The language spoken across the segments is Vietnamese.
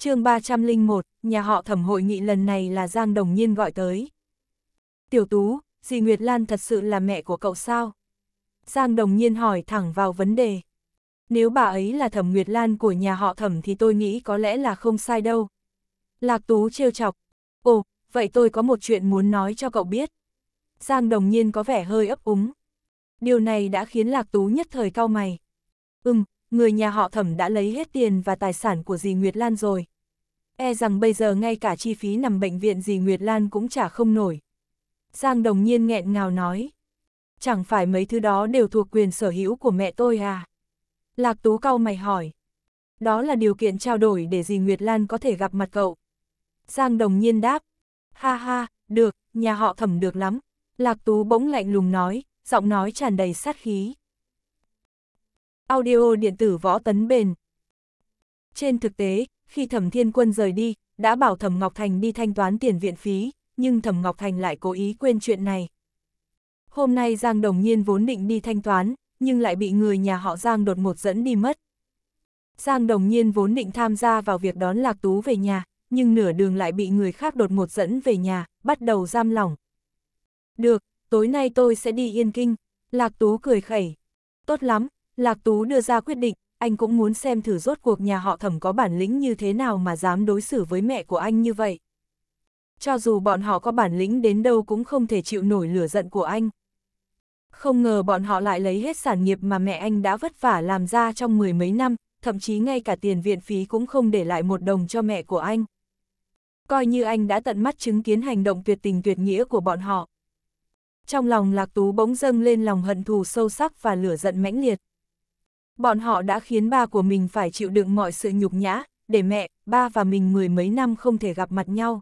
chương 301, nhà họ thẩm hội nghị lần này là Giang Đồng Nhiên gọi tới. Tiểu Tú, dì Nguyệt Lan thật sự là mẹ của cậu sao? Giang Đồng Nhiên hỏi thẳng vào vấn đề. Nếu bà ấy là thẩm Nguyệt Lan của nhà họ thẩm thì tôi nghĩ có lẽ là không sai đâu. Lạc Tú trêu chọc. Ồ, vậy tôi có một chuyện muốn nói cho cậu biết. Giang Đồng Nhiên có vẻ hơi ấp úng. Điều này đã khiến Lạc Tú nhất thời cau mày. Ừm, người nhà họ thẩm đã lấy hết tiền và tài sản của dì Nguyệt Lan rồi e rằng bây giờ ngay cả chi phí nằm bệnh viện gì Nguyệt Lan cũng trả không nổi. Giang đồng nhiên nghẹn ngào nói. Chẳng phải mấy thứ đó đều thuộc quyền sở hữu của mẹ tôi à? Lạc Tú cau mày hỏi. Đó là điều kiện trao đổi để dì Nguyệt Lan có thể gặp mặt cậu. Giang đồng nhiên đáp. Ha ha, được, nhà họ thẩm được lắm. Lạc Tú bỗng lạnh lùng nói, giọng nói tràn đầy sát khí. Audio điện tử võ tấn bền. Trên thực tế, khi Thẩm Thiên Quân rời đi, đã bảo Thẩm Ngọc Thành đi thanh toán tiền viện phí, nhưng Thẩm Ngọc Thành lại cố ý quên chuyện này. Hôm nay Giang Đồng Nhiên vốn định đi thanh toán, nhưng lại bị người nhà họ Giang đột ngột dẫn đi mất. Giang Đồng Nhiên vốn định tham gia vào việc đón Lạc Tú về nhà, nhưng nửa đường lại bị người khác đột ngột dẫn về nhà, bắt đầu giam lỏng. Được, tối nay tôi sẽ đi Yên Kinh. Lạc Tú cười khẩy. Tốt lắm, Lạc Tú đưa ra quyết định, anh cũng muốn xem thử rốt cuộc nhà họ thẩm có bản lĩnh như thế nào mà dám đối xử với mẹ của anh như vậy. Cho dù bọn họ có bản lĩnh đến đâu cũng không thể chịu nổi lửa giận của anh. Không ngờ bọn họ lại lấy hết sản nghiệp mà mẹ anh đã vất vả làm ra trong mười mấy năm, thậm chí ngay cả tiền viện phí cũng không để lại một đồng cho mẹ của anh. Coi như anh đã tận mắt chứng kiến hành động tuyệt tình tuyệt nghĩa của bọn họ. Trong lòng Lạc Tú bỗng dâng lên lòng hận thù sâu sắc và lửa giận mãnh liệt. Bọn họ đã khiến ba của mình phải chịu đựng mọi sự nhục nhã, để mẹ, ba và mình mười mấy năm không thể gặp mặt nhau.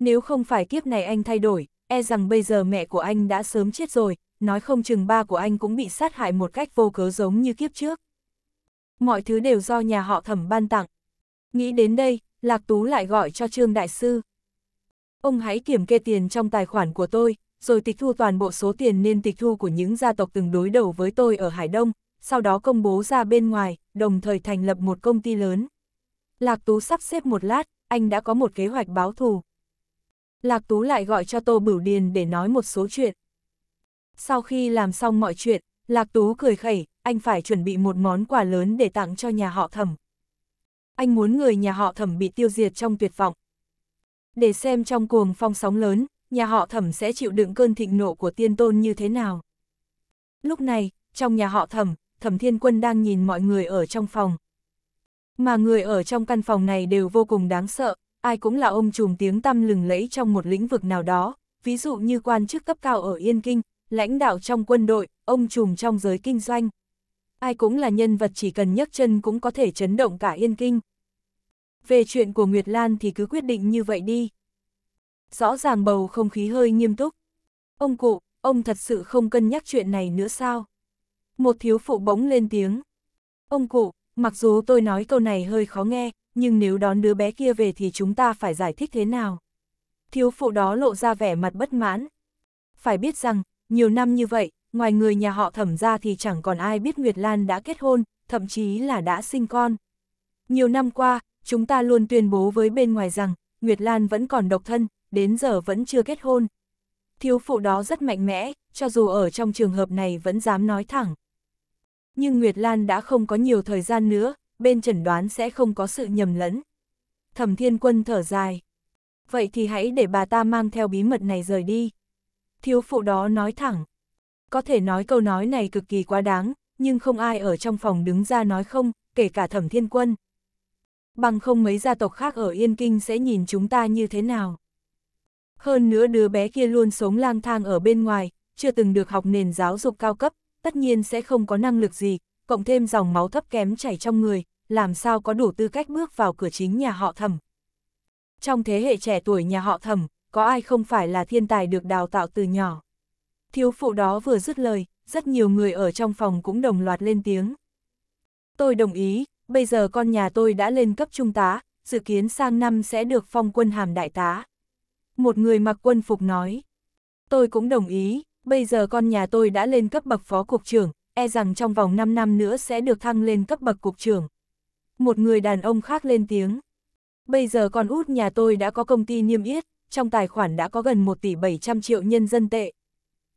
Nếu không phải kiếp này anh thay đổi, e rằng bây giờ mẹ của anh đã sớm chết rồi, nói không chừng ba của anh cũng bị sát hại một cách vô cớ giống như kiếp trước. Mọi thứ đều do nhà họ thẩm ban tặng. Nghĩ đến đây, Lạc Tú lại gọi cho Trương Đại Sư. Ông hãy kiểm kê tiền trong tài khoản của tôi, rồi tịch thu toàn bộ số tiền nên tịch thu của những gia tộc từng đối đầu với tôi ở Hải Đông, sau đó công bố ra bên ngoài, đồng thời thành lập một công ty lớn. Lạc Tú sắp xếp một lát, anh đã có một kế hoạch báo thù. Lạc Tú lại gọi cho Tô Bửu Điền để nói một số chuyện. Sau khi làm xong mọi chuyện, Lạc Tú cười khẩy, anh phải chuẩn bị một món quà lớn để tặng cho nhà họ thẩm. Anh muốn người nhà họ thẩm bị tiêu diệt trong tuyệt vọng. Để xem trong cuồng phong sóng lớn, nhà họ thẩm sẽ chịu đựng cơn thịnh nộ của tiên tôn như thế nào. Lúc này, trong nhà họ thẩm, Thẩm Thiên Quân đang nhìn mọi người ở trong phòng. Mà người ở trong căn phòng này đều vô cùng đáng sợ, ai cũng là ông trùm tiếng tăm lừng lẫy trong một lĩnh vực nào đó, ví dụ như quan chức cấp cao ở Yên Kinh, lãnh đạo trong quân đội, ông trùm trong giới kinh doanh. Ai cũng là nhân vật chỉ cần nhấc chân cũng có thể chấn động cả Yên Kinh. Về chuyện của Nguyệt Lan thì cứ quyết định như vậy đi. Rõ ràng bầu không khí hơi nghiêm túc. Ông cụ, ông thật sự không cân nhắc chuyện này nữa sao? một thiếu phụ bỗng lên tiếng. Ông cụ, mặc dù tôi nói câu này hơi khó nghe, nhưng nếu đón đứa bé kia về thì chúng ta phải giải thích thế nào? Thiếu phụ đó lộ ra vẻ mặt bất mãn. Phải biết rằng, nhiều năm như vậy, ngoài người nhà họ thẩm ra thì chẳng còn ai biết Nguyệt Lan đã kết hôn, thậm chí là đã sinh con. Nhiều năm qua, chúng ta luôn tuyên bố với bên ngoài rằng, Nguyệt Lan vẫn còn độc thân, đến giờ vẫn chưa kết hôn. Thiếu phụ đó rất mạnh mẽ, cho dù ở trong trường hợp này vẫn dám nói thẳng nhưng Nguyệt Lan đã không có nhiều thời gian nữa, bên chẩn đoán sẽ không có sự nhầm lẫn. Thẩm Thiên Quân thở dài. Vậy thì hãy để bà ta mang theo bí mật này rời đi. Thiếu phụ đó nói thẳng. Có thể nói câu nói này cực kỳ quá đáng, nhưng không ai ở trong phòng đứng ra nói không, kể cả Thẩm Thiên Quân. Bằng không mấy gia tộc khác ở Yên Kinh sẽ nhìn chúng ta như thế nào. Hơn nữa đứa bé kia luôn sống lang thang ở bên ngoài, chưa từng được học nền giáo dục cao cấp, tất nhiên sẽ không có năng lực gì, cộng thêm dòng máu thấp kém chảy trong người, làm sao có đủ tư cách bước vào cửa chính nhà họ thẩm. Trong thế hệ trẻ tuổi nhà họ thẩm, có ai không phải là thiên tài được đào tạo từ nhỏ. Thiếu phụ đó vừa dứt lời, rất nhiều người ở trong phòng cũng đồng loạt lên tiếng. Tôi đồng ý, bây giờ con nhà tôi đã lên cấp trung tá, dự kiến sang năm sẽ được phong quân hàm đại tá. Một người mặc quân phục nói. Tôi cũng đồng ý, bây giờ con nhà tôi đã lên cấp bậc phó cục trưởng, e rằng trong vòng 5 năm nữa sẽ được thăng lên cấp bậc cục trưởng. Một người đàn ông khác lên tiếng. Bây giờ con út nhà tôi đã có công ty niêm yết, trong tài khoản đã có gần 1 tỷ 700 triệu nhân dân tệ.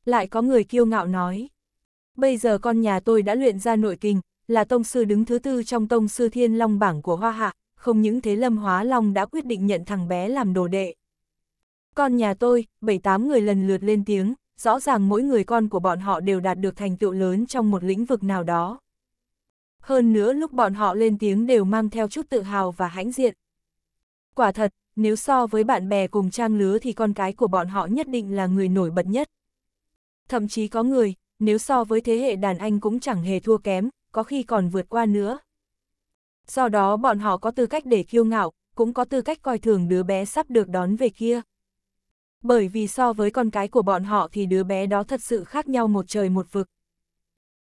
Lại có người kiêu ngạo nói. Bây giờ con nhà tôi đã luyện ra nội kinh, là tông sư đứng thứ tư trong tông sư thiên long bảng của Hoa Hạ, không những thế Lâm Hóa Long đã quyết định nhận thằng bé làm đồ đệ. Con nhà tôi, 7-8 người lần lượt lên tiếng, rõ ràng mỗi người con của bọn họ đều đạt được thành tựu lớn trong một lĩnh vực nào đó. Hơn nữa lúc bọn họ lên tiếng đều mang theo chút tự hào và hãnh diện. Quả thật, nếu so với bạn bè cùng trang lứa thì con cái của bọn họ nhất định là người nổi bật nhất. Thậm chí có người, nếu so với thế hệ đàn anh cũng chẳng hề thua kém, có khi còn vượt qua nữa. Do đó bọn họ có tư cách để kiêu ngạo, cũng có tư cách coi thường đứa bé sắp được đón về kia bởi vì so với con cái của bọn họ thì đứa bé đó thật sự khác nhau một trời một vực.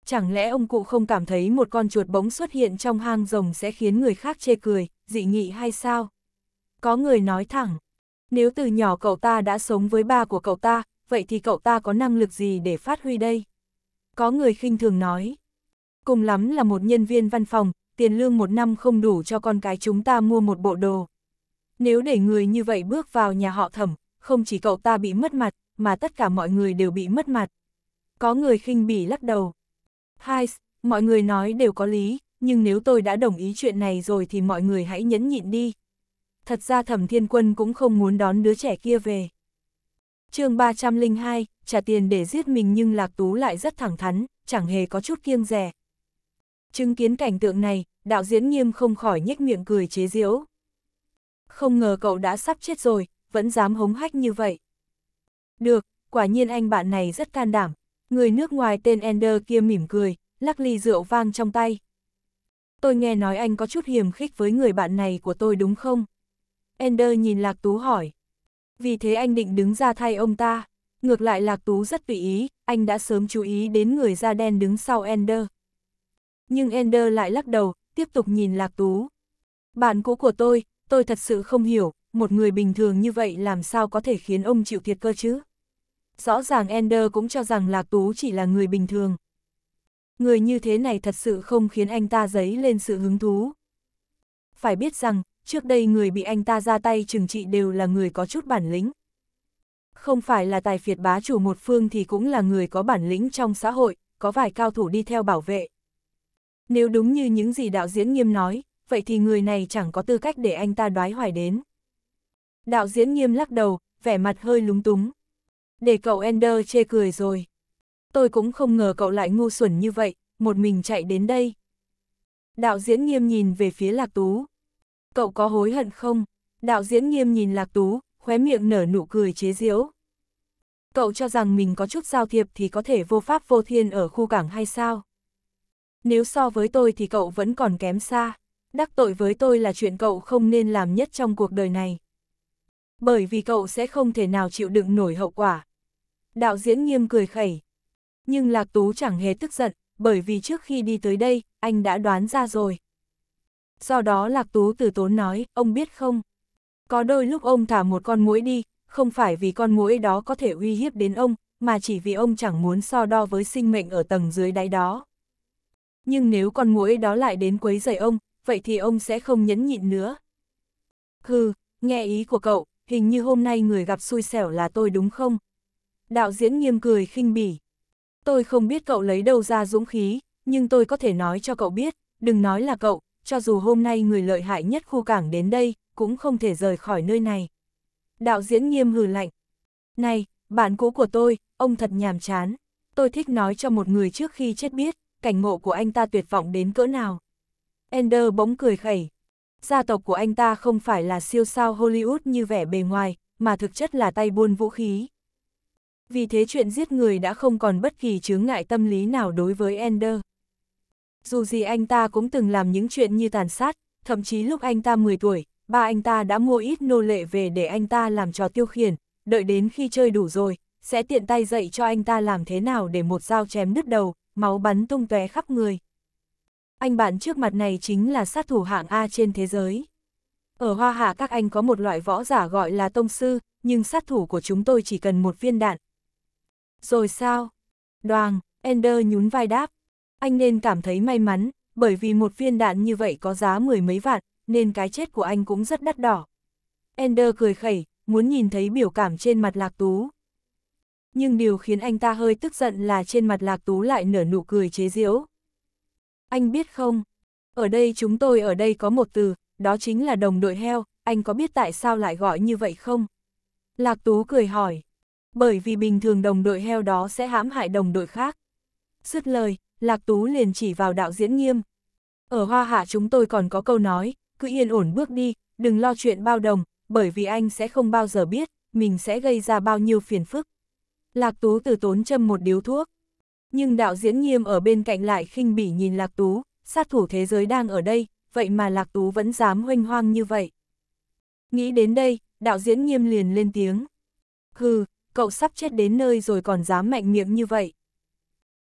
Chẳng lẽ ông cụ không cảm thấy một con chuột bóng xuất hiện trong hang rồng sẽ khiến người khác chê cười, dị nghị hay sao? Có người nói thẳng, nếu từ nhỏ cậu ta đã sống với ba của cậu ta, vậy thì cậu ta có năng lực gì để phát huy đây? Có người khinh thường nói, cùng lắm là một nhân viên văn phòng, tiền lương một năm không đủ cho con cái chúng ta mua một bộ đồ. Nếu để người như vậy bước vào nhà họ thẩm, không chỉ cậu ta bị mất mặt, mà tất cả mọi người đều bị mất mặt. Có người khinh bỉ lắc đầu. Hai, mọi người nói đều có lý, nhưng nếu tôi đã đồng ý chuyện này rồi thì mọi người hãy nhẫn nhịn đi. Thật ra Thẩm Thiên Quân cũng không muốn đón đứa trẻ kia về. chương 302, trả tiền để giết mình nhưng Lạc Tú lại rất thẳng thắn, chẳng hề có chút kiêng rẻ. Chứng kiến cảnh tượng này, đạo diễn nghiêm không khỏi nhếch miệng cười chế giễu. Không ngờ cậu đã sắp chết rồi, vẫn dám hống hách như vậy. Được, quả nhiên anh bạn này rất can đảm, người nước ngoài tên Ender kia mỉm cười, lắc ly rượu vang trong tay. Tôi nghe nói anh có chút hiềm khích với người bạn này của tôi đúng không? Ender nhìn Lạc Tú hỏi. Vì thế anh định đứng ra thay ông ta. Ngược lại Lạc Tú rất tùy ý, anh đã sớm chú ý đến người da đen đứng sau Ender. Nhưng Ender lại lắc đầu, tiếp tục nhìn Lạc Tú. Bạn cũ của tôi, tôi thật sự không hiểu, một người bình thường như vậy làm sao có thể khiến ông chịu thiệt cơ chứ? Rõ ràng Ender cũng cho rằng Lạc Tú chỉ là người bình thường. Người như thế này thật sự không khiến anh ta dấy lên sự hứng thú. Phải biết rằng, trước đây người bị anh ta ra tay trừng trị đều là người có chút bản lĩnh. Không phải là tài phiệt bá chủ một phương thì cũng là người có bản lĩnh trong xã hội, có vài cao thủ đi theo bảo vệ. Nếu đúng như những gì đạo diễn nghiêm nói, vậy thì người này chẳng có tư cách để anh ta đoái hoài đến. Đạo diễn nghiêm lắc đầu, vẻ mặt hơi lúng túng. Để cậu Ender chê cười rồi. Tôi cũng không ngờ cậu lại ngu xuẩn như vậy, một mình chạy đến đây. Đạo diễn nghiêm nhìn về phía Lạc Tú. Cậu có hối hận không? Đạo diễn nghiêm nhìn Lạc Tú, khóe miệng nở nụ cười chế giễu. Cậu cho rằng mình có chút giao thiệp thì có thể vô pháp vô thiên ở khu cảng hay sao? Nếu so với tôi thì cậu vẫn còn kém xa. Đắc tội với tôi là chuyện cậu không nên làm nhất trong cuộc đời này bởi vì cậu sẽ không thể nào chịu đựng nổi hậu quả. Đạo diễn nghiêm cười khẩy. Nhưng Lạc Tú chẳng hề tức giận, bởi vì trước khi đi tới đây, anh đã đoán ra rồi. do đó Lạc Tú từ tốn nói, ông biết không? Có đôi lúc ông thả một con muỗi đi, không phải vì con muỗi đó có thể uy hiếp đến ông, mà chỉ vì ông chẳng muốn so đo với sinh mệnh ở tầng dưới đáy đó. Nhưng nếu con muỗi đó lại đến quấy rầy ông, vậy thì ông sẽ không nhẫn nhịn nữa. Hừ, nghe ý của cậu, hình như hôm nay người gặp xui xẻo là tôi đúng không? Đạo diễn nghiêm cười khinh bỉ. Tôi không biết cậu lấy đâu ra dũng khí, nhưng tôi có thể nói cho cậu biết, đừng nói là cậu, cho dù hôm nay người lợi hại nhất khu cảng đến đây, cũng không thể rời khỏi nơi này. Đạo diễn nghiêm hừ lạnh. Này, bạn cũ của tôi, ông thật nhàm chán. Tôi thích nói cho một người trước khi chết biết, cảnh ngộ của anh ta tuyệt vọng đến cỡ nào. Ender bỗng cười khẩy. Gia tộc của anh ta không phải là siêu sao Hollywood như vẻ bề ngoài, mà thực chất là tay buôn vũ khí. Vì thế chuyện giết người đã không còn bất kỳ chướng ngại tâm lý nào đối với Ender. Dù gì anh ta cũng từng làm những chuyện như tàn sát, thậm chí lúc anh ta 10 tuổi, ba anh ta đã mua ít nô lệ về để anh ta làm trò tiêu khiển, đợi đến khi chơi đủ rồi, sẽ tiện tay dạy cho anh ta làm thế nào để một dao chém đứt đầu, máu bắn tung tóe khắp người. Anh bạn trước mặt này chính là sát thủ hạng A trên thế giới. Ở Hoa Hạ các anh có một loại võ giả gọi là tông sư, nhưng sát thủ của chúng tôi chỉ cần một viên đạn. Rồi sao? Đoàn, Ender nhún vai đáp. Anh nên cảm thấy may mắn, bởi vì một viên đạn như vậy có giá mười mấy vạn, nên cái chết của anh cũng rất đắt đỏ. Ender cười khẩy, muốn nhìn thấy biểu cảm trên mặt Lạc Tú. Nhưng điều khiến anh ta hơi tức giận là trên mặt Lạc Tú lại nở nụ cười chế giễu. Anh biết không? Ở đây chúng tôi ở đây có một từ, đó chính là đồng đội heo, anh có biết tại sao lại gọi như vậy không? Lạc Tú cười hỏi. Bởi vì bình thường đồng đội heo đó sẽ hãm hại đồng đội khác. Sứt lời, Lạc Tú liền chỉ vào đạo diễn nghiêm. Ở Hoa Hạ chúng tôi còn có câu nói, cứ yên ổn bước đi, đừng lo chuyện bao đồng, bởi vì anh sẽ không bao giờ biết, mình sẽ gây ra bao nhiêu phiền phức. Lạc Tú từ tốn châm một điếu thuốc. Nhưng đạo diễn nghiêm ở bên cạnh lại khinh bỉ nhìn Lạc Tú, sát thủ thế giới đang ở đây, vậy mà Lạc Tú vẫn dám hoanh hoang như vậy. Nghĩ đến đây, đạo diễn nghiêm liền lên tiếng. Hừ, cậu sắp chết đến nơi rồi còn dám mạnh miệng như vậy.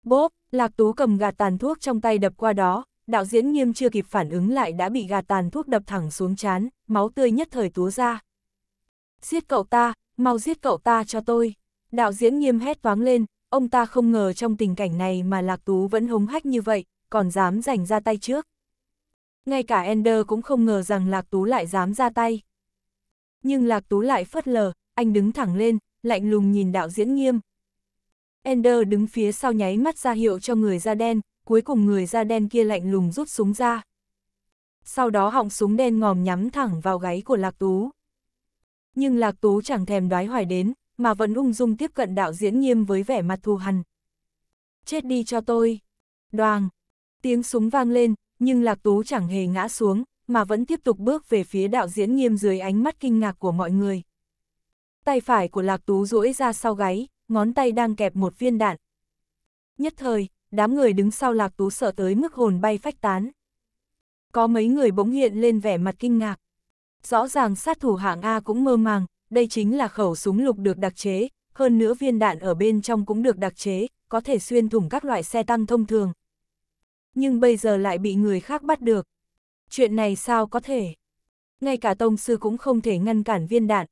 Bốp, Lạc Tú cầm gạt tàn thuốc trong tay đập qua đó, đạo diễn nghiêm chưa kịp phản ứng lại đã bị gạt tàn thuốc đập thẳng xuống chán, máu tươi nhất thời túa ra. Giết cậu ta, mau giết cậu ta cho tôi. Đạo diễn nghiêm hét toáng lên, ông ta không ngờ trong tình cảnh này mà Lạc Tú vẫn hống hách như vậy, còn dám giành ra tay trước. Ngay cả Ender cũng không ngờ rằng Lạc Tú lại dám ra tay. Nhưng Lạc Tú lại phất lờ, anh đứng thẳng lên, lạnh lùng nhìn đạo diễn nghiêm. Ender đứng phía sau nháy mắt ra hiệu cho người da đen, cuối cùng người da đen kia lạnh lùng rút súng ra. Sau đó họng súng đen ngòm nhắm thẳng vào gáy của Lạc Tú. Nhưng Lạc Tú chẳng thèm đoái hoài đến, mà vẫn ung dung tiếp cận đạo diễn nghiêm với vẻ mặt thù hằn. Chết đi cho tôi. Đoàn. Tiếng súng vang lên, nhưng Lạc Tú chẳng hề ngã xuống, mà vẫn tiếp tục bước về phía đạo diễn nghiêm dưới ánh mắt kinh ngạc của mọi người. Tay phải của Lạc Tú duỗi ra sau gáy, ngón tay đang kẹp một viên đạn. Nhất thời, đám người đứng sau Lạc Tú sợ tới mức hồn bay phách tán. Có mấy người bỗng hiện lên vẻ mặt kinh ngạc. Rõ ràng sát thủ hạng A cũng mơ màng, đây chính là khẩu súng lục được đặc chế, hơn nữa viên đạn ở bên trong cũng được đặc chế, có thể xuyên thủng các loại xe tăng thông thường. Nhưng bây giờ lại bị người khác bắt được. Chuyện này sao có thể? Ngay cả tông sư cũng không thể ngăn cản viên đạn.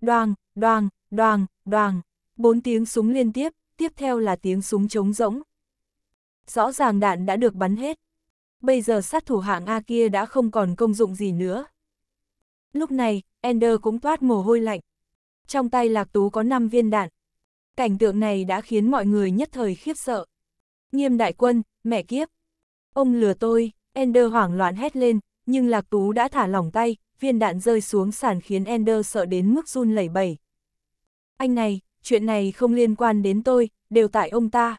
Đoang, đoang, đoang, đoang, bốn tiếng súng liên tiếp, tiếp theo là tiếng súng trống rỗng. Rõ ràng đạn đã được bắn hết. Bây giờ sát thủ hạng A kia đã không còn công dụng gì nữa. Lúc này, Ender cũng toát mồ hôi lạnh. Trong tay Lạc Tú có 5 viên đạn. Cảnh tượng này đã khiến mọi người nhất thời khiếp sợ. Nghiêm đại quân, mẹ kiếp. Ông lừa tôi, Ender hoảng loạn hét lên, nhưng Lạc Tú đã thả lỏng tay, viên đạn rơi xuống sàn khiến Ender sợ đến mức run lẩy bẩy. Anh này, chuyện này không liên quan đến tôi, đều tại ông ta.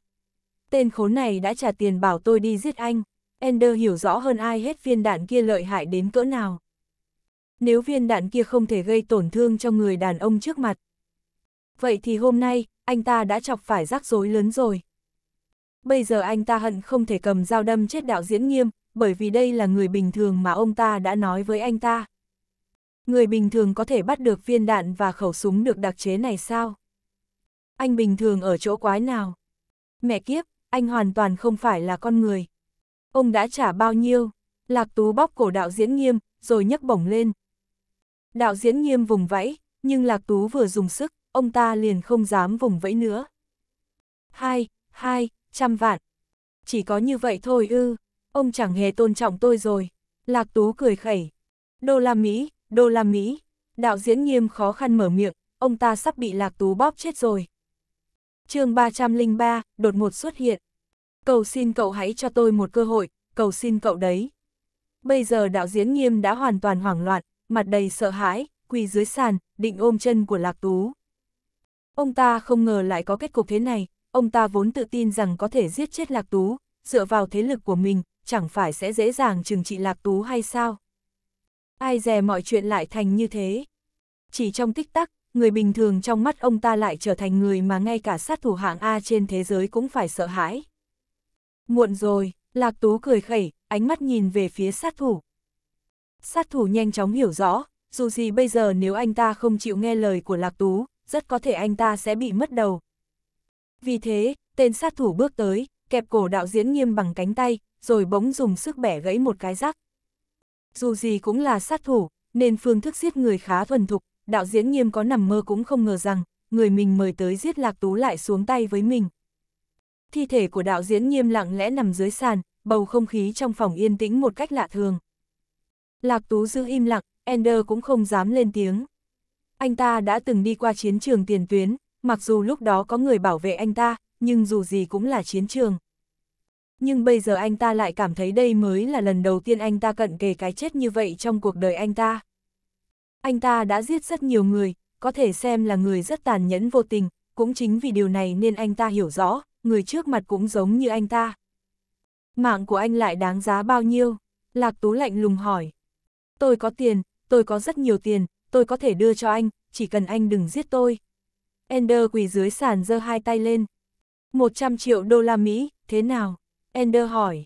Tên khốn này đã trả tiền bảo tôi đi giết anh. Ender hiểu rõ hơn ai hết viên đạn kia lợi hại đến cỡ nào. Nếu viên đạn kia không thể gây tổn thương cho người đàn ông trước mặt. Vậy thì hôm nay, anh ta đã chọc phải rắc rối lớn rồi. Bây giờ anh ta hận không thể cầm dao đâm chết đạo diễn nghiêm, bởi vì đây là người bình thường mà ông ta đã nói với anh ta. Người bình thường có thể bắt được viên đạn và khẩu súng được đặc chế này sao? Anh bình thường ở chỗ quái nào? Mẹ kiếp, anh hoàn toàn không phải là con người. Ông đã trả bao nhiêu? Lạc Tú bóc cổ đạo diễn nghiêm, rồi nhấc bổng lên, Đạo diễn nghiêm vùng vẫy, nhưng Lạc Tú vừa dùng sức, ông ta liền không dám vùng vẫy nữa. Hai, hai, trăm vạn. Chỉ có như vậy thôi ư, ông chẳng hề tôn trọng tôi rồi. Lạc Tú cười khẩy. Đô la Mỹ, đô la Mỹ. Đạo diễn nghiêm khó khăn mở miệng, ông ta sắp bị Lạc Tú bóp chết rồi. chương 303, đột ngột xuất hiện. Cầu xin cậu hãy cho tôi một cơ hội, cầu xin cậu đấy. Bây giờ đạo diễn nghiêm đã hoàn toàn hoảng loạn, mặt đầy sợ hãi, quỳ dưới sàn, định ôm chân của Lạc Tú. Ông ta không ngờ lại có kết cục thế này, ông ta vốn tự tin rằng có thể giết chết Lạc Tú, dựa vào thế lực của mình, chẳng phải sẽ dễ dàng trừng trị Lạc Tú hay sao? Ai dè mọi chuyện lại thành như thế? Chỉ trong tích tắc, người bình thường trong mắt ông ta lại trở thành người mà ngay cả sát thủ hạng A trên thế giới cũng phải sợ hãi. Muộn rồi, Lạc Tú cười khẩy, ánh mắt nhìn về phía sát thủ sát thủ nhanh chóng hiểu rõ, dù gì bây giờ nếu anh ta không chịu nghe lời của Lạc Tú, rất có thể anh ta sẽ bị mất đầu. Vì thế, tên sát thủ bước tới, kẹp cổ đạo diễn nghiêm bằng cánh tay, rồi bỗng dùng sức bẻ gãy một cái rắc. Dù gì cũng là sát thủ, nên phương thức giết người khá thuần thục, đạo diễn nghiêm có nằm mơ cũng không ngờ rằng, người mình mời tới giết Lạc Tú lại xuống tay với mình. Thi thể của đạo diễn nghiêm lặng lẽ nằm dưới sàn, bầu không khí trong phòng yên tĩnh một cách lạ thường. Lạc Tú giữ im lặng, Ender cũng không dám lên tiếng. Anh ta đã từng đi qua chiến trường tiền tuyến, mặc dù lúc đó có người bảo vệ anh ta, nhưng dù gì cũng là chiến trường. Nhưng bây giờ anh ta lại cảm thấy đây mới là lần đầu tiên anh ta cận kề cái chết như vậy trong cuộc đời anh ta. Anh ta đã giết rất nhiều người, có thể xem là người rất tàn nhẫn vô tình, cũng chính vì điều này nên anh ta hiểu rõ, người trước mặt cũng giống như anh ta. Mạng của anh lại đáng giá bao nhiêu? Lạc Tú lạnh lùng hỏi tôi có tiền, tôi có rất nhiều tiền, tôi có thể đưa cho anh, chỉ cần anh đừng giết tôi. Ender quỳ dưới sàn giơ hai tay lên. 100 triệu đô la Mỹ, thế nào? Ender hỏi.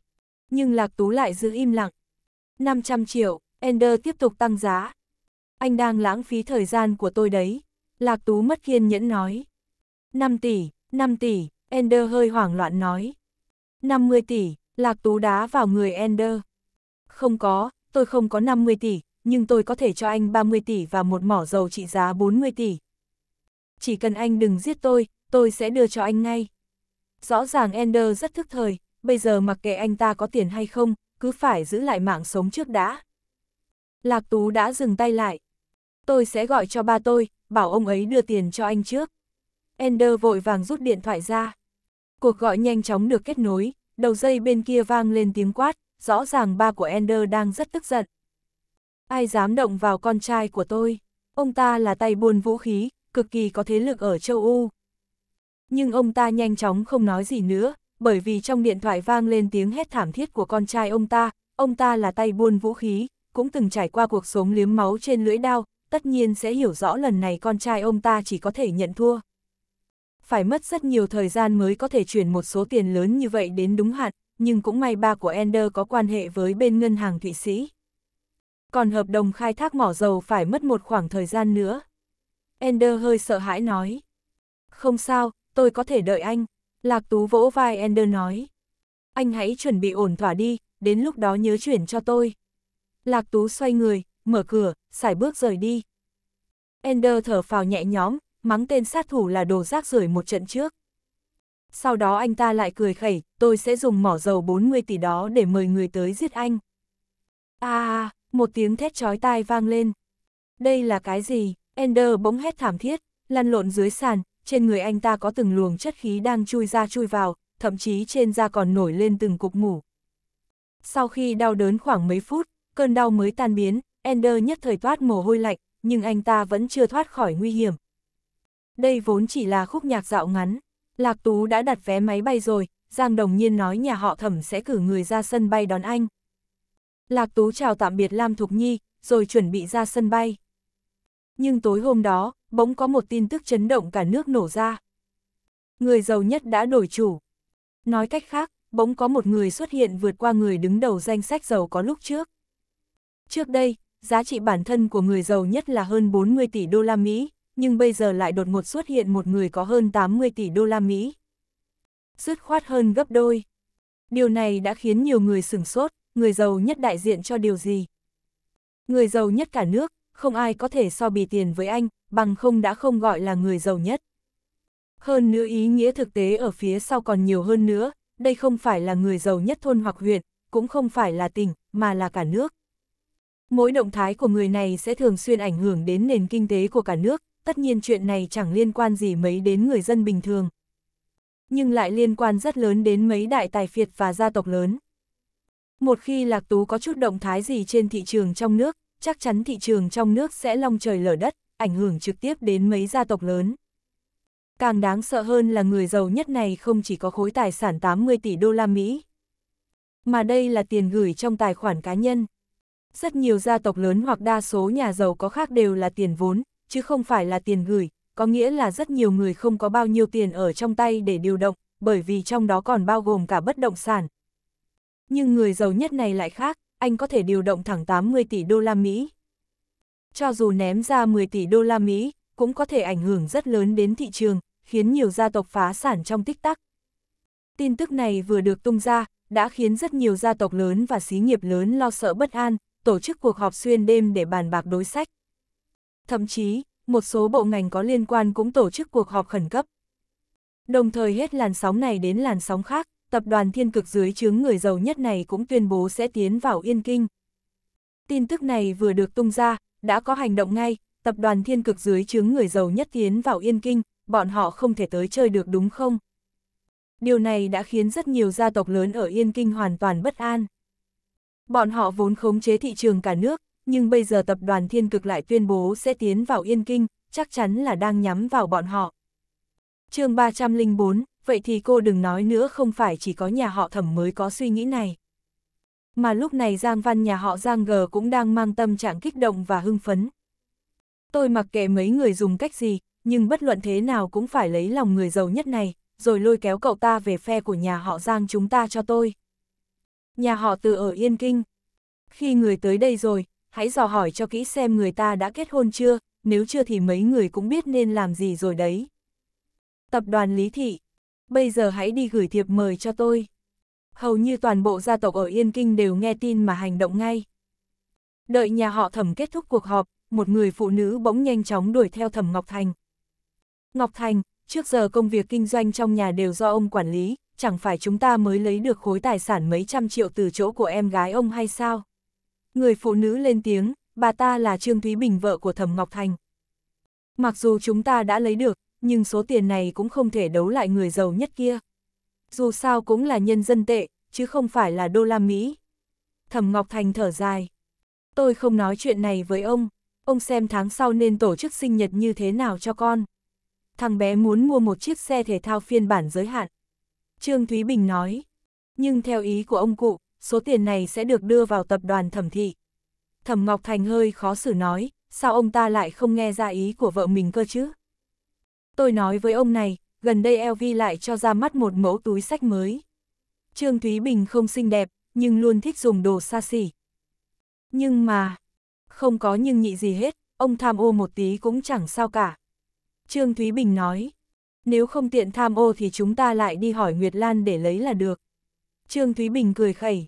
Nhưng Lạc Tú lại giữ im lặng. 500 triệu, Ender tiếp tục tăng giá. Anh đang lãng phí thời gian của tôi đấy. Lạc Tú mất kiên nhẫn nói. 5 tỷ, 5 tỷ, Ender hơi hoảng loạn nói. 50 tỷ, Lạc Tú đá vào người Ender. Không có, tôi không có 50 tỷ, nhưng tôi có thể cho anh 30 tỷ và một mỏ dầu trị giá 40 tỷ. Chỉ cần anh đừng giết tôi, tôi sẽ đưa cho anh ngay. Rõ ràng Ender rất thức thời, bây giờ mặc kệ anh ta có tiền hay không, cứ phải giữ lại mạng sống trước đã. Lạc Tú đã dừng tay lại. Tôi sẽ gọi cho ba tôi, bảo ông ấy đưa tiền cho anh trước. Ender vội vàng rút điện thoại ra. Cuộc gọi nhanh chóng được kết nối, đầu dây bên kia vang lên tiếng quát, rõ ràng ba của Ender đang rất tức giận. Ai dám động vào con trai của tôi? Ông ta là tay buôn vũ khí, cực kỳ có thế lực ở châu Âu. Nhưng ông ta nhanh chóng không nói gì nữa, bởi vì trong điện thoại vang lên tiếng hét thảm thiết của con trai ông ta, ông ta là tay buôn vũ khí, cũng từng trải qua cuộc sống liếm máu trên lưỡi đao, tất nhiên sẽ hiểu rõ lần này con trai ông ta chỉ có thể nhận thua. Phải mất rất nhiều thời gian mới có thể chuyển một số tiền lớn như vậy đến đúng hạn, nhưng cũng may ba của Ender có quan hệ với bên ngân hàng Thụy Sĩ. Còn hợp đồng khai thác mỏ dầu phải mất một khoảng thời gian nữa. Ender hơi sợ hãi nói. Không sao, tôi có thể đợi anh. Lạc Tú vỗ vai Ender nói. Anh hãy chuẩn bị ổn thỏa đi, đến lúc đó nhớ chuyển cho tôi. Lạc Tú xoay người, mở cửa, xài bước rời đi. Ender thở phào nhẹ nhõm, mắng tên sát thủ là đồ rác rưởi một trận trước sau đó anh ta lại cười khẩy, tôi sẽ dùng mỏ dầu 40 tỷ đó để mời người tới giết anh. À, một tiếng thét chói tai vang lên. Đây là cái gì? Ender bỗng hét thảm thiết, lăn lộn dưới sàn, trên người anh ta có từng luồng chất khí đang chui ra chui vào, thậm chí trên da còn nổi lên từng cục mủ. Sau khi đau đớn khoảng mấy phút, cơn đau mới tan biến, Ender nhất thời toát mồ hôi lạnh, nhưng anh ta vẫn chưa thoát khỏi nguy hiểm. Đây vốn chỉ là khúc nhạc dạo ngắn, Lạc Tú đã đặt vé máy bay rồi, Giang Đồng Nhiên nói nhà họ thẩm sẽ cử người ra sân bay đón anh. Lạc Tú chào tạm biệt Lam Thục Nhi, rồi chuẩn bị ra sân bay. Nhưng tối hôm đó, bỗng có một tin tức chấn động cả nước nổ ra. Người giàu nhất đã đổi chủ. Nói cách khác, bỗng có một người xuất hiện vượt qua người đứng đầu danh sách giàu có lúc trước. Trước đây, giá trị bản thân của người giàu nhất là hơn 40 tỷ đô la Mỹ, nhưng bây giờ lại đột ngột xuất hiện một người có hơn 80 tỷ đô la Mỹ. Dứt khoát hơn gấp đôi. Điều này đã khiến nhiều người sửng sốt, người giàu nhất đại diện cho điều gì? Người giàu nhất cả nước, không ai có thể so bì tiền với anh, bằng không đã không gọi là người giàu nhất. Hơn nữa ý nghĩa thực tế ở phía sau còn nhiều hơn nữa, đây không phải là người giàu nhất thôn hoặc huyện, cũng không phải là tỉnh, mà là cả nước. Mỗi động thái của người này sẽ thường xuyên ảnh hưởng đến nền kinh tế của cả nước, tất nhiên chuyện này chẳng liên quan gì mấy đến người dân bình thường. Nhưng lại liên quan rất lớn đến mấy đại tài phiệt và gia tộc lớn. Một khi Lạc Tú có chút động thái gì trên thị trường trong nước, chắc chắn thị trường trong nước sẽ long trời lở đất, ảnh hưởng trực tiếp đến mấy gia tộc lớn. Càng đáng sợ hơn là người giàu nhất này không chỉ có khối tài sản 80 tỷ đô la Mỹ, mà đây là tiền gửi trong tài khoản cá nhân. Rất nhiều gia tộc lớn hoặc đa số nhà giàu có khác đều là tiền vốn, chứ không phải là tiền gửi, có nghĩa là rất nhiều người không có bao nhiêu tiền ở trong tay để điều động, bởi vì trong đó còn bao gồm cả bất động sản. Nhưng người giàu nhất này lại khác, anh có thể điều động thẳng 80 tỷ đô la Mỹ. Cho dù ném ra 10 tỷ đô la Mỹ, cũng có thể ảnh hưởng rất lớn đến thị trường, khiến nhiều gia tộc phá sản trong tích tắc. Tin tức này vừa được tung ra, đã khiến rất nhiều gia tộc lớn và xí nghiệp lớn lo sợ bất an, tổ chức cuộc họp xuyên đêm để bàn bạc đối sách. Thậm chí, một số bộ ngành có liên quan cũng tổ chức cuộc họp khẩn cấp. Đồng thời hết làn sóng này đến làn sóng khác, tập đoàn thiên cực dưới chướng người giàu nhất này cũng tuyên bố sẽ tiến vào Yên Kinh. Tin tức này vừa được tung ra, đã có hành động ngay, tập đoàn thiên cực dưới chướng người giàu nhất tiến vào Yên Kinh, bọn họ không thể tới chơi được đúng không? Điều này đã khiến rất nhiều gia tộc lớn ở Yên Kinh hoàn toàn bất an. Bọn họ vốn khống chế thị trường cả nước, nhưng bây giờ tập đoàn thiên cực lại tuyên bố sẽ tiến vào Yên Kinh, chắc chắn là đang nhắm vào bọn họ. chương 304, vậy thì cô đừng nói nữa không phải chỉ có nhà họ thẩm mới có suy nghĩ này. Mà lúc này Giang Văn nhà họ Giang G cũng đang mang tâm trạng kích động và hưng phấn. Tôi mặc kệ mấy người dùng cách gì, nhưng bất luận thế nào cũng phải lấy lòng người giàu nhất này, rồi lôi kéo cậu ta về phe của nhà họ Giang chúng ta cho tôi. Nhà họ từ ở Yên Kinh. Khi người tới đây rồi, hãy dò hỏi cho kỹ xem người ta đã kết hôn chưa, nếu chưa thì mấy người cũng biết nên làm gì rồi đấy. Tập đoàn Lý Thị, bây giờ hãy đi gửi thiệp mời cho tôi. Hầu như toàn bộ gia tộc ở Yên Kinh đều nghe tin mà hành động ngay. Đợi nhà họ thẩm kết thúc cuộc họp, một người phụ nữ bỗng nhanh chóng đuổi theo thẩm Ngọc Thành. Ngọc Thành, trước giờ công việc kinh doanh trong nhà đều do ông quản lý, chẳng phải chúng ta mới lấy được khối tài sản mấy trăm triệu từ chỗ của em gái ông hay sao? Người phụ nữ lên tiếng, bà ta là Trương Thúy Bình vợ của Thẩm Ngọc Thành. Mặc dù chúng ta đã lấy được, nhưng số tiền này cũng không thể đấu lại người giàu nhất kia. Dù sao cũng là nhân dân tệ, chứ không phải là đô la Mỹ. Thẩm Ngọc Thành thở dài. Tôi không nói chuyện này với ông, ông xem tháng sau nên tổ chức sinh nhật như thế nào cho con. Thằng bé muốn mua một chiếc xe thể thao phiên bản giới hạn. Trương Thúy Bình nói, nhưng theo ý của ông cụ, số tiền này sẽ được đưa vào tập đoàn thẩm thị. Thẩm Ngọc Thành hơi khó xử nói, sao ông ta lại không nghe ra ý của vợ mình cơ chứ? Tôi nói với ông này, gần đây LV lại cho ra mắt một mẫu túi sách mới. Trương Thúy Bình không xinh đẹp, nhưng luôn thích dùng đồ xa xỉ. Nhưng mà, không có nhưng nhị gì hết, ông tham ô một tí cũng chẳng sao cả. Trương Thúy Bình nói, nếu không tiện tham ô thì chúng ta lại đi hỏi Nguyệt Lan để lấy là được. Trương Thúy Bình cười khẩy,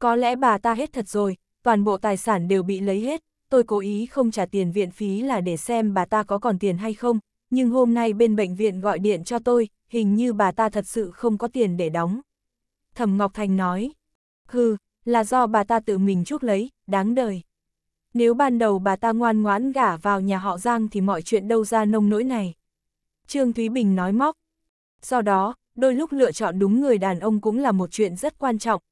có lẽ bà ta hết thật rồi, toàn bộ tài sản đều bị lấy hết, tôi cố ý không trả tiền viện phí là để xem bà ta có còn tiền hay không, nhưng hôm nay bên bệnh viện gọi điện cho tôi, hình như bà ta thật sự không có tiền để đóng. Thẩm Ngọc Thành nói, hừ, là do bà ta tự mình chuốc lấy, đáng đời. Nếu ban đầu bà ta ngoan ngoãn gả vào nhà họ Giang thì mọi chuyện đâu ra nông nỗi này. Trương Thúy Bình nói móc. Do đó, đôi lúc lựa chọn đúng người đàn ông cũng là một chuyện rất quan trọng,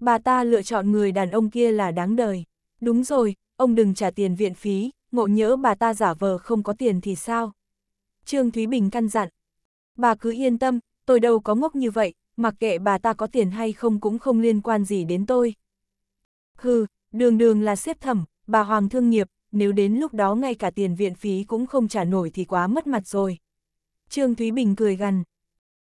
Bà ta lựa chọn người đàn ông kia là đáng đời. Đúng rồi, ông đừng trả tiền viện phí, ngộ nhỡ bà ta giả vờ không có tiền thì sao? Trương Thúy Bình căn dặn. Bà cứ yên tâm, tôi đâu có ngốc như vậy, mặc kệ bà ta có tiền hay không cũng không liên quan gì đến tôi. Hừ, đường đường là xếp thẩm, bà Hoàng thương nghiệp, nếu đến lúc đó ngay cả tiền viện phí cũng không trả nổi thì quá mất mặt rồi. Trương Thúy Bình cười gằn.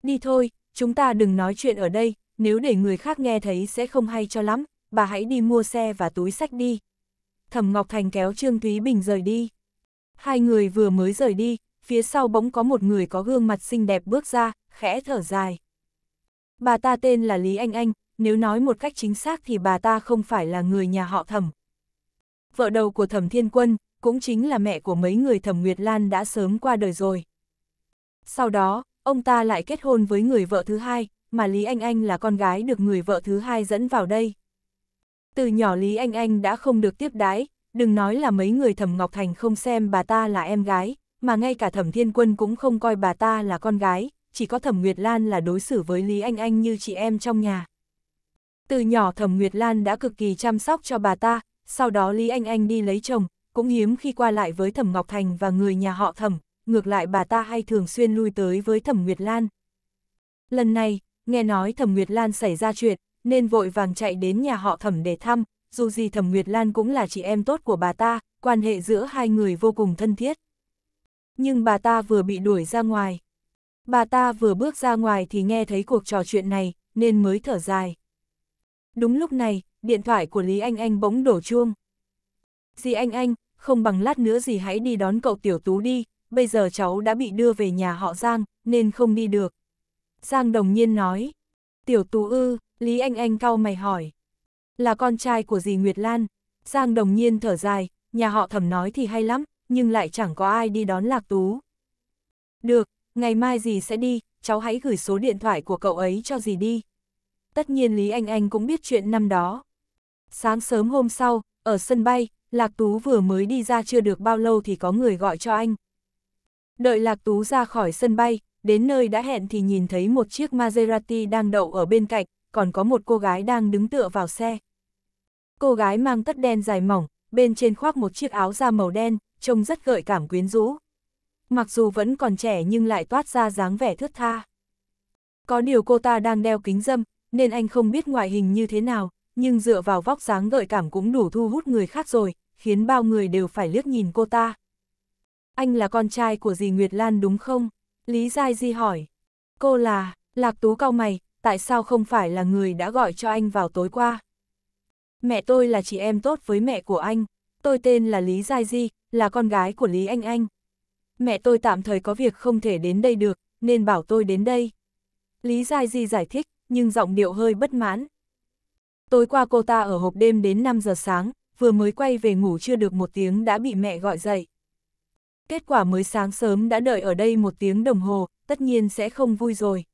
Đi thôi, chúng ta đừng nói chuyện ở đây, nếu để người khác nghe thấy sẽ không hay cho lắm, bà hãy đi mua xe và túi sách đi. Thẩm Ngọc Thành kéo Trương Thúy Bình rời đi. Hai người vừa mới rời đi, phía sau bỗng có một người có gương mặt xinh đẹp bước ra, khẽ thở dài. Bà ta tên là Lý Anh Anh, nếu nói một cách chính xác thì bà ta không phải là người nhà họ Thẩm. Vợ đầu của Thẩm Thiên Quân, cũng chính là mẹ của mấy người Thẩm Nguyệt Lan đã sớm qua đời rồi. Sau đó, ông ta lại kết hôn với người vợ thứ hai, mà Lý Anh Anh là con gái được người vợ thứ hai dẫn vào đây. Từ nhỏ Lý Anh Anh đã không được tiếp đái, đừng nói là mấy người Thẩm Ngọc Thành không xem bà ta là em gái, mà ngay cả Thẩm Thiên Quân cũng không coi bà ta là con gái, chỉ có Thẩm Nguyệt Lan là đối xử với Lý Anh Anh như chị em trong nhà. Từ nhỏ Thẩm Nguyệt Lan đã cực kỳ chăm sóc cho bà ta, sau đó Lý Anh Anh đi lấy chồng, cũng hiếm khi qua lại với Thẩm Ngọc Thành và người nhà họ Thẩm, ngược lại bà ta hay thường xuyên lui tới với Thẩm Nguyệt Lan. Lần này, nghe nói Thẩm Nguyệt Lan xảy ra chuyện, nên vội vàng chạy đến nhà họ Thẩm để thăm, dù gì Thẩm Nguyệt Lan cũng là chị em tốt của bà ta, quan hệ giữa hai người vô cùng thân thiết. Nhưng bà ta vừa bị đuổi ra ngoài. Bà ta vừa bước ra ngoài thì nghe thấy cuộc trò chuyện này, nên mới thở dài. Đúng lúc này, điện thoại của Lý Anh Anh bỗng đổ chuông. Dì Anh Anh, không bằng lát nữa gì hãy đi đón cậu Tiểu Tú đi, bây giờ cháu đã bị đưa về nhà họ Giang, nên không đi được, Giang Đồng Nhiên nói. Tiểu Tú ư, Lý Anh Anh cau mày hỏi. Là con trai của dì Nguyệt Lan. Giang Đồng Nhiên thở dài, nhà họ thẩm nói thì hay lắm, nhưng lại chẳng có ai đi đón Lạc Tú. Được, ngày mai dì sẽ đi, cháu hãy gửi số điện thoại của cậu ấy cho dì đi. Tất nhiên Lý Anh Anh cũng biết chuyện năm đó. Sáng sớm hôm sau, ở sân bay, Lạc Tú vừa mới đi ra chưa được bao lâu thì có người gọi cho anh. Đợi Lạc Tú ra khỏi sân bay, Đến nơi đã hẹn thì nhìn thấy một chiếc Maserati đang đậu ở bên cạnh, còn có một cô gái đang đứng tựa vào xe. Cô gái mang tất đen dài mỏng, bên trên khoác một chiếc áo da màu đen, trông rất gợi cảm quyến rũ. Mặc dù vẫn còn trẻ nhưng lại toát ra dáng vẻ thướt tha. Có điều cô ta đang đeo kính dâm, nên anh không biết ngoại hình như thế nào, nhưng dựa vào vóc dáng gợi cảm cũng đủ thu hút người khác rồi, khiến bao người đều phải liếc nhìn cô ta. Anh là con trai của dì Nguyệt Lan đúng không? Lý Giai Di hỏi. Cô là, Lạc Tú cao mày, tại sao không phải là người đã gọi cho anh vào tối qua? Mẹ tôi là chị em tốt với mẹ của anh, tôi tên là Lý Giai Di, là con gái của Lý Anh Anh. Mẹ tôi tạm thời có việc không thể đến đây được, nên bảo tôi đến đây. Lý Giai Di giải thích, nhưng giọng điệu hơi bất mãn. Tối qua cô ta ở hộp đêm đến 5 giờ sáng, vừa mới quay về ngủ chưa được một tiếng đã bị mẹ gọi dậy kết quả mới sáng sớm đã đợi ở đây một tiếng đồng hồ, tất nhiên sẽ không vui rồi.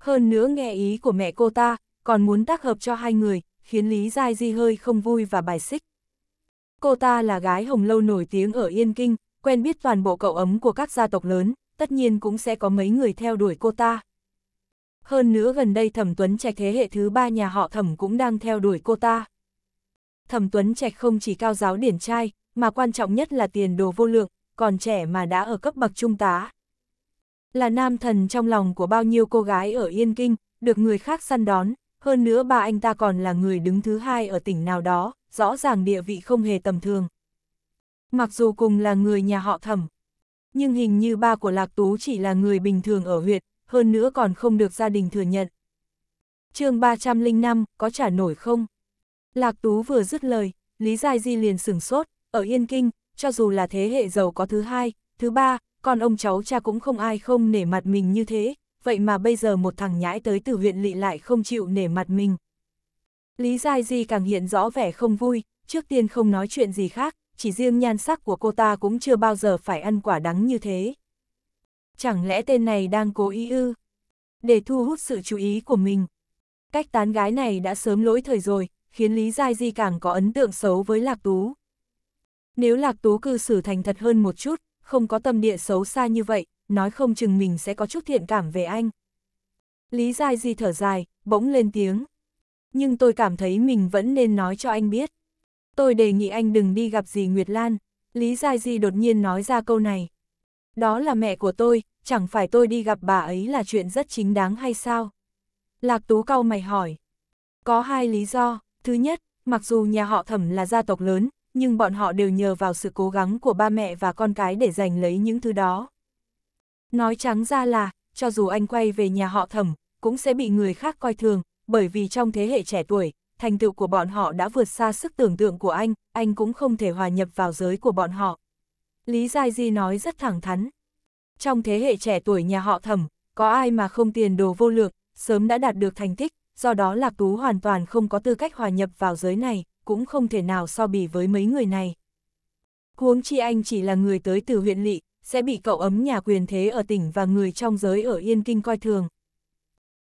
Hơn nữa nghe ý của mẹ cô ta, còn muốn tác hợp cho hai người, khiến Lý Giai Di hơi không vui và bài xích. Cô ta là gái hồng lâu nổi tiếng ở Yên Kinh, quen biết toàn bộ cậu ấm của các gia tộc lớn, tất nhiên cũng sẽ có mấy người theo đuổi cô ta. Hơn nữa gần đây Thẩm Tuấn Trạch thế hệ thứ ba nhà họ Thẩm cũng đang theo đuổi cô ta. Thẩm Tuấn Trạch không chỉ cao giáo điển trai, mà quan trọng nhất là tiền đồ vô lượng, còn trẻ mà đã ở cấp bậc trung tá. Là nam thần trong lòng của bao nhiêu cô gái ở Yên Kinh, được người khác săn đón, hơn nữa ba anh ta còn là người đứng thứ hai ở tỉnh nào đó, rõ ràng địa vị không hề tầm thường. Mặc dù cùng là người nhà họ thẩm, nhưng hình như ba của Lạc Tú chỉ là người bình thường ở huyện, hơn nữa còn không được gia đình thừa nhận. chương 305, có trả nổi không? Lạc Tú vừa dứt lời, Lý Giai Di liền sửng sốt, ở Yên Kinh, cho dù là thế hệ giàu có thứ hai, thứ ba, con ông cháu cha cũng không ai không nể mặt mình như thế, vậy mà bây giờ một thằng nhãi tới từ huyện lỵ lại không chịu nể mặt mình. Lý Giai Di càng hiện rõ vẻ không vui, trước tiên không nói chuyện gì khác, chỉ riêng nhan sắc của cô ta cũng chưa bao giờ phải ăn quả đắng như thế. Chẳng lẽ tên này đang cố ý ư? Để thu hút sự chú ý của mình. Cách tán gái này đã sớm lỗi thời rồi, khiến Lý Giai Di càng có ấn tượng xấu với Lạc Tú. Nếu Lạc Tú cư xử thành thật hơn một chút, không có tâm địa xấu xa như vậy, nói không chừng mình sẽ có chút thiện cảm về anh. Lý Giai Di thở dài, bỗng lên tiếng. Nhưng tôi cảm thấy mình vẫn nên nói cho anh biết. Tôi đề nghị anh đừng đi gặp gì Nguyệt Lan. Lý Giai Di đột nhiên nói ra câu này. Đó là mẹ của tôi, chẳng phải tôi đi gặp bà ấy là chuyện rất chính đáng hay sao? Lạc Tú cau mày hỏi. Có hai lý do. Thứ nhất, mặc dù nhà họ thẩm là gia tộc lớn, nhưng bọn họ đều nhờ vào sự cố gắng của ba mẹ và con cái để giành lấy những thứ đó. Nói trắng ra là, cho dù anh quay về nhà họ thẩm, cũng sẽ bị người khác coi thường, bởi vì trong thế hệ trẻ tuổi, thành tựu của bọn họ đã vượt xa sức tưởng tượng của anh, anh cũng không thể hòa nhập vào giới của bọn họ. Lý Giai Di nói rất thẳng thắn. Trong thế hệ trẻ tuổi nhà họ thẩm, có ai mà không tiền đồ vô lượng, sớm đã đạt được thành tích, do đó Lạc Tú hoàn toàn không có tư cách hòa nhập vào giới này cũng không thể nào so bì với mấy người này. Huống chi anh chỉ là người tới từ huyện lỵ, sẽ bị cậu ấm nhà quyền thế ở tỉnh và người trong giới ở Yên Kinh coi thường.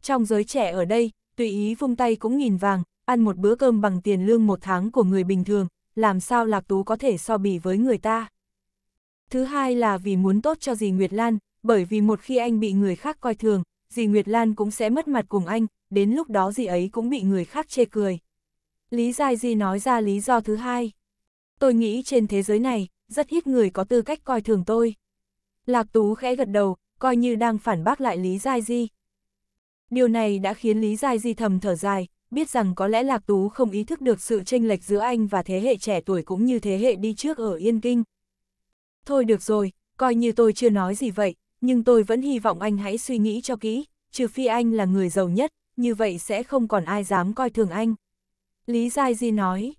Trong giới trẻ ở đây, tùy ý vung tay cũng nghìn vàng, ăn một bữa cơm bằng tiền lương một tháng của người bình thường, làm sao Lạc Tú có thể so bì với người ta. Thứ hai là vì muốn tốt cho dì Nguyệt Lan, bởi vì một khi anh bị người khác coi thường, dì Nguyệt Lan cũng sẽ mất mặt cùng anh, đến lúc đó dì ấy cũng bị người khác chê cười. Lý Giai Di nói ra lý do thứ hai. Tôi nghĩ trên thế giới này, rất ít người có tư cách coi thường tôi. Lạc Tú khẽ gật đầu, coi như đang phản bác lại Lý Giai Di. Điều này đã khiến Lý Giai Di thầm thở dài, biết rằng có lẽ Lạc Tú không ý thức được sự chênh lệch giữa anh và thế hệ trẻ tuổi cũng như thế hệ đi trước ở Yên Kinh. Thôi được rồi, coi như tôi chưa nói gì vậy, nhưng tôi vẫn hy vọng anh hãy suy nghĩ cho kỹ, trừ phi anh là người giàu nhất, như vậy sẽ không còn ai dám coi thường anh. Lý Giai Di nói,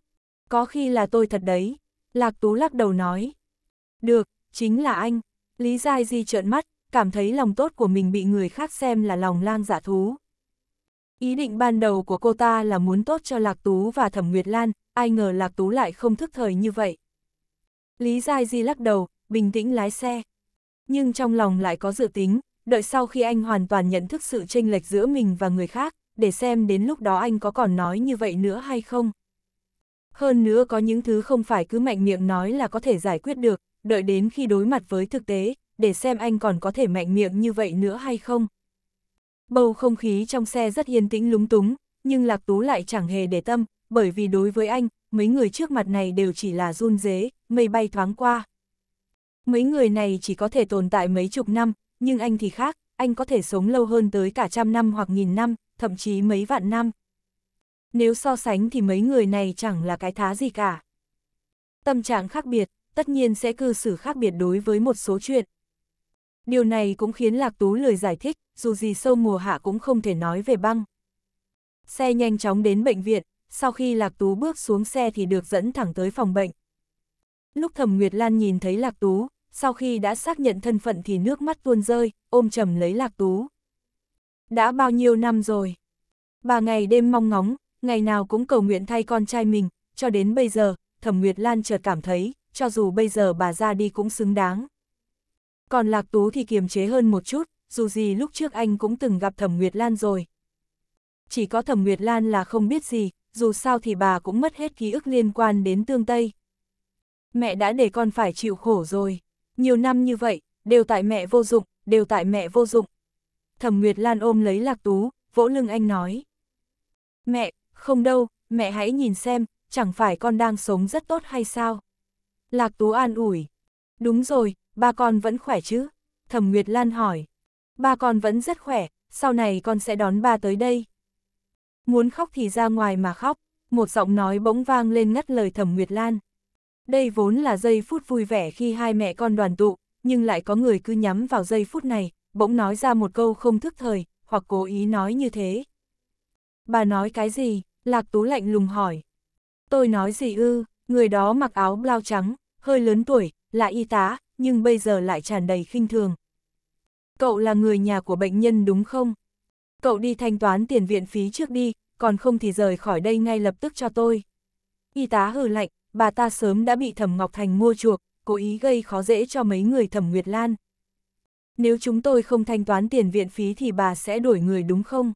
có khi là tôi thật đấy, Lạc Tú lắc đầu nói. Được, chính là anh, Lý Giai Di trợn mắt, cảm thấy lòng tốt của mình bị người khác xem là lòng lang giả dạ thú. Ý định ban đầu của cô ta là muốn tốt cho Lạc Tú và Thẩm Nguyệt Lan, ai ngờ Lạc Tú lại không thức thời như vậy. Lý Giai Di lắc đầu, bình tĩnh lái xe. Nhưng trong lòng lại có dự tính, đợi sau khi anh hoàn toàn nhận thức sự chênh lệch giữa mình và người khác, để xem đến lúc đó anh có còn nói như vậy nữa hay không. Hơn nữa có những thứ không phải cứ mạnh miệng nói là có thể giải quyết được, đợi đến khi đối mặt với thực tế, để xem anh còn có thể mạnh miệng như vậy nữa hay không. Bầu không khí trong xe rất yên tĩnh lúng túng, nhưng Lạc Tú lại chẳng hề để tâm, bởi vì đối với anh, mấy người trước mặt này đều chỉ là run dế, mây bay thoáng qua. Mấy người này chỉ có thể tồn tại mấy chục năm, nhưng anh thì khác, anh có thể sống lâu hơn tới cả trăm năm hoặc nghìn năm, thậm chí mấy vạn năm. Nếu so sánh thì mấy người này chẳng là cái thá gì cả. Tâm trạng khác biệt, tất nhiên sẽ cư xử khác biệt đối với một số chuyện. Điều này cũng khiến Lạc Tú lười giải thích, dù gì sâu mùa hạ cũng không thể nói về băng. Xe nhanh chóng đến bệnh viện, sau khi Lạc Tú bước xuống xe thì được dẫn thẳng tới phòng bệnh. Lúc Thẩm Nguyệt Lan nhìn thấy Lạc Tú, sau khi đã xác nhận thân phận thì nước mắt tuôn rơi, ôm chầm lấy Lạc Tú. Đã bao nhiêu năm rồi? Bà ngày đêm mong ngóng, ngày nào cũng cầu nguyện thay con trai mình, cho đến bây giờ, Thẩm Nguyệt Lan chợt cảm thấy, cho dù bây giờ bà ra đi cũng xứng đáng. Còn Lạc Tú thì kiềm chế hơn một chút, dù gì lúc trước anh cũng từng gặp Thẩm Nguyệt Lan rồi. Chỉ có Thẩm Nguyệt Lan là không biết gì, dù sao thì bà cũng mất hết ký ức liên quan đến tương Tây. Mẹ đã để con phải chịu khổ rồi, nhiều năm như vậy, đều tại mẹ vô dụng, đều tại mẹ vô dụng. Thẩm Nguyệt Lan ôm lấy Lạc Tú, vỗ lưng anh nói. Mẹ, không đâu, mẹ hãy nhìn xem, chẳng phải con đang sống rất tốt hay sao? Lạc Tú an ủi. Đúng rồi, ba con vẫn khỏe chứ? Thẩm Nguyệt Lan hỏi. Ba con vẫn rất khỏe, sau này con sẽ đón ba tới đây. Muốn khóc thì ra ngoài mà khóc, một giọng nói bỗng vang lên ngắt lời Thẩm Nguyệt Lan. Đây vốn là giây phút vui vẻ khi hai mẹ con đoàn tụ, nhưng lại có người cứ nhắm vào giây phút này, bỗng nói ra một câu không thức thời, hoặc cố ý nói như thế. Bà nói cái gì? Lạc Tú lạnh lùng hỏi. Tôi nói gì ư, người đó mặc áo blau trắng, hơi lớn tuổi, là y tá, nhưng bây giờ lại tràn đầy khinh thường. Cậu là người nhà của bệnh nhân đúng không? Cậu đi thanh toán tiền viện phí trước đi, còn không thì rời khỏi đây ngay lập tức cho tôi. Y tá hừ lạnh, bà ta sớm đã bị Thẩm Ngọc Thành mua chuộc, cố ý gây khó dễ cho mấy người Thẩm Nguyệt Lan nếu chúng tôi không thanh toán tiền viện phí thì bà sẽ đuổi người đúng không?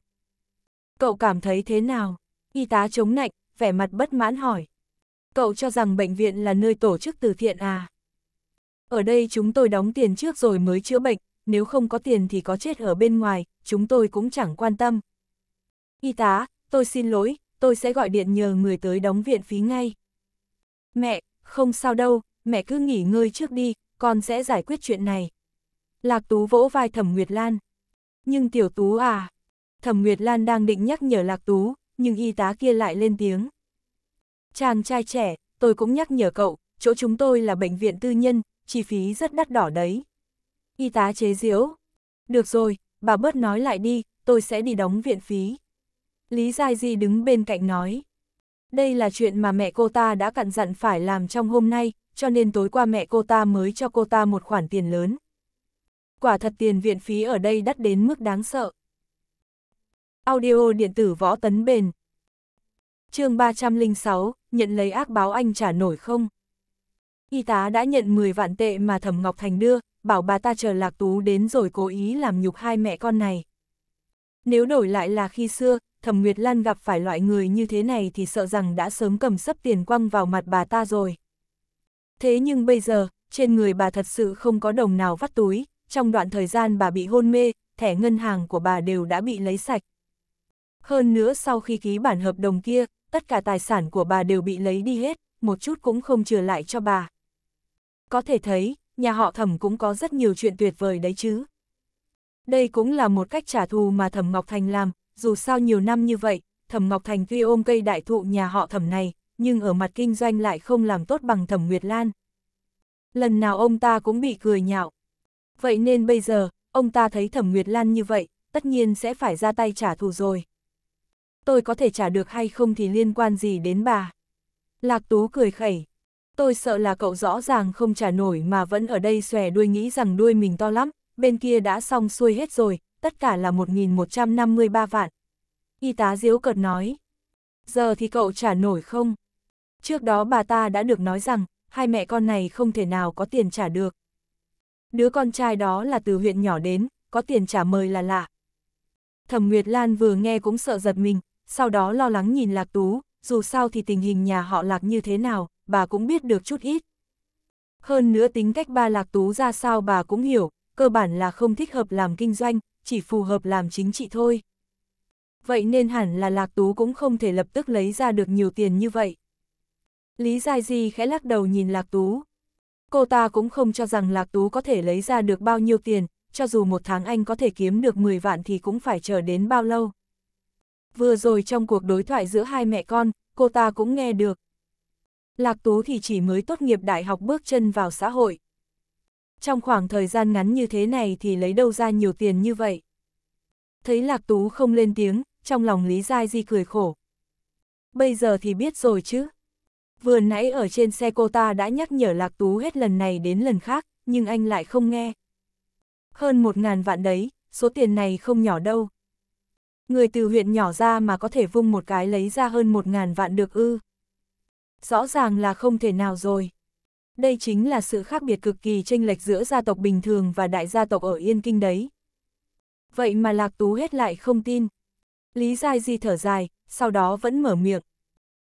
Cậu cảm thấy thế nào? Y tá chống nạnh, vẻ mặt bất mãn hỏi. Cậu cho rằng bệnh viện là nơi tổ chức từ thiện à? Ở đây chúng tôi đóng tiền trước rồi mới chữa bệnh, nếu không có tiền thì có chết ở bên ngoài, chúng tôi cũng chẳng quan tâm. Y tá, tôi xin lỗi, tôi sẽ gọi điện nhờ người tới đóng viện phí ngay. Mẹ, không sao đâu, mẹ cứ nghỉ ngơi trước đi, con sẽ giải quyết chuyện này. Lạc Tú vỗ vai Thẩm Nguyệt Lan. Nhưng tiểu Tú à? Thẩm Nguyệt Lan đang định nhắc nhở Lạc Tú, nhưng y tá kia lại lên tiếng. Chàng trai trẻ, tôi cũng nhắc nhở cậu, chỗ chúng tôi là bệnh viện tư nhân, chi phí rất đắt đỏ đấy. Y tá chế giễu. Được rồi, bà bớt nói lại đi, tôi sẽ đi đóng viện phí. Lý Giai Di đứng bên cạnh nói. Đây là chuyện mà mẹ cô ta đã cặn dặn phải làm trong hôm nay, cho nên tối qua mẹ cô ta mới cho cô ta một khoản tiền lớn quả thật tiền viện phí ở đây đắt đến mức đáng sợ. Audio điện tử võ tấn bền chương 306, nhận lấy ác báo anh trả nổi không? Y tá đã nhận 10 vạn tệ mà Thẩm Ngọc Thành đưa, bảo bà ta chờ Lạc Tú đến rồi cố ý làm nhục hai mẹ con này. Nếu đổi lại là khi xưa, Thẩm Nguyệt Lan gặp phải loại người như thế này thì sợ rằng đã sớm cầm sấp tiền quăng vào mặt bà ta rồi. Thế nhưng bây giờ, trên người bà thật sự không có đồng nào vắt túi, trong đoạn thời gian bà bị hôn mê, thẻ ngân hàng của bà đều đã bị lấy sạch. Hơn nữa sau khi ký bản hợp đồng kia, tất cả tài sản của bà đều bị lấy đi hết, một chút cũng không trừ lại cho bà. Có thể thấy, nhà họ thẩm cũng có rất nhiều chuyện tuyệt vời đấy chứ. Đây cũng là một cách trả thù mà thẩm Ngọc Thành làm, dù sao nhiều năm như vậy, thẩm Ngọc Thành tuy ôm cây đại thụ nhà họ thẩm này, nhưng ở mặt kinh doanh lại không làm tốt bằng thẩm Nguyệt Lan. Lần nào ông ta cũng bị cười nhạo, Vậy nên bây giờ, ông ta thấy Thẩm Nguyệt Lan như vậy, tất nhiên sẽ phải ra tay trả thù rồi. Tôi có thể trả được hay không thì liên quan gì đến bà. Lạc Tú cười khẩy. Tôi sợ là cậu rõ ràng không trả nổi mà vẫn ở đây xòe đuôi nghĩ rằng đuôi mình to lắm, bên kia đã xong xuôi hết rồi, tất cả là 1.153 vạn. Y tá diếu cợt nói. Giờ thì cậu trả nổi không? Trước đó bà ta đã được nói rằng, hai mẹ con này không thể nào có tiền trả được đứa con trai đó là từ huyện nhỏ đến, có tiền trả mời là lạ. Thẩm Nguyệt Lan vừa nghe cũng sợ giật mình, sau đó lo lắng nhìn Lạc Tú, dù sao thì tình hình nhà họ Lạc như thế nào, bà cũng biết được chút ít. Hơn nữa tính cách ba Lạc Tú ra sao bà cũng hiểu, cơ bản là không thích hợp làm kinh doanh, chỉ phù hợp làm chính trị thôi. Vậy nên hẳn là Lạc Tú cũng không thể lập tức lấy ra được nhiều tiền như vậy. Lý Giai Di khẽ lắc đầu nhìn Lạc Tú cô ta cũng không cho rằng Lạc Tú có thể lấy ra được bao nhiêu tiền, cho dù một tháng anh có thể kiếm được 10 vạn thì cũng phải chờ đến bao lâu. Vừa rồi trong cuộc đối thoại giữa hai mẹ con, cô ta cũng nghe được. Lạc Tú thì chỉ mới tốt nghiệp đại học bước chân vào xã hội. Trong khoảng thời gian ngắn như thế này thì lấy đâu ra nhiều tiền như vậy. Thấy Lạc Tú không lên tiếng, trong lòng Lý Giai Di cười khổ. Bây giờ thì biết rồi chứ. Vừa nãy ở trên xe cô ta đã nhắc nhở Lạc Tú hết lần này đến lần khác, nhưng anh lại không nghe. Hơn một ngàn vạn đấy, số tiền này không nhỏ đâu. Người từ huyện nhỏ ra mà có thể vung một cái lấy ra hơn một ngàn vạn được ư. Rõ ràng là không thể nào rồi. Đây chính là sự khác biệt cực kỳ tranh lệch giữa gia tộc bình thường và đại gia tộc ở Yên Kinh đấy. Vậy mà Lạc Tú hết lại không tin. Lý Giai Di thở dài, sau đó vẫn mở miệng,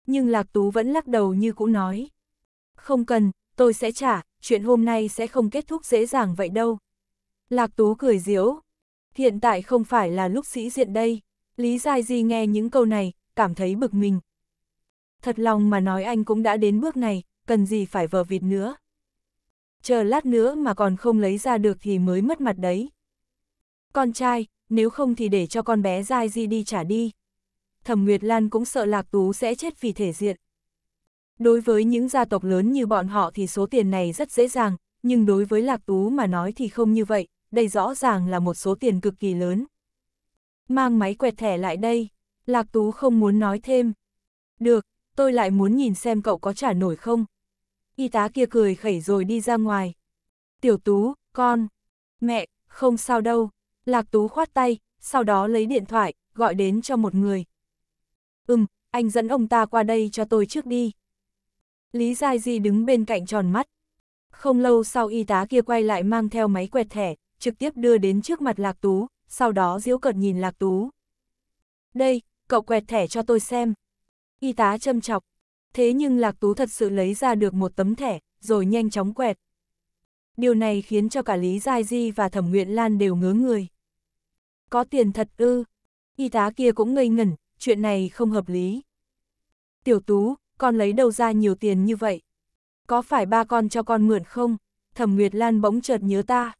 nhưng Lạc Tú vẫn lắc đầu như cũ nói. Không cần, tôi sẽ trả, chuyện hôm nay sẽ không kết thúc dễ dàng vậy đâu. Lạc Tú cười diễu. Hiện tại không phải là lúc sĩ diện đây. Lý Giai Di nghe những câu này, cảm thấy bực mình. Thật lòng mà nói anh cũng đã đến bước này, cần gì phải vờ vịt nữa. Chờ lát nữa mà còn không lấy ra được thì mới mất mặt đấy. Con trai, nếu không thì để cho con bé Giai Di đi trả đi. Thẩm Nguyệt Lan cũng sợ Lạc Tú sẽ chết vì thể diện. Đối với những gia tộc lớn như bọn họ thì số tiền này rất dễ dàng, nhưng đối với Lạc Tú mà nói thì không như vậy, đây rõ ràng là một số tiền cực kỳ lớn. Mang máy quẹt thẻ lại đây, Lạc Tú không muốn nói thêm. Được, tôi lại muốn nhìn xem cậu có trả nổi không. Y tá kia cười khẩy rồi đi ra ngoài. Tiểu Tú, con, mẹ, không sao đâu. Lạc Tú khoát tay, sau đó lấy điện thoại, gọi đến cho một người, Ừm, anh dẫn ông ta qua đây cho tôi trước đi. Lý Giai Di đứng bên cạnh tròn mắt. Không lâu sau y tá kia quay lại mang theo máy quẹt thẻ, trực tiếp đưa đến trước mặt Lạc Tú, sau đó diễu cợt nhìn Lạc Tú. Đây, cậu quẹt thẻ cho tôi xem. Y tá châm chọc. Thế nhưng Lạc Tú thật sự lấy ra được một tấm thẻ, rồi nhanh chóng quẹt. Điều này khiến cho cả Lý Giai Di và Thẩm Nguyện Lan đều ngớ người. Có tiền thật ư. Y tá kia cũng ngây ngẩn, chuyện này không hợp lý. Tiểu Tú, con lấy đâu ra nhiều tiền như vậy? Có phải ba con cho con mượn không? Thẩm Nguyệt Lan bỗng chợt nhớ ta.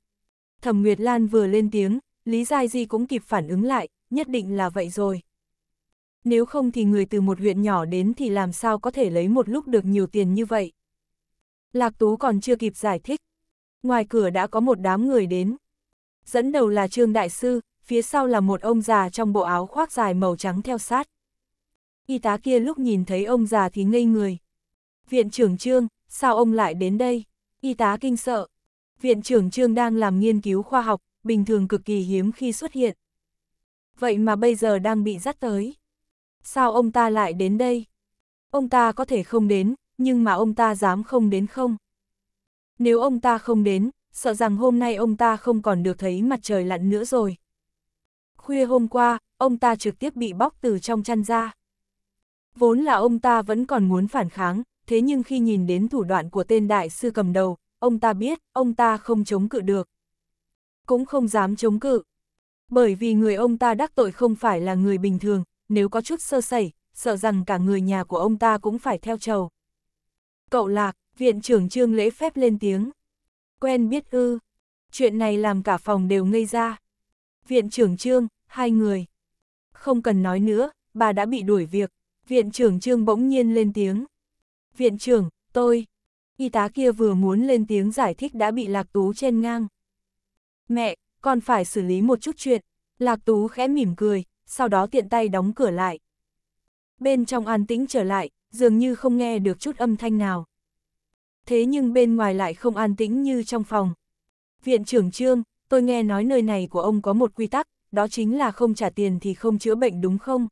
Thẩm Nguyệt Lan vừa lên tiếng, Lý Giai Di cũng kịp phản ứng lại, nhất định là vậy rồi. Nếu không thì người từ một huyện nhỏ đến thì làm sao có thể lấy một lúc được nhiều tiền như vậy? Lạc Tú còn chưa kịp giải thích. Ngoài cửa đã có một đám người đến. Dẫn đầu là Trương Đại Sư, phía sau là một ông già trong bộ áo khoác dài màu trắng theo sát. Y tá kia lúc nhìn thấy ông già thì ngây người. Viện trưởng Trương, sao ông lại đến đây? Y tá kinh sợ. Viện trưởng Trương đang làm nghiên cứu khoa học, bình thường cực kỳ hiếm khi xuất hiện. Vậy mà bây giờ đang bị dắt tới. Sao ông ta lại đến đây? Ông ta có thể không đến, nhưng mà ông ta dám không đến không? Nếu ông ta không đến, sợ rằng hôm nay ông ta không còn được thấy mặt trời lặn nữa rồi khuya hôm qua, ông ta trực tiếp bị bóc từ trong chăn ra. Vốn là ông ta vẫn còn muốn phản kháng, thế nhưng khi nhìn đến thủ đoạn của tên đại sư cầm đầu, ông ta biết ông ta không chống cự được. Cũng không dám chống cự. Bởi vì người ông ta đắc tội không phải là người bình thường, nếu có chút sơ sẩy, sợ rằng cả người nhà của ông ta cũng phải theo trầu Cậu Lạc, viện trưởng trương lễ phép lên tiếng. Quen biết ư, chuyện này làm cả phòng đều ngây ra. Viện trưởng trương, hai người. Không cần nói nữa, bà đã bị đuổi việc. Viện trưởng Trương bỗng nhiên lên tiếng. Viện trưởng, tôi. Y tá kia vừa muốn lên tiếng giải thích đã bị Lạc Tú chen ngang. Mẹ, con phải xử lý một chút chuyện. Lạc Tú khẽ mỉm cười, sau đó tiện tay đóng cửa lại. Bên trong an tĩnh trở lại, dường như không nghe được chút âm thanh nào. Thế nhưng bên ngoài lại không an tĩnh như trong phòng. Viện trưởng Trương, tôi nghe nói nơi này của ông có một quy tắc, đó chính là không trả tiền thì không chữa bệnh đúng không?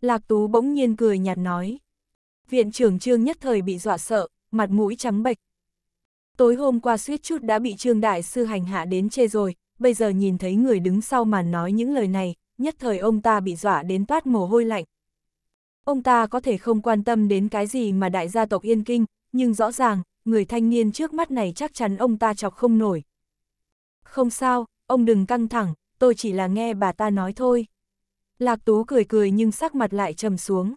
Lạc Tú bỗng nhiên cười nhạt nói. Viện trưởng Trương nhất thời bị dọa sợ, mặt mũi trắng bệch. Tối hôm qua suýt chút đã bị Trương Đại Sư hành hạ đến chê rồi, bây giờ nhìn thấy người đứng sau màn nói những lời này, nhất thời ông ta bị dọa đến toát mồ hôi lạnh. Ông ta có thể không quan tâm đến cái gì mà đại gia tộc Yên Kinh, nhưng rõ ràng, người thanh niên trước mắt này chắc chắn ông ta chọc không nổi. Không sao, ông đừng căng thẳng, tôi chỉ là nghe bà ta nói thôi. Lạc Tú cười cười nhưng sắc mặt lại trầm xuống.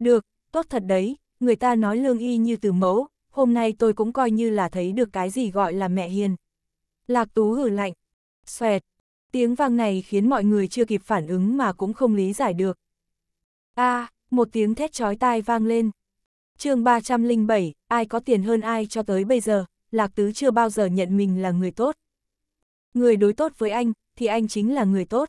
Được, tốt thật đấy, người ta nói lương y như từ mẫu, hôm nay tôi cũng coi như là thấy được cái gì gọi là mẹ hiền. Lạc Tú hử lạnh, xoẹt, tiếng vang này khiến mọi người chưa kịp phản ứng mà cũng không lý giải được. a à, một tiếng thét chói tai vang lên. chương 307, ai có tiền hơn ai cho tới bây giờ, Lạc Tứ chưa bao giờ nhận mình là người tốt. Người đối tốt với anh, thì anh chính là người tốt.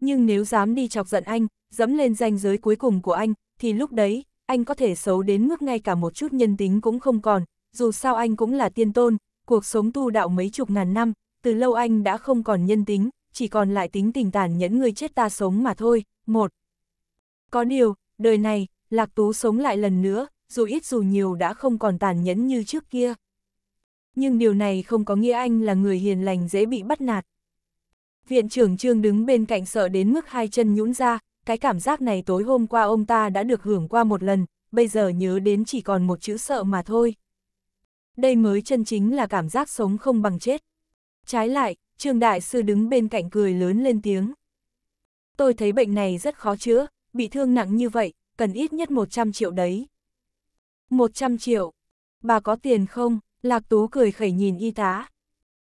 Nhưng nếu dám đi chọc giận anh, dẫm lên danh giới cuối cùng của anh, thì lúc đấy, anh có thể xấu đến mức ngay cả một chút nhân tính cũng không còn, dù sao anh cũng là tiên tôn, cuộc sống tu đạo mấy chục ngàn năm, từ lâu anh đã không còn nhân tính, chỉ còn lại tính tình tàn nhẫn người chết ta sống mà thôi. Một. Có điều, đời này, Lạc Tú sống lại lần nữa, dù ít dù nhiều đã không còn tàn nhẫn như trước kia. Nhưng điều này không có nghĩa anh là người hiền lành dễ bị bắt nạt, Viện trưởng Trương đứng bên cạnh sợ đến mức hai chân nhũn ra, cái cảm giác này tối hôm qua ông ta đã được hưởng qua một lần, bây giờ nhớ đến chỉ còn một chữ sợ mà thôi. Đây mới chân chính là cảm giác sống không bằng chết. Trái lại, Trương Đại Sư đứng bên cạnh cười lớn lên tiếng. Tôi thấy bệnh này rất khó chữa, bị thương nặng như vậy, cần ít nhất 100 triệu đấy. 100 triệu? Bà có tiền không? Lạc Tú cười khẩy nhìn y tá.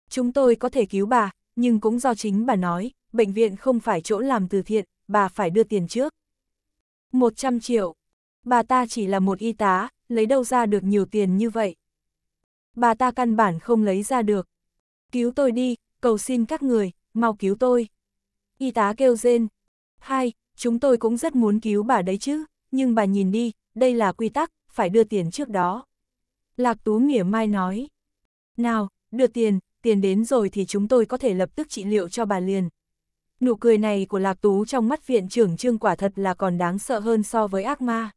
Chúng tôi có thể cứu bà, nhưng cũng do chính bà nói, bệnh viện không phải chỗ làm từ thiện, bà phải đưa tiền trước. 100 triệu. Bà ta chỉ là một y tá, lấy đâu ra được nhiều tiền như vậy. Bà ta căn bản không lấy ra được. Cứu tôi đi, cầu xin các người, mau cứu tôi. Y tá kêu rên. Hai, chúng tôi cũng rất muốn cứu bà đấy chứ, nhưng bà nhìn đi, đây là quy tắc, phải đưa tiền trước đó. Lạc Tú mỉa mai nói. Nào, đưa tiền, tiền đến rồi thì chúng tôi có thể lập tức trị liệu cho bà liền. Nụ cười này của Lạc Tú trong mắt viện trưởng trương quả thật là còn đáng sợ hơn so với ác ma.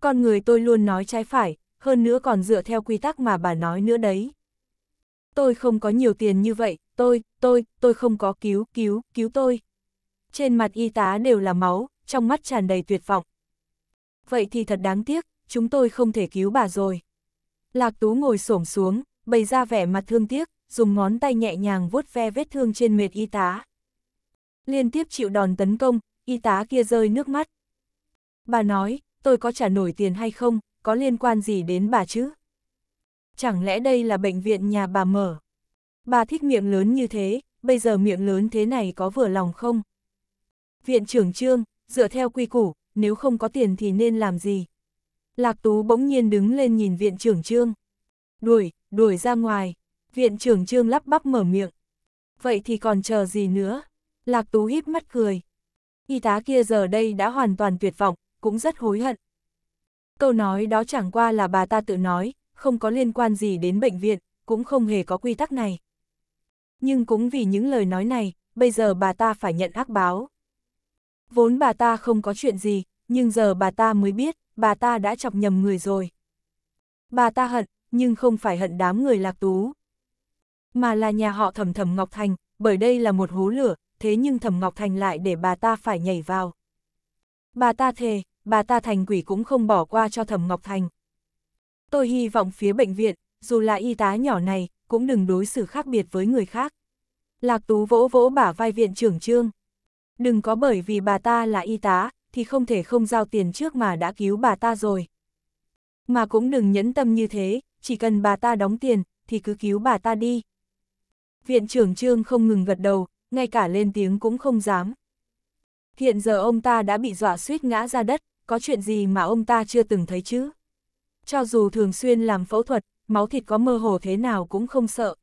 Con người tôi luôn nói trái phải, hơn nữa còn dựa theo quy tắc mà bà nói nữa đấy. Tôi không có nhiều tiền như vậy, tôi, tôi, tôi không có cứu, cứu, cứu tôi. Trên mặt y tá đều là máu, trong mắt tràn đầy tuyệt vọng. Vậy thì thật đáng tiếc, chúng tôi không thể cứu bà rồi. Lạc Tú ngồi xổm xuống, bày ra vẻ mặt thương tiếc, dùng ngón tay nhẹ nhàng vuốt ve vết thương trên mệt y tá. Liên tiếp chịu đòn tấn công, y tá kia rơi nước mắt. Bà nói, tôi có trả nổi tiền hay không, có liên quan gì đến bà chứ? Chẳng lẽ đây là bệnh viện nhà bà mở? Bà thích miệng lớn như thế, bây giờ miệng lớn thế này có vừa lòng không? Viện trưởng trương, dựa theo quy củ, nếu không có tiền thì nên làm gì? Lạc Tú bỗng nhiên đứng lên nhìn viện trưởng trương. Đuổi, đuổi ra ngoài. Viện trưởng Trương lắp bắp mở miệng. Vậy thì còn chờ gì nữa? Lạc Tú híp mắt cười. Y tá kia giờ đây đã hoàn toàn tuyệt vọng, cũng rất hối hận. Câu nói đó chẳng qua là bà ta tự nói, không có liên quan gì đến bệnh viện, cũng không hề có quy tắc này. Nhưng cũng vì những lời nói này, bây giờ bà ta phải nhận ác báo. Vốn bà ta không có chuyện gì, nhưng giờ bà ta mới biết, bà ta đã chọc nhầm người rồi. Bà ta hận, nhưng không phải hận đám người lạc tú, mà là nhà họ thẩm thẩm Ngọc Thành, bởi đây là một hố lửa, thế nhưng thẩm Ngọc Thành lại để bà ta phải nhảy vào. Bà ta thề, bà ta thành quỷ cũng không bỏ qua cho thẩm Ngọc Thành. Tôi hy vọng phía bệnh viện, dù là y tá nhỏ này, cũng đừng đối xử khác biệt với người khác. Lạc Tú vỗ vỗ bả vai viện trưởng trương. Đừng có bởi vì bà ta là y tá, thì không thể không giao tiền trước mà đã cứu bà ta rồi. Mà cũng đừng nhẫn tâm như thế, chỉ cần bà ta đóng tiền, thì cứ cứu bà ta đi. Viện trưởng Trương không ngừng gật đầu, ngay cả lên tiếng cũng không dám. Hiện giờ ông ta đã bị dọa suýt ngã ra đất, có chuyện gì mà ông ta chưa từng thấy chứ? Cho dù thường xuyên làm phẫu thuật, máu thịt có mơ hồ thế nào cũng không sợ.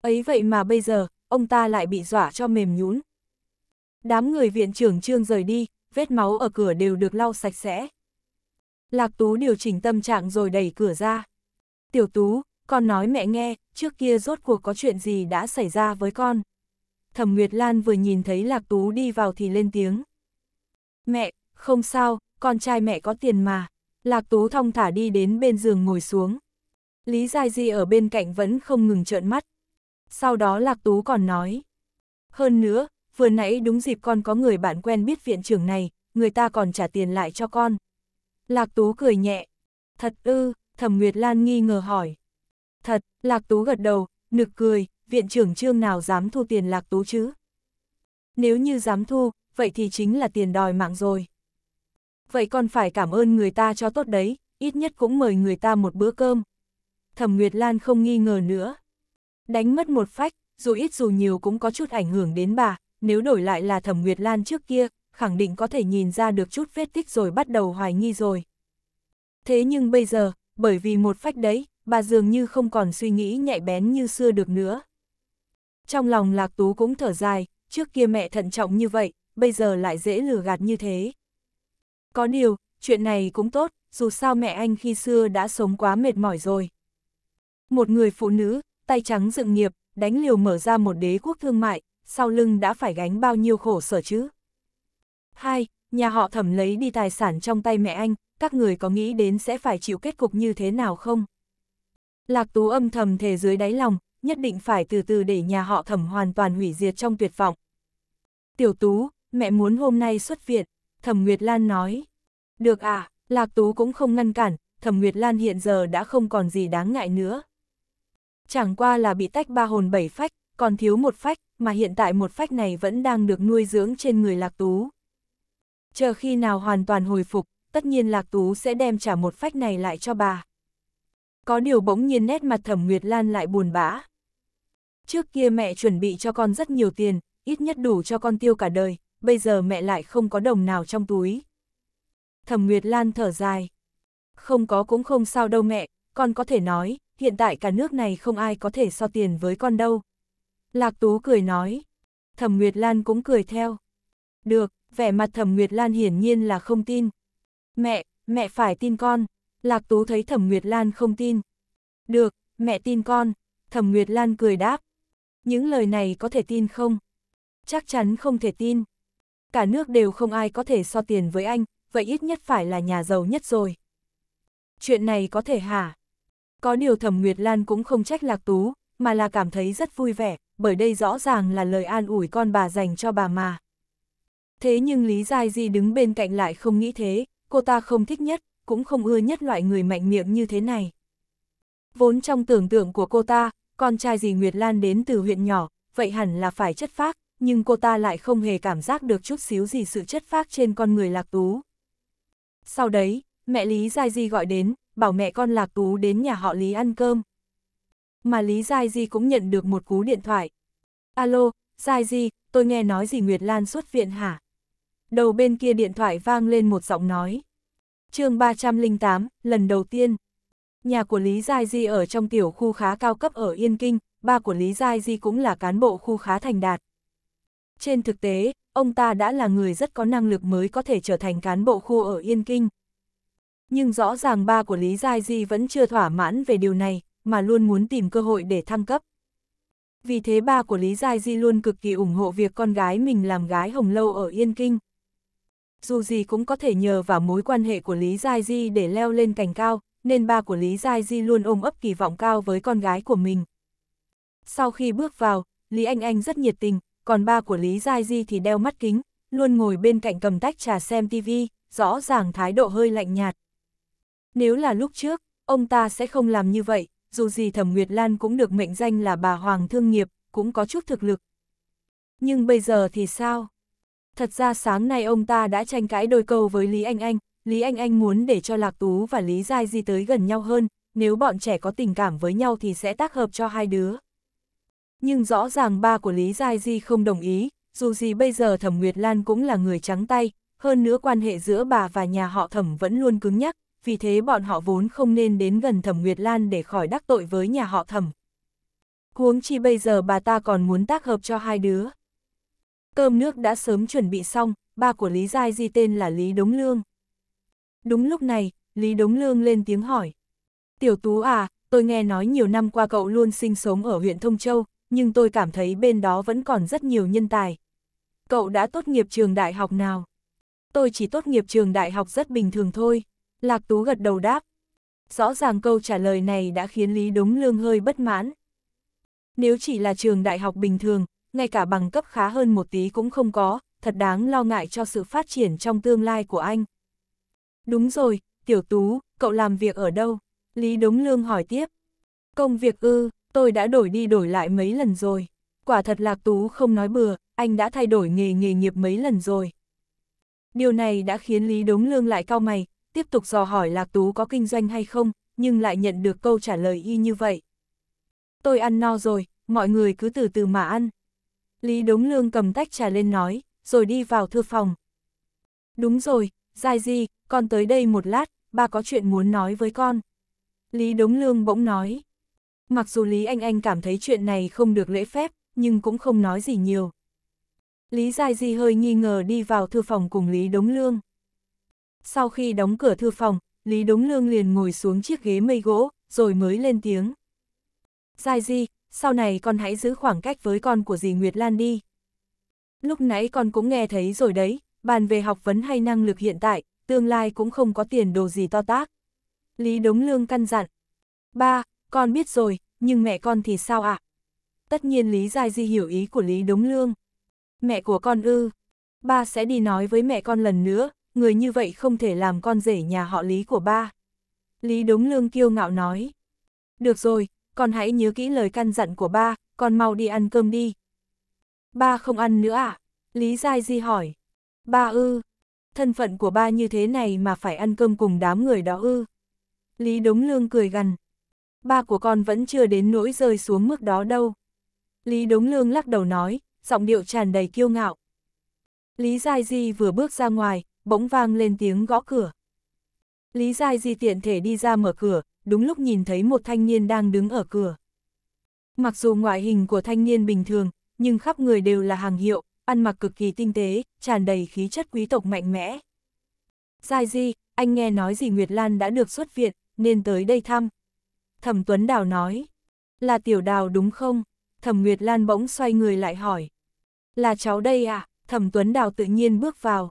Ấy vậy mà bây giờ, ông ta lại bị dọa cho mềm nhũn. Đám người viện trưởng Trương rời đi, vết máu ở cửa đều được lau sạch sẽ. Lạc Tú điều chỉnh tâm trạng rồi đẩy cửa ra. Tiểu Tú, con nói mẹ nghe, trước kia rốt cuộc có chuyện gì đã xảy ra với con. Thẩm Nguyệt Lan vừa nhìn thấy Lạc Tú đi vào thì lên tiếng. Mẹ, không sao, con trai mẹ có tiền mà. Lạc Tú thong thả đi đến bên giường ngồi xuống. Lý Giai Di ở bên cạnh vẫn không ngừng trợn mắt. Sau đó Lạc Tú còn nói. Hơn nữa, vừa nãy đúng dịp con có người bạn quen biết viện trưởng này, người ta còn trả tiền lại cho con. Lạc Tú cười nhẹ. Thật ư, Thẩm Nguyệt Lan nghi ngờ hỏi. Thật, Lạc Tú gật đầu, nực cười, viện trưởng trương nào dám thu tiền Lạc Tú chứ? Nếu như dám thu, vậy thì chính là tiền đòi mạng rồi. Vậy còn phải cảm ơn người ta cho tốt đấy, ít nhất cũng mời người ta một bữa cơm. Thẩm Nguyệt Lan không nghi ngờ nữa. Đánh mất một phách, dù ít dù nhiều cũng có chút ảnh hưởng đến bà, nếu đổi lại là Thẩm Nguyệt Lan trước kia, khẳng định có thể nhìn ra được chút vết tích rồi bắt đầu hoài nghi rồi. Thế nhưng bây giờ, bởi vì một phách đấy, bà dường như không còn suy nghĩ nhạy bén như xưa được nữa. Trong lòng Lạc Tú cũng thở dài, trước kia mẹ thận trọng như vậy, bây giờ lại dễ lừa gạt như thế. Có điều, chuyện này cũng tốt, dù sao mẹ anh khi xưa đã sống quá mệt mỏi rồi. Một người phụ nữ, tay trắng dựng nghiệp, đánh liều mở ra một đế quốc thương mại, sau lưng đã phải gánh bao nhiêu khổ sở chứ. Hai, nhà họ thẩm lấy đi tài sản trong tay mẹ anh, các người có nghĩ đến sẽ phải chịu kết cục như thế nào không? Lạc Tú âm thầm thề dưới đáy lòng, nhất định phải từ từ để nhà họ thẩm hoàn toàn hủy diệt trong tuyệt vọng. Tiểu Tú, mẹ muốn hôm nay xuất viện, thẩm Nguyệt Lan nói. Được à, Lạc Tú cũng không ngăn cản, thẩm Nguyệt Lan hiện giờ đã không còn gì đáng ngại nữa. Chẳng qua là bị tách ba hồn bảy phách, còn thiếu một phách, mà hiện tại một phách này vẫn đang được nuôi dưỡng trên người Lạc Tú. Chờ khi nào hoàn toàn hồi phục, tất nhiên Lạc Tú sẽ đem trả một phách này lại cho bà có điều bỗng nhiên nét mặt Thẩm Nguyệt Lan lại buồn bã. Trước kia mẹ chuẩn bị cho con rất nhiều tiền, ít nhất đủ cho con tiêu cả đời, bây giờ mẹ lại không có đồng nào trong túi. Thẩm Nguyệt Lan thở dài. Không có cũng không sao đâu mẹ, con có thể nói, hiện tại cả nước này không ai có thể so tiền với con đâu. Lạc Tú cười nói. Thẩm Nguyệt Lan cũng cười theo. Được, vẻ mặt Thẩm Nguyệt Lan hiển nhiên là không tin. Mẹ, mẹ phải tin con. Lạc Tú thấy Thẩm Nguyệt Lan không tin. Được, mẹ tin con, Thẩm Nguyệt Lan cười đáp. Những lời này có thể tin không? Chắc chắn không thể tin. Cả nước đều không ai có thể so tiền với anh, vậy ít nhất phải là nhà giàu nhất rồi. Chuyện này có thể hả? Có điều Thẩm Nguyệt Lan cũng không trách Lạc Tú, mà là cảm thấy rất vui vẻ, bởi đây rõ ràng là lời an ủi con bà dành cho bà mà. Thế nhưng Lý Giai Di đứng bên cạnh lại không nghĩ thế, cô ta không thích nhất, cũng không ưa nhất loại người mạnh miệng như thế này. Vốn trong tưởng tượng của cô ta, con trai dì Nguyệt Lan đến từ huyện nhỏ, vậy hẳn là phải chất phác, nhưng cô ta lại không hề cảm giác được chút xíu gì sự chất phác trên con người Lạc Tú. Sau đấy, mẹ Lý Giai Di gọi đến, bảo mẹ con Lạc Tú đến nhà họ Lý ăn cơm. Mà Lý Giai Di cũng nhận được một cú điện thoại. Alo, Giai Di, tôi nghe nói dì Nguyệt Lan xuất viện hả? Đầu bên kia điện thoại vang lên một giọng nói chương 308, lần đầu tiên. Nhà của Lý Giai Di ở trong tiểu khu khá cao cấp ở Yên Kinh, ba của Lý Giai Di cũng là cán bộ khu khá thành đạt. Trên thực tế, ông ta đã là người rất có năng lực mới có thể trở thành cán bộ khu ở Yên Kinh. Nhưng rõ ràng ba của Lý Giai Di vẫn chưa thỏa mãn về điều này, mà luôn muốn tìm cơ hội để thăng cấp. Vì thế ba của Lý Giai Di luôn cực kỳ ủng hộ việc con gái mình làm gái hồng lâu ở Yên Kinh dù gì cũng có thể nhờ vào mối quan hệ của Lý Giai Di để leo lên cành cao, nên ba của Lý Giai Di luôn ôm ấp kỳ vọng cao với con gái của mình. Sau khi bước vào, Lý Anh Anh rất nhiệt tình, còn ba của Lý Giai Di thì đeo mắt kính, luôn ngồi bên cạnh cầm tách trà xem TV, rõ ràng thái độ hơi lạnh nhạt. Nếu là lúc trước, ông ta sẽ không làm như vậy, dù gì Thẩm Nguyệt Lan cũng được mệnh danh là bà Hoàng Thương Nghiệp, cũng có chút thực lực. Nhưng bây giờ thì sao? Thật ra sáng nay ông ta đã tranh cãi đôi câu với Lý Anh Anh, Lý Anh Anh muốn để cho Lạc Tú và Lý Giai Di tới gần nhau hơn, nếu bọn trẻ có tình cảm với nhau thì sẽ tác hợp cho hai đứa. Nhưng rõ ràng ba của Lý Giai Di không đồng ý, dù gì bây giờ Thẩm Nguyệt Lan cũng là người trắng tay, hơn nữa quan hệ giữa bà và nhà họ Thẩm vẫn luôn cứng nhắc, vì thế bọn họ vốn không nên đến gần Thẩm Nguyệt Lan để khỏi đắc tội với nhà họ Thẩm. Huống chi bây giờ bà ta còn muốn tác hợp cho hai đứa cơm nước đã sớm chuẩn bị xong, ba của Lý Giai Di tên là Lý Đống Lương. Đúng lúc này, Lý Đống Lương lên tiếng hỏi. Tiểu Tú à, tôi nghe nói nhiều năm qua cậu luôn sinh sống ở huyện Thông Châu, nhưng tôi cảm thấy bên đó vẫn còn rất nhiều nhân tài. Cậu đã tốt nghiệp trường đại học nào? Tôi chỉ tốt nghiệp trường đại học rất bình thường thôi. Lạc Tú gật đầu đáp. Rõ ràng câu trả lời này đã khiến Lý Đống Lương hơi bất mãn. Nếu chỉ là trường đại học bình thường, ngay cả bằng cấp khá hơn một tí cũng không có, thật đáng lo ngại cho sự phát triển trong tương lai của anh. Đúng rồi, Tiểu Tú, cậu làm việc ở đâu? Lý Đống Lương hỏi tiếp. Công việc ư, tôi đã đổi đi đổi lại mấy lần rồi. Quả thật Lạc Tú không nói bừa, anh đã thay đổi nghề nghề nghiệp mấy lần rồi. Điều này đã khiến Lý Đống Lương lại cao mày, tiếp tục dò hỏi Lạc Tú có kinh doanh hay không, nhưng lại nhận được câu trả lời y như vậy. Tôi ăn no rồi, mọi người cứ từ từ mà ăn. Lý Đống Lương cầm tách trà lên nói, rồi đi vào thư phòng. Đúng rồi, dài gì, con tới đây một lát, ba có chuyện muốn nói với con. Lý Đống Lương bỗng nói. Mặc dù Lý Anh Anh cảm thấy chuyện này không được lễ phép, nhưng cũng không nói gì nhiều. Lý Giai Di hơi nghi ngờ đi vào thư phòng cùng Lý Đống Lương. Sau khi đóng cửa thư phòng, Lý Đống Lương liền ngồi xuống chiếc ghế mây gỗ, rồi mới lên tiếng. Giai Di, sau này con hãy giữ khoảng cách với con của dì Nguyệt Lan đi. Lúc nãy con cũng nghe thấy rồi đấy, bàn về học vấn hay năng lực hiện tại, tương lai cũng không có tiền đồ gì to tác. Lý Đống Lương căn dặn. Ba, con biết rồi, nhưng mẹ con thì sao ạ? À? Tất nhiên Lý Giai Di hiểu ý của Lý Đống Lương. Mẹ của con ư. Ba sẽ đi nói với mẹ con lần nữa, người như vậy không thể làm con rể nhà họ Lý của ba. Lý Đống Lương kiêu ngạo nói. Được rồi, con hãy nhớ kỹ lời căn dặn của ba, con mau đi ăn cơm đi. Ba không ăn nữa à? Lý Giai Di hỏi. Ba ư, thân phận của ba như thế này mà phải ăn cơm cùng đám người đó ư. Lý Đống Lương cười gằn. Ba của con vẫn chưa đến nỗi rơi xuống mức đó đâu. Lý Đống Lương lắc đầu nói, giọng điệu tràn đầy kiêu ngạo. Lý Giai Di vừa bước ra ngoài, bỗng vang lên tiếng gõ cửa. Lý Giai Di tiện thể đi ra mở cửa, đúng lúc nhìn thấy một thanh niên đang đứng ở cửa. Mặc dù ngoại hình của thanh niên bình thường, nhưng khắp người đều là hàng hiệu, ăn mặc cực kỳ tinh tế, tràn đầy khí chất quý tộc mạnh mẽ. Giai Di, anh nghe nói gì Nguyệt Lan đã được xuất viện, nên tới đây thăm. Thẩm Tuấn Đào nói, là tiểu đào đúng không? Thẩm Nguyệt Lan bỗng xoay người lại hỏi. Là cháu đây à? Thẩm Tuấn Đào tự nhiên bước vào.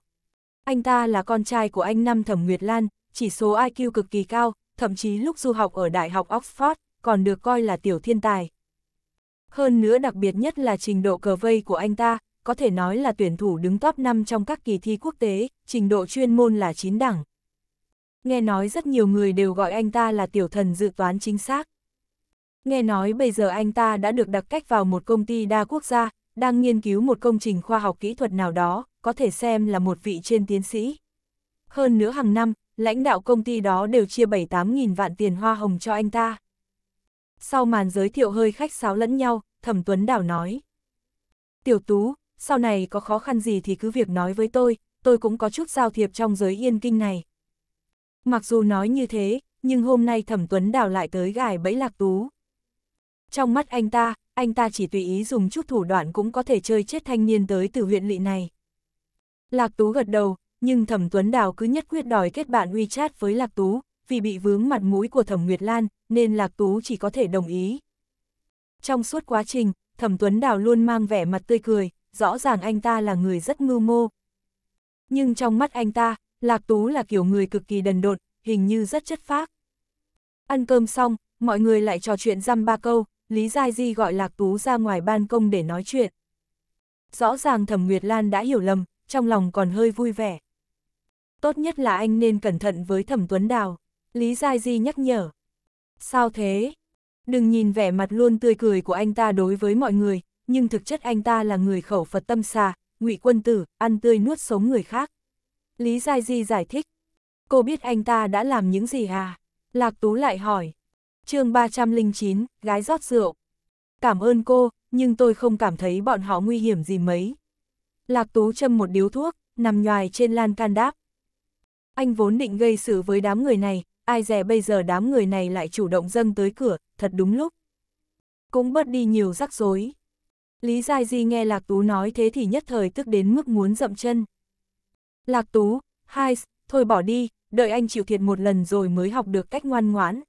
Anh ta là con trai của anh năm Thẩm Nguyệt Lan, chỉ số IQ cực kỳ cao, thậm chí lúc du học ở Đại học Oxford còn được coi là tiểu thiên tài. Hơn nữa đặc biệt nhất là trình độ cờ vây của anh ta, có thể nói là tuyển thủ đứng top 5 trong các kỳ thi quốc tế, trình độ chuyên môn là chín đẳng. Nghe nói rất nhiều người đều gọi anh ta là tiểu thần dự toán chính xác. Nghe nói bây giờ anh ta đã được đặc cách vào một công ty đa quốc gia, đang nghiên cứu một công trình khoa học kỹ thuật nào đó, có thể xem là một vị trên tiến sĩ. Hơn nữa hàng năm, lãnh đạo công ty đó đều chia 7-8.000 vạn tiền hoa hồng cho anh ta. Sau màn giới thiệu hơi khách sáo lẫn nhau, Thẩm Tuấn Đảo nói. Tiểu Tú, sau này có khó khăn gì thì cứ việc nói với tôi, tôi cũng có chút giao thiệp trong giới yên kinh này. Mặc dù nói như thế, nhưng hôm nay Thẩm Tuấn Đảo lại tới gài bẫy Lạc Tú. Trong mắt anh ta, anh ta chỉ tùy ý dùng chút thủ đoạn cũng có thể chơi chết thanh niên tới từ huyện lỵ này. Lạc Tú gật đầu, nhưng Thẩm Tuấn Đào cứ nhất quyết đòi kết bạn WeChat với Lạc Tú, vì bị vướng mặt mũi của Thẩm Nguyệt Lan, nên Lạc Tú chỉ có thể đồng ý. Trong suốt quá trình, Thẩm Tuấn Đào luôn mang vẻ mặt tươi cười, rõ ràng anh ta là người rất mưu mô. Nhưng trong mắt anh ta, Lạc Tú là kiểu người cực kỳ đần độn, hình như rất chất phác. Ăn cơm xong, mọi người lại trò chuyện răm ba câu, Lý Giai Di gọi Lạc Tú ra ngoài ban công để nói chuyện. Rõ ràng Thẩm Nguyệt Lan đã hiểu lầm, trong lòng còn hơi vui vẻ tốt nhất là anh nên cẩn thận với Thẩm Tuấn Đào, Lý Giai Di nhắc nhở. Sao thế? Đừng nhìn vẻ mặt luôn tươi cười của anh ta đối với mọi người, nhưng thực chất anh ta là người khẩu Phật tâm xa ngụy quân tử, ăn tươi nuốt sống người khác. Lý Giai Di giải thích. Cô biết anh ta đã làm những gì à? Lạc Tú lại hỏi. chương 309, gái rót rượu. Cảm ơn cô, nhưng tôi không cảm thấy bọn họ nguy hiểm gì mấy. Lạc Tú châm một điếu thuốc, nằm nhoài trên lan can đáp. Anh vốn định gây sự với đám người này, ai dè bây giờ đám người này lại chủ động dâng tới cửa, thật đúng lúc. Cũng bớt đi nhiều rắc rối. Lý Giai Di nghe Lạc Tú nói thế thì nhất thời tức đến mức muốn dậm chân. Lạc Tú, hai, thôi bỏ đi, đợi anh chịu thiệt một lần rồi mới học được cách ngoan ngoãn.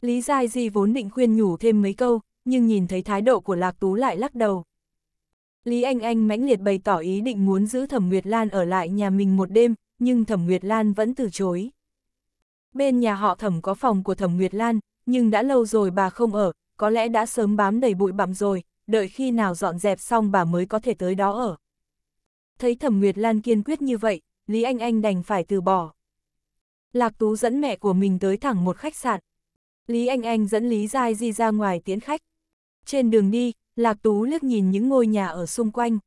Lý Giai Di vốn định khuyên nhủ thêm mấy câu, nhưng nhìn thấy thái độ của Lạc Tú lại lắc đầu. Lý Anh Anh mãnh liệt bày tỏ ý định muốn giữ Thẩm Nguyệt Lan ở lại nhà mình một đêm, nhưng Thẩm Nguyệt Lan vẫn từ chối. Bên nhà họ Thẩm có phòng của Thẩm Nguyệt Lan, nhưng đã lâu rồi bà không ở, có lẽ đã sớm bám đầy bụi bặm rồi, đợi khi nào dọn dẹp xong bà mới có thể tới đó ở. Thấy Thẩm Nguyệt Lan kiên quyết như vậy, Lý Anh Anh đành phải từ bỏ. Lạc Tú dẫn mẹ của mình tới thẳng một khách sạn. Lý Anh Anh dẫn Lý Giai Di ra ngoài tiến khách. Trên đường đi, Lạc Tú liếc nhìn những ngôi nhà ở xung quanh.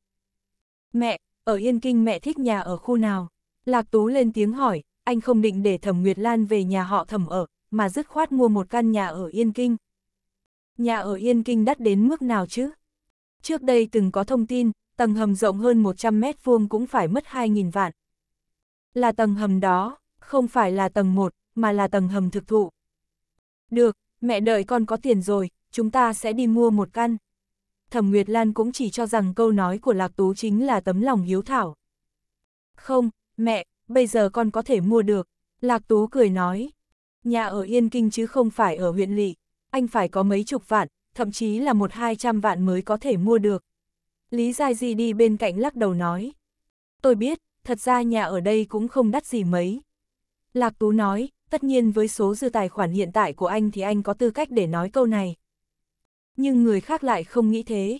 Mẹ, ở Yên Kinh mẹ thích nhà ở khu nào? Lạc Tú lên tiếng hỏi, anh không định để Thẩm Nguyệt Lan về nhà họ Thẩm ở, mà dứt khoát mua một căn nhà ở Yên Kinh. Nhà ở Yên Kinh đắt đến mức nào chứ? Trước đây từng có thông tin, tầng hầm rộng hơn 100 mét vuông cũng phải mất 2.000 vạn. Là tầng hầm đó, không phải là tầng 1, mà là tầng hầm thực thụ. Được, mẹ đợi con có tiền rồi, chúng ta sẽ đi mua một căn. Thẩm Nguyệt Lan cũng chỉ cho rằng câu nói của Lạc Tú chính là tấm lòng hiếu thảo. Không, Mẹ, bây giờ con có thể mua được. Lạc Tú cười nói. Nhà ở Yên Kinh chứ không phải ở huyện lỵ. Anh phải có mấy chục vạn, thậm chí là một hai trăm vạn mới có thể mua được. Lý Giai Di đi bên cạnh lắc đầu nói. Tôi biết, thật ra nhà ở đây cũng không đắt gì mấy. Lạc Tú nói, tất nhiên với số dư tài khoản hiện tại của anh thì anh có tư cách để nói câu này. Nhưng người khác lại không nghĩ thế.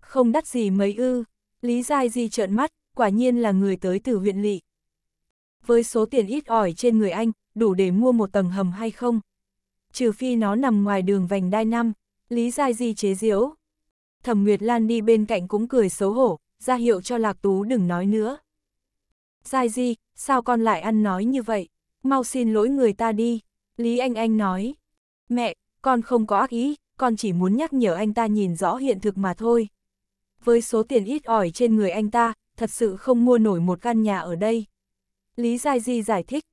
Không đắt gì mấy ư, Lý Giai Di trợn mắt, quả nhiên là người tới từ huyện lỵ. Với số tiền ít ỏi trên người anh, đủ để mua một tầng hầm hay không? Trừ phi nó nằm ngoài đường vành đai năm, lý giải Di chế diễu. Thẩm Nguyệt Lan đi bên cạnh cũng cười xấu hổ, ra hiệu cho Lạc Tú đừng nói nữa. Giai Di, sao con lại ăn nói như vậy? Mau xin lỗi người ta đi. Lý Anh Anh nói. Mẹ, con không có ác ý, con chỉ muốn nhắc nhở anh ta nhìn rõ hiện thực mà thôi. Với số tiền ít ỏi trên người anh ta, thật sự không mua nổi một căn nhà ở đây. Lý Giai Di giải thích.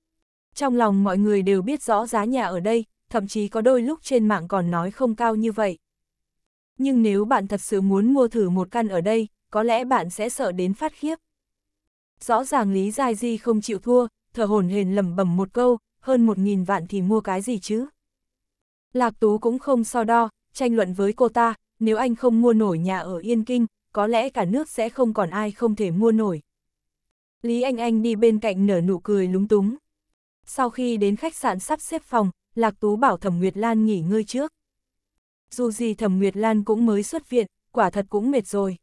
Trong lòng mọi người đều biết rõ giá nhà ở đây, thậm chí có đôi lúc trên mạng còn nói không cao như vậy. Nhưng nếu bạn thật sự muốn mua thử một căn ở đây, có lẽ bạn sẽ sợ đến phát khiếp. Rõ ràng Lý Giai Di không chịu thua, thở hồn hền lầm bẩm một câu, hơn một nghìn vạn thì mua cái gì chứ? Lạc Tú cũng không so đo, tranh luận với cô ta, nếu anh không mua nổi nhà ở Yên Kinh, có lẽ cả nước sẽ không còn ai không thể mua nổi. Lý Anh Anh đi bên cạnh nở nụ cười lúng túng. Sau khi đến khách sạn sắp xếp phòng, Lạc Tú bảo Thẩm Nguyệt Lan nghỉ ngơi trước. Dù gì Thẩm Nguyệt Lan cũng mới xuất viện, quả thật cũng mệt rồi.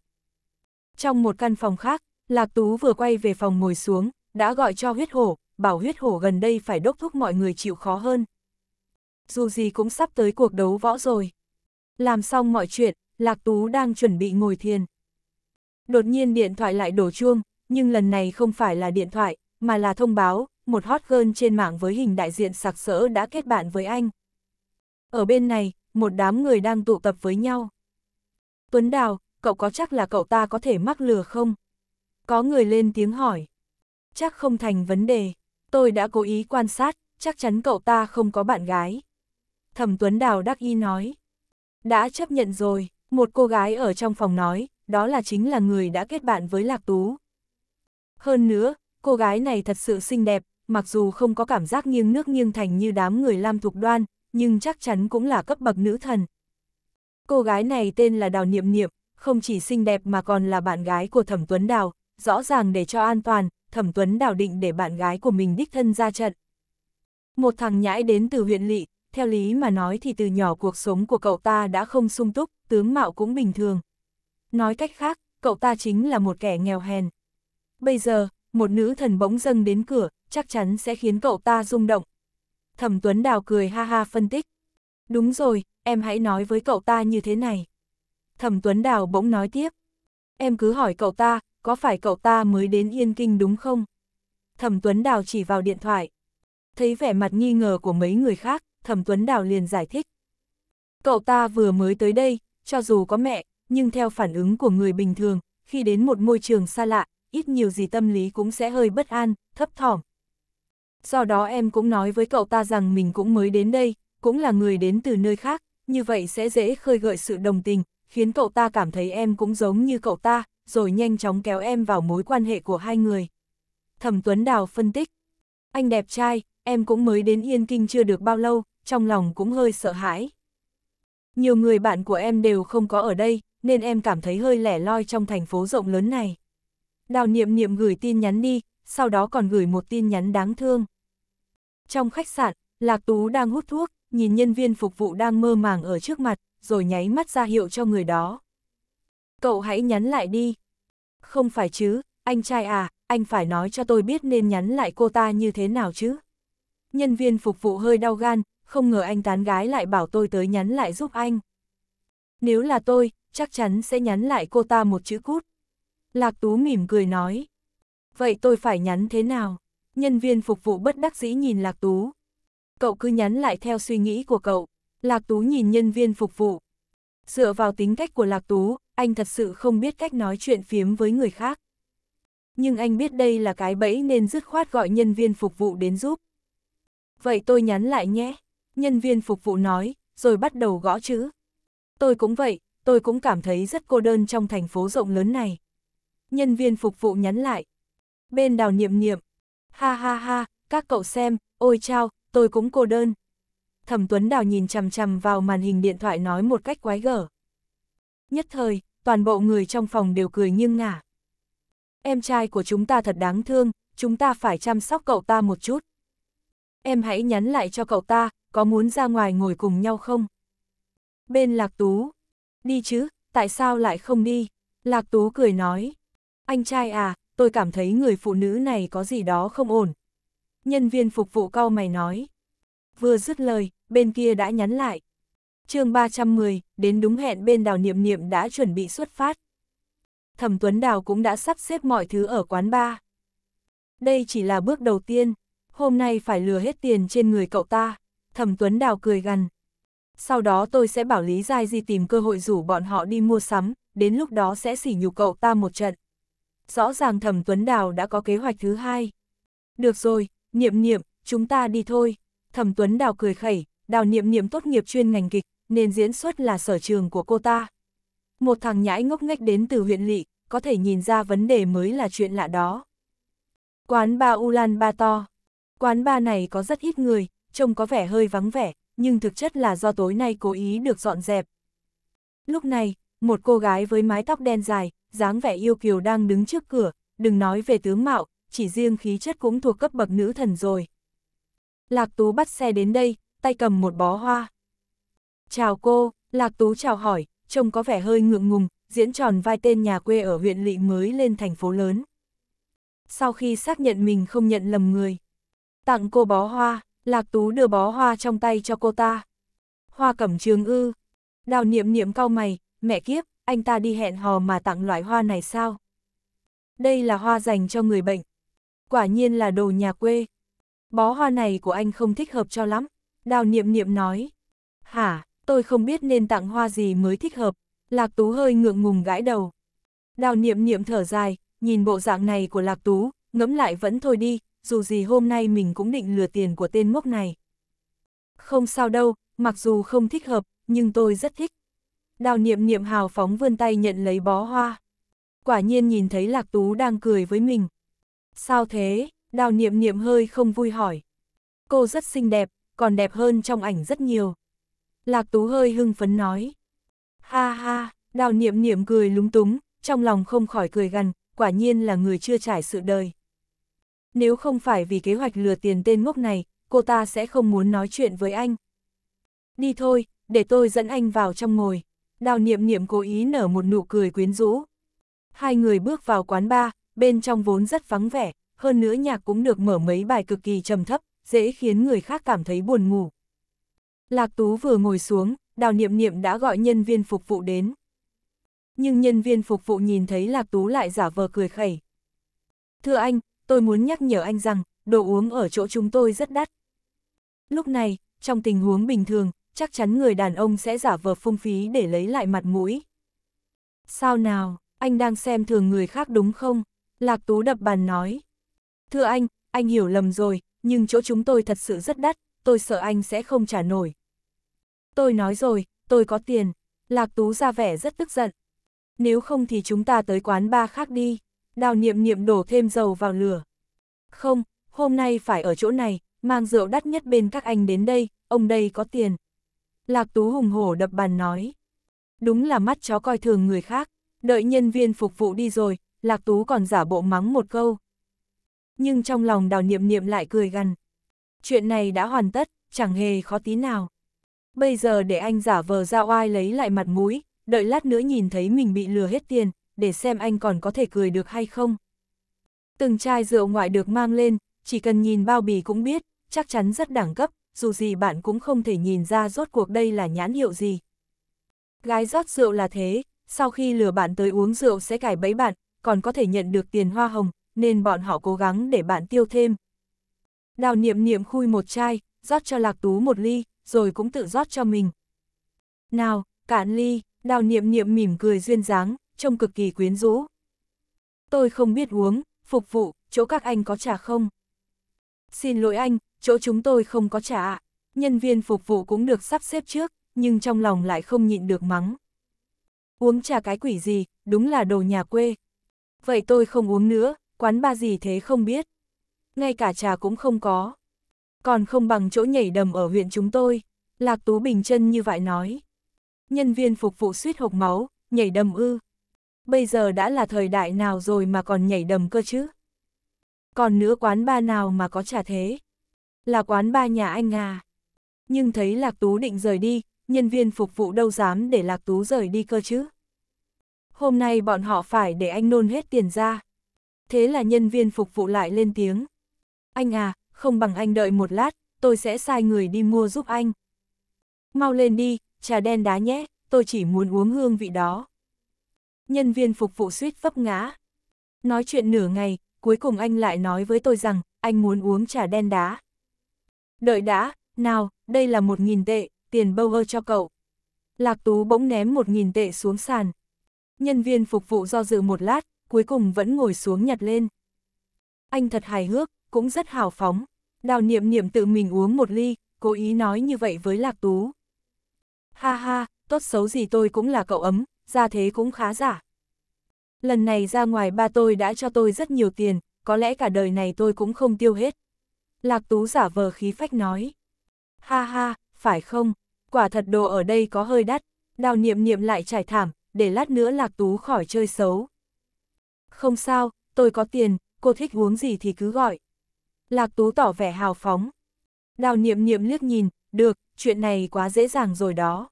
Trong một căn phòng khác, Lạc Tú vừa quay về phòng ngồi xuống, đã gọi cho huyết hổ, bảo huyết hổ gần đây phải đốc thúc mọi người chịu khó hơn. Dù gì cũng sắp tới cuộc đấu võ rồi. Làm xong mọi chuyện, Lạc Tú đang chuẩn bị ngồi thiền. Đột nhiên điện thoại lại đổ chuông, nhưng lần này không phải là điện thoại, mà là thông báo, một hot girl trên mạng với hình đại diện sặc sỡ đã kết bạn với anh. Ở bên này, một đám người đang tụ tập với nhau. Tuấn Đào, cậu có chắc là cậu ta có thể mắc lừa không? Có người lên tiếng hỏi. Chắc không thành vấn đề, tôi đã cố ý quan sát, chắc chắn cậu ta không có bạn gái. Thẩm Tuấn Đào đắc y nói. Đã chấp nhận rồi, một cô gái ở trong phòng nói, đó là chính là người đã kết bạn với Lạc Tú. Hơn nữa, cô gái này thật sự xinh đẹp, mặc dù không có cảm giác nghiêng nước nghiêng thành như đám người Lam Thục Đoan, nhưng chắc chắn cũng là cấp bậc nữ thần. Cô gái này tên là Đào Niệm Niệm, không chỉ xinh đẹp mà còn là bạn gái của Thẩm Tuấn Đào, rõ ràng để cho an toàn, Thẩm Tuấn Đào định để bạn gái của mình đích thân ra trận. Một thằng nhãi đến từ huyện lỵ, theo lý mà nói thì từ nhỏ cuộc sống của cậu ta đã không sung túc, tướng mạo cũng bình thường, Nói cách khác, cậu ta chính là một kẻ nghèo hèn. Bây giờ, một nữ thần bỗng dâng đến cửa, chắc chắn sẽ khiến cậu ta rung động. Thẩm Tuấn Đào cười ha ha phân tích. Đúng rồi, em hãy nói với cậu ta như thế này. Thẩm Tuấn Đào bỗng nói tiếp. Em cứ hỏi cậu ta, có phải cậu ta mới đến Yên Kinh đúng không? Thẩm Tuấn Đào chỉ vào điện thoại. Thấy vẻ mặt nghi ngờ của mấy người khác, Thẩm Tuấn Đào liền giải thích. Cậu ta vừa mới tới đây, cho dù có mẹ, nhưng theo phản ứng của người bình thường, khi đến một môi trường xa lạ, ít nhiều gì tâm lý cũng sẽ hơi bất an, thấp thỏm. Do đó em cũng nói với cậu ta rằng mình cũng mới đến đây, cũng là người đến từ nơi khác, như vậy sẽ dễ khơi gợi sự đồng tình, khiến cậu ta cảm thấy em cũng giống như cậu ta, rồi nhanh chóng kéo em vào mối quan hệ của hai người. Thẩm Tuấn Đào phân tích, anh đẹp trai, em cũng mới đến Yên Kinh chưa được bao lâu, trong lòng cũng hơi sợ hãi. Nhiều người bạn của em đều không có ở đây, nên em cảm thấy hơi lẻ loi trong thành phố rộng lớn này. Đào niệm niệm gửi tin nhắn đi, sau đó còn gửi một tin nhắn đáng thương. Trong khách sạn, Lạc Tú đang hút thuốc, nhìn nhân viên phục vụ đang mơ màng ở trước mặt, rồi nháy mắt ra hiệu cho người đó. Cậu hãy nhắn lại đi. Không phải chứ, anh trai à, anh phải nói cho tôi biết nên nhắn lại cô ta như thế nào chứ. Nhân viên phục vụ hơi đau gan, không ngờ anh tán gái lại bảo tôi tới nhắn lại giúp anh. Nếu là tôi, chắc chắn sẽ nhắn lại cô ta một chữ cút. Lạc Tú mỉm cười nói. Vậy tôi phải nhắn thế nào? Nhân viên phục vụ bất đắc dĩ nhìn Lạc Tú. Cậu cứ nhắn lại theo suy nghĩ của cậu. Lạc Tú nhìn nhân viên phục vụ. Dựa vào tính cách của Lạc Tú, anh thật sự không biết cách nói chuyện phiếm với người khác. Nhưng anh biết đây là cái bẫy nên dứt khoát gọi nhân viên phục vụ đến giúp. Vậy tôi nhắn lại nhé. Nhân viên phục vụ nói, rồi bắt đầu gõ chữ. Tôi cũng vậy, tôi cũng cảm thấy rất cô đơn trong thành phố rộng lớn này. Nhân viên phục vụ nhắn lại. Bên đào niệm niệm. Ha ha ha, các cậu xem, ôi chao, tôi cũng cô đơn. Thẩm Tuấn Đào nhìn chằm chằm vào màn hình điện thoại nói một cách quái gở. Nhất thời, toàn bộ người trong phòng đều cười nghiêng ngả. Em trai của chúng ta thật đáng thương, chúng ta phải chăm sóc cậu ta một chút. Em hãy nhắn lại cho cậu ta, có muốn ra ngoài ngồi cùng nhau không? Bên Lạc Tú, Đi chứ, tại sao lại không đi? Lạc Tú cười nói. Anh trai à, tôi cảm thấy người phụ nữ này có gì đó không ổn. Nhân viên phục vụ cau mày nói. Vừa dứt lời, bên kia đã nhắn lại. chương 310, đến đúng hẹn bên đào niệm niệm đã chuẩn bị xuất phát. Thẩm Tuấn Đào cũng đã sắp xếp mọi thứ ở quán bar. Đây chỉ là bước đầu tiên, hôm nay phải lừa hết tiền trên người cậu ta. Thẩm Tuấn Đào cười gằn, sau đó tôi sẽ bảo Lý Giai Di tìm cơ hội rủ bọn họ đi mua sắm, đến lúc đó sẽ xỉ nhục cậu ta một trận. Rõ ràng Thẩm Tuấn Đào đã có kế hoạch thứ hai. Được rồi, niệm niệm, chúng ta đi thôi. Thẩm Tuấn Đào cười khẩy, đào niệm niệm tốt nghiệp chuyên ngành kịch, nên diễn xuất là sở trường của cô ta. Một thằng nhãi ngốc nghếch đến từ huyện lỵ, có thể nhìn ra vấn đề mới là chuyện lạ đó. Quán ba Ulan Ba To Quán ba này có rất ít người, trông có vẻ hơi vắng vẻ, nhưng thực chất là do tối nay cố ý được dọn dẹp. Lúc này, một cô gái với mái tóc đen dài, dáng vẻ yêu kiều đang đứng trước cửa, đừng nói về tướng mạo, chỉ riêng khí chất cũng thuộc cấp bậc nữ thần rồi. Lạc Tú bắt xe đến đây, tay cầm một bó hoa. Chào cô, Lạc Tú chào hỏi, trông có vẻ hơi ngượng ngùng, diễn tròn vai tên nhà quê ở huyện lỵ mới lên thành phố lớn. Sau khi xác nhận mình không nhận lầm người, tặng cô bó hoa, Lạc Tú đưa bó hoa trong tay cho cô ta. Hoa cẩm trường ư. Đào niệm niệm cau mày, mẹ kiếp, anh ta đi hẹn hò mà tặng loại hoa này sao? Đây là hoa dành cho người bệnh. Quả nhiên là đồ nhà quê. Bó hoa này của anh không thích hợp cho lắm. Đào niệm niệm nói. Hả, tôi không biết nên tặng hoa gì mới thích hợp. Lạc Tú hơi ngượng ngùng gãi đầu. Đào niệm niệm thở dài, nhìn bộ dạng này của Lạc Tú, ngẫm lại vẫn thôi đi, dù gì hôm nay mình cũng định lừa tiền của tên ngốc này. Không sao đâu, mặc dù không thích hợp, nhưng tôi rất thích. Đào niệm niệm hào phóng vươn tay nhận lấy bó hoa. Quả nhiên nhìn thấy Lạc Tú đang cười với mình. Sao thế, đào niệm niệm hơi không vui hỏi. Cô rất xinh đẹp, còn đẹp hơn trong ảnh rất nhiều. Lạc Tú hơi hưng phấn nói. Ha ha, đào niệm niệm cười lúng túng, trong lòng không khỏi cười gần, quả nhiên là người chưa trải sự đời nếu không phải vì kế hoạch lừa tiền tên ngốc này, cô ta sẽ không muốn nói chuyện với anh. Đi thôi, để tôi dẫn anh vào trong ngồi. Đào niệm niệm cố ý nở một nụ cười quyến rũ. Hai người bước vào quán bar, bên trong vốn rất vắng vẻ, hơn nữa nhạc cũng được mở mấy bài cực kỳ trầm thấp, dễ khiến người khác cảm thấy buồn ngủ. Lạc Tú vừa ngồi xuống, đào niệm niệm đã gọi nhân viên phục vụ đến. Nhưng nhân viên phục vụ nhìn thấy Lạc Tú lại giả vờ cười khẩy. Thưa anh, tôi muốn nhắc nhở anh rằng, đồ uống ở chỗ chúng tôi rất đắt. Lúc này, trong tình huống bình thường, chắc chắn người đàn ông sẽ giả vờ phung phí để lấy lại mặt mũi. Sao nào, anh đang xem thường người khác đúng không? Lạc Tú đập bàn nói. Thưa anh, anh hiểu lầm rồi, nhưng chỗ chúng tôi thật sự rất đắt, tôi sợ anh sẽ không trả nổi. Tôi nói rồi, tôi có tiền. Lạc Tú ra vẻ rất tức giận. Nếu không thì chúng ta tới quán ba khác đi đào niệm niệm đổ thêm dầu vào lửa. Không, hôm nay phải ở chỗ này, mang rượu đắt nhất bên các anh đến đây, ông đây có tiền. Lạc Tú hùng hổ đập bàn nói. Đúng là mắt chó coi thường người khác, đợi nhân viên phục vụ đi rồi, Lạc Tú còn giả bộ mắng một câu. Nhưng trong lòng đào niệm niệm lại cười gằn. Chuyện này đã hoàn tất, chẳng hề khó tí nào. Bây giờ để anh giả vờ ra oai lấy lại mặt mũi, đợi lát nữa nhìn thấy mình bị lừa hết tiền, để xem anh còn có thể cười được hay không. Từng chai rượu ngoại được mang lên, chỉ cần nhìn bao bì cũng biết, chắc chắn rất đẳng cấp, dù gì bạn cũng không thể nhìn ra rốt cuộc đây là nhãn hiệu gì. Gái rót rượu là thế, sau khi lừa bạn tới uống rượu sẽ cải bẫy bạn, còn có thể nhận được tiền hoa hồng, nên bọn họ cố gắng để bạn tiêu thêm. Đào niệm niệm khui một chai, rót cho lạc tú một ly, rồi cũng tự rót cho mình. Nào, cạn ly, đào niệm niệm mỉm cười duyên dáng, trông cực kỳ quyến rũ. Tôi không biết uống, phục vụ, chỗ các anh có trà không? Xin lỗi anh, chỗ chúng tôi không có trà ạ. Nhân viên phục vụ cũng được sắp xếp trước, nhưng trong lòng lại không nhịn được mắng. Uống trà cái quỷ gì, đúng là đồ nhà quê. Vậy tôi không uống nữa, quán ba gì thế không biết. Ngay cả trà cũng không có. Còn không bằng chỗ nhảy đầm ở huyện chúng tôi. Lạc Tú Bình chân như vậy nói. Nhân viên phục vụ suýt hộc máu, nhảy đầm ư bây giờ đã là thời đại nào rồi mà còn nhảy đầm cơ chứ? Còn nữa quán ba nào mà có trả thế? Là quán ba nhà anh à? Nhưng thấy Lạc Tú định rời đi, nhân viên phục vụ đâu dám để Lạc Tú rời đi cơ chứ? Hôm nay bọn họ phải để anh nôn hết tiền ra. Thế là nhân viên phục vụ lại lên tiếng. Anh à, không bằng anh đợi một lát, tôi sẽ sai người đi mua giúp anh. Mau lên đi, trà đen đá nhé, tôi chỉ muốn uống hương vị đó. Nhân viên phục vụ suýt vấp ngã. Nói chuyện nửa ngày, cuối cùng anh lại nói với tôi rằng, anh muốn uống trà đen đá. Đợi đã, nào, đây là một nghìn tệ, tiền bâu ơ cho cậu. Lạc Tú bỗng ném một nghìn tệ xuống sàn. Nhân viên phục vụ do dự một lát, cuối cùng vẫn ngồi xuống nhặt lên. Anh thật hài hước, cũng rất hào phóng. Đào niệm niệm tự mình uống một ly, cố ý nói như vậy với Lạc Tú. Ha ha, tốt xấu gì tôi cũng là cậu ấm, ra thế cũng khá giả. Lần này ra ngoài ba tôi đã cho tôi rất nhiều tiền, có lẽ cả đời này tôi cũng không tiêu hết. Lạc Tú giả vờ khí phách nói. Ha ha, phải không? Quả thật đồ ở đây có hơi đắt, đào niệm niệm lại trải thảm, để lát nữa Lạc Tú khỏi chơi xấu. Không sao, tôi có tiền, cô thích uống gì thì cứ gọi. Lạc Tú tỏ vẻ hào phóng. Đào niệm niệm liếc nhìn, được, chuyện này quá dễ dàng rồi đó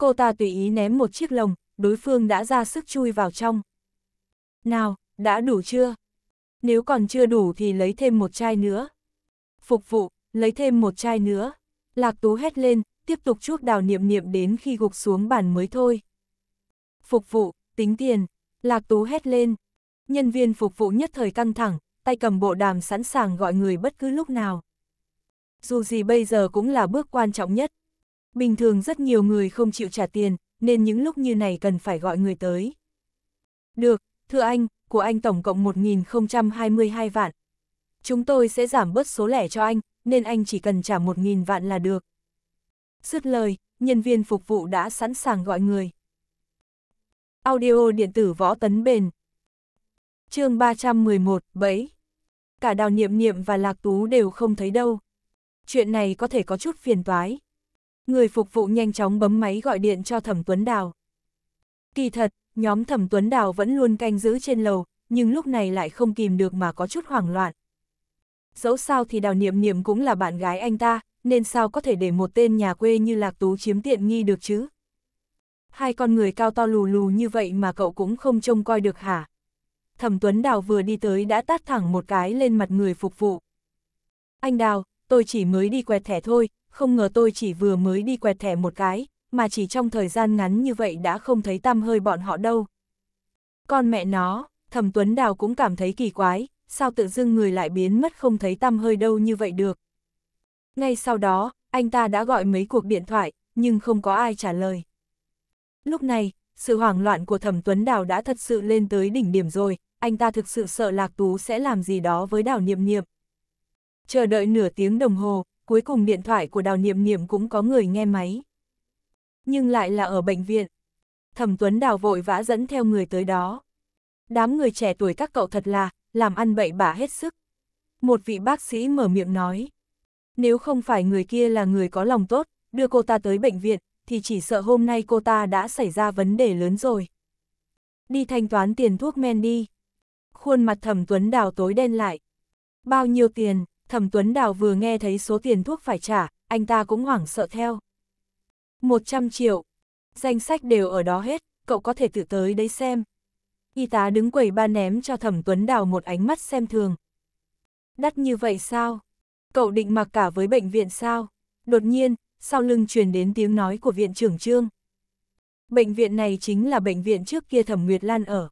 cô ta tùy ý ném một chiếc lồng, đối phương đã ra sức chui vào trong. Nào, đã đủ chưa? Nếu còn chưa đủ thì lấy thêm một chai nữa. Phục vụ, lấy thêm một chai nữa. Lạc Tú hét lên, tiếp tục chuốc đào niệm niệm đến khi gục xuống bàn mới thôi. Phục vụ, tính tiền. Lạc Tú hét lên. Nhân viên phục vụ nhất thời căng thẳng, tay cầm bộ đàm sẵn sàng gọi người bất cứ lúc nào. Dù gì bây giờ cũng là bước quan trọng nhất. Bình thường rất nhiều người không chịu trả tiền, nên những lúc như này cần phải gọi người tới. Được, thưa anh, của anh tổng cộng 1.022 vạn. Chúng tôi sẽ giảm bớt số lẻ cho anh, nên anh chỉ cần trả 1.000 vạn là được. Dứt lời, nhân viên phục vụ đã sẵn sàng gọi người. Audio điện tử võ tấn bền. chương 311, bẫy. Cả đào niệm niệm và lạc tú đều không thấy đâu. Chuyện này có thể có chút phiền toái. Người phục vụ nhanh chóng bấm máy gọi điện cho Thẩm Tuấn Đào. Kỳ thật, nhóm Thẩm Tuấn Đào vẫn luôn canh giữ trên lầu, nhưng lúc này lại không kìm được mà có chút hoảng loạn. Dẫu sao thì Đào Niệm Niệm cũng là bạn gái anh ta, nên sao có thể để một tên nhà quê như Lạc Tú chiếm tiện nghi được chứ? Hai con người cao to lù lù như vậy mà cậu cũng không trông coi được hả? Thẩm Tuấn Đào vừa đi tới đã tát thẳng một cái lên mặt người phục vụ. Anh Đào, tôi chỉ mới đi quẹt thẻ thôi, không ngờ tôi chỉ vừa mới đi quẹt thẻ một cái, mà chỉ trong thời gian ngắn như vậy đã không thấy tăm hơi bọn họ đâu. Con mẹ nó, thẩm Tuấn Đào cũng cảm thấy kỳ quái, sao tự dưng người lại biến mất không thấy tăm hơi đâu như vậy được. Ngay sau đó, anh ta đã gọi mấy cuộc điện thoại, nhưng không có ai trả lời. Lúc này, sự hoảng loạn của thẩm Tuấn Đào đã thật sự lên tới đỉnh điểm rồi, anh ta thực sự sợ Lạc Tú sẽ làm gì đó với Đào Niệm Niệm. Chờ đợi nửa tiếng đồng hồ, cuối cùng điện thoại của đào niệm niệm cũng có người nghe máy. Nhưng lại là ở bệnh viện. Thẩm Tuấn Đào vội vã dẫn theo người tới đó. Đám người trẻ tuổi các cậu thật là, làm ăn bậy bạ hết sức. Một vị bác sĩ mở miệng nói. Nếu không phải người kia là người có lòng tốt, đưa cô ta tới bệnh viện, thì chỉ sợ hôm nay cô ta đã xảy ra vấn đề lớn rồi. Đi thanh toán tiền thuốc men đi. Khuôn mặt thẩm Tuấn Đào tối đen lại. Bao nhiêu tiền? Thẩm Tuấn Đào vừa nghe thấy số tiền thuốc phải trả, anh ta cũng hoảng sợ theo. 100 triệu. Danh sách đều ở đó hết, cậu có thể tự tới đấy xem. Y tá đứng quầy ba ném cho Thẩm Tuấn Đào một ánh mắt xem thường. Đắt như vậy sao? Cậu định mặc cả với bệnh viện sao? Đột nhiên, sau lưng truyền đến tiếng nói của viện trưởng Trương. Bệnh viện này chính là bệnh viện trước kia Thẩm Nguyệt Lan ở.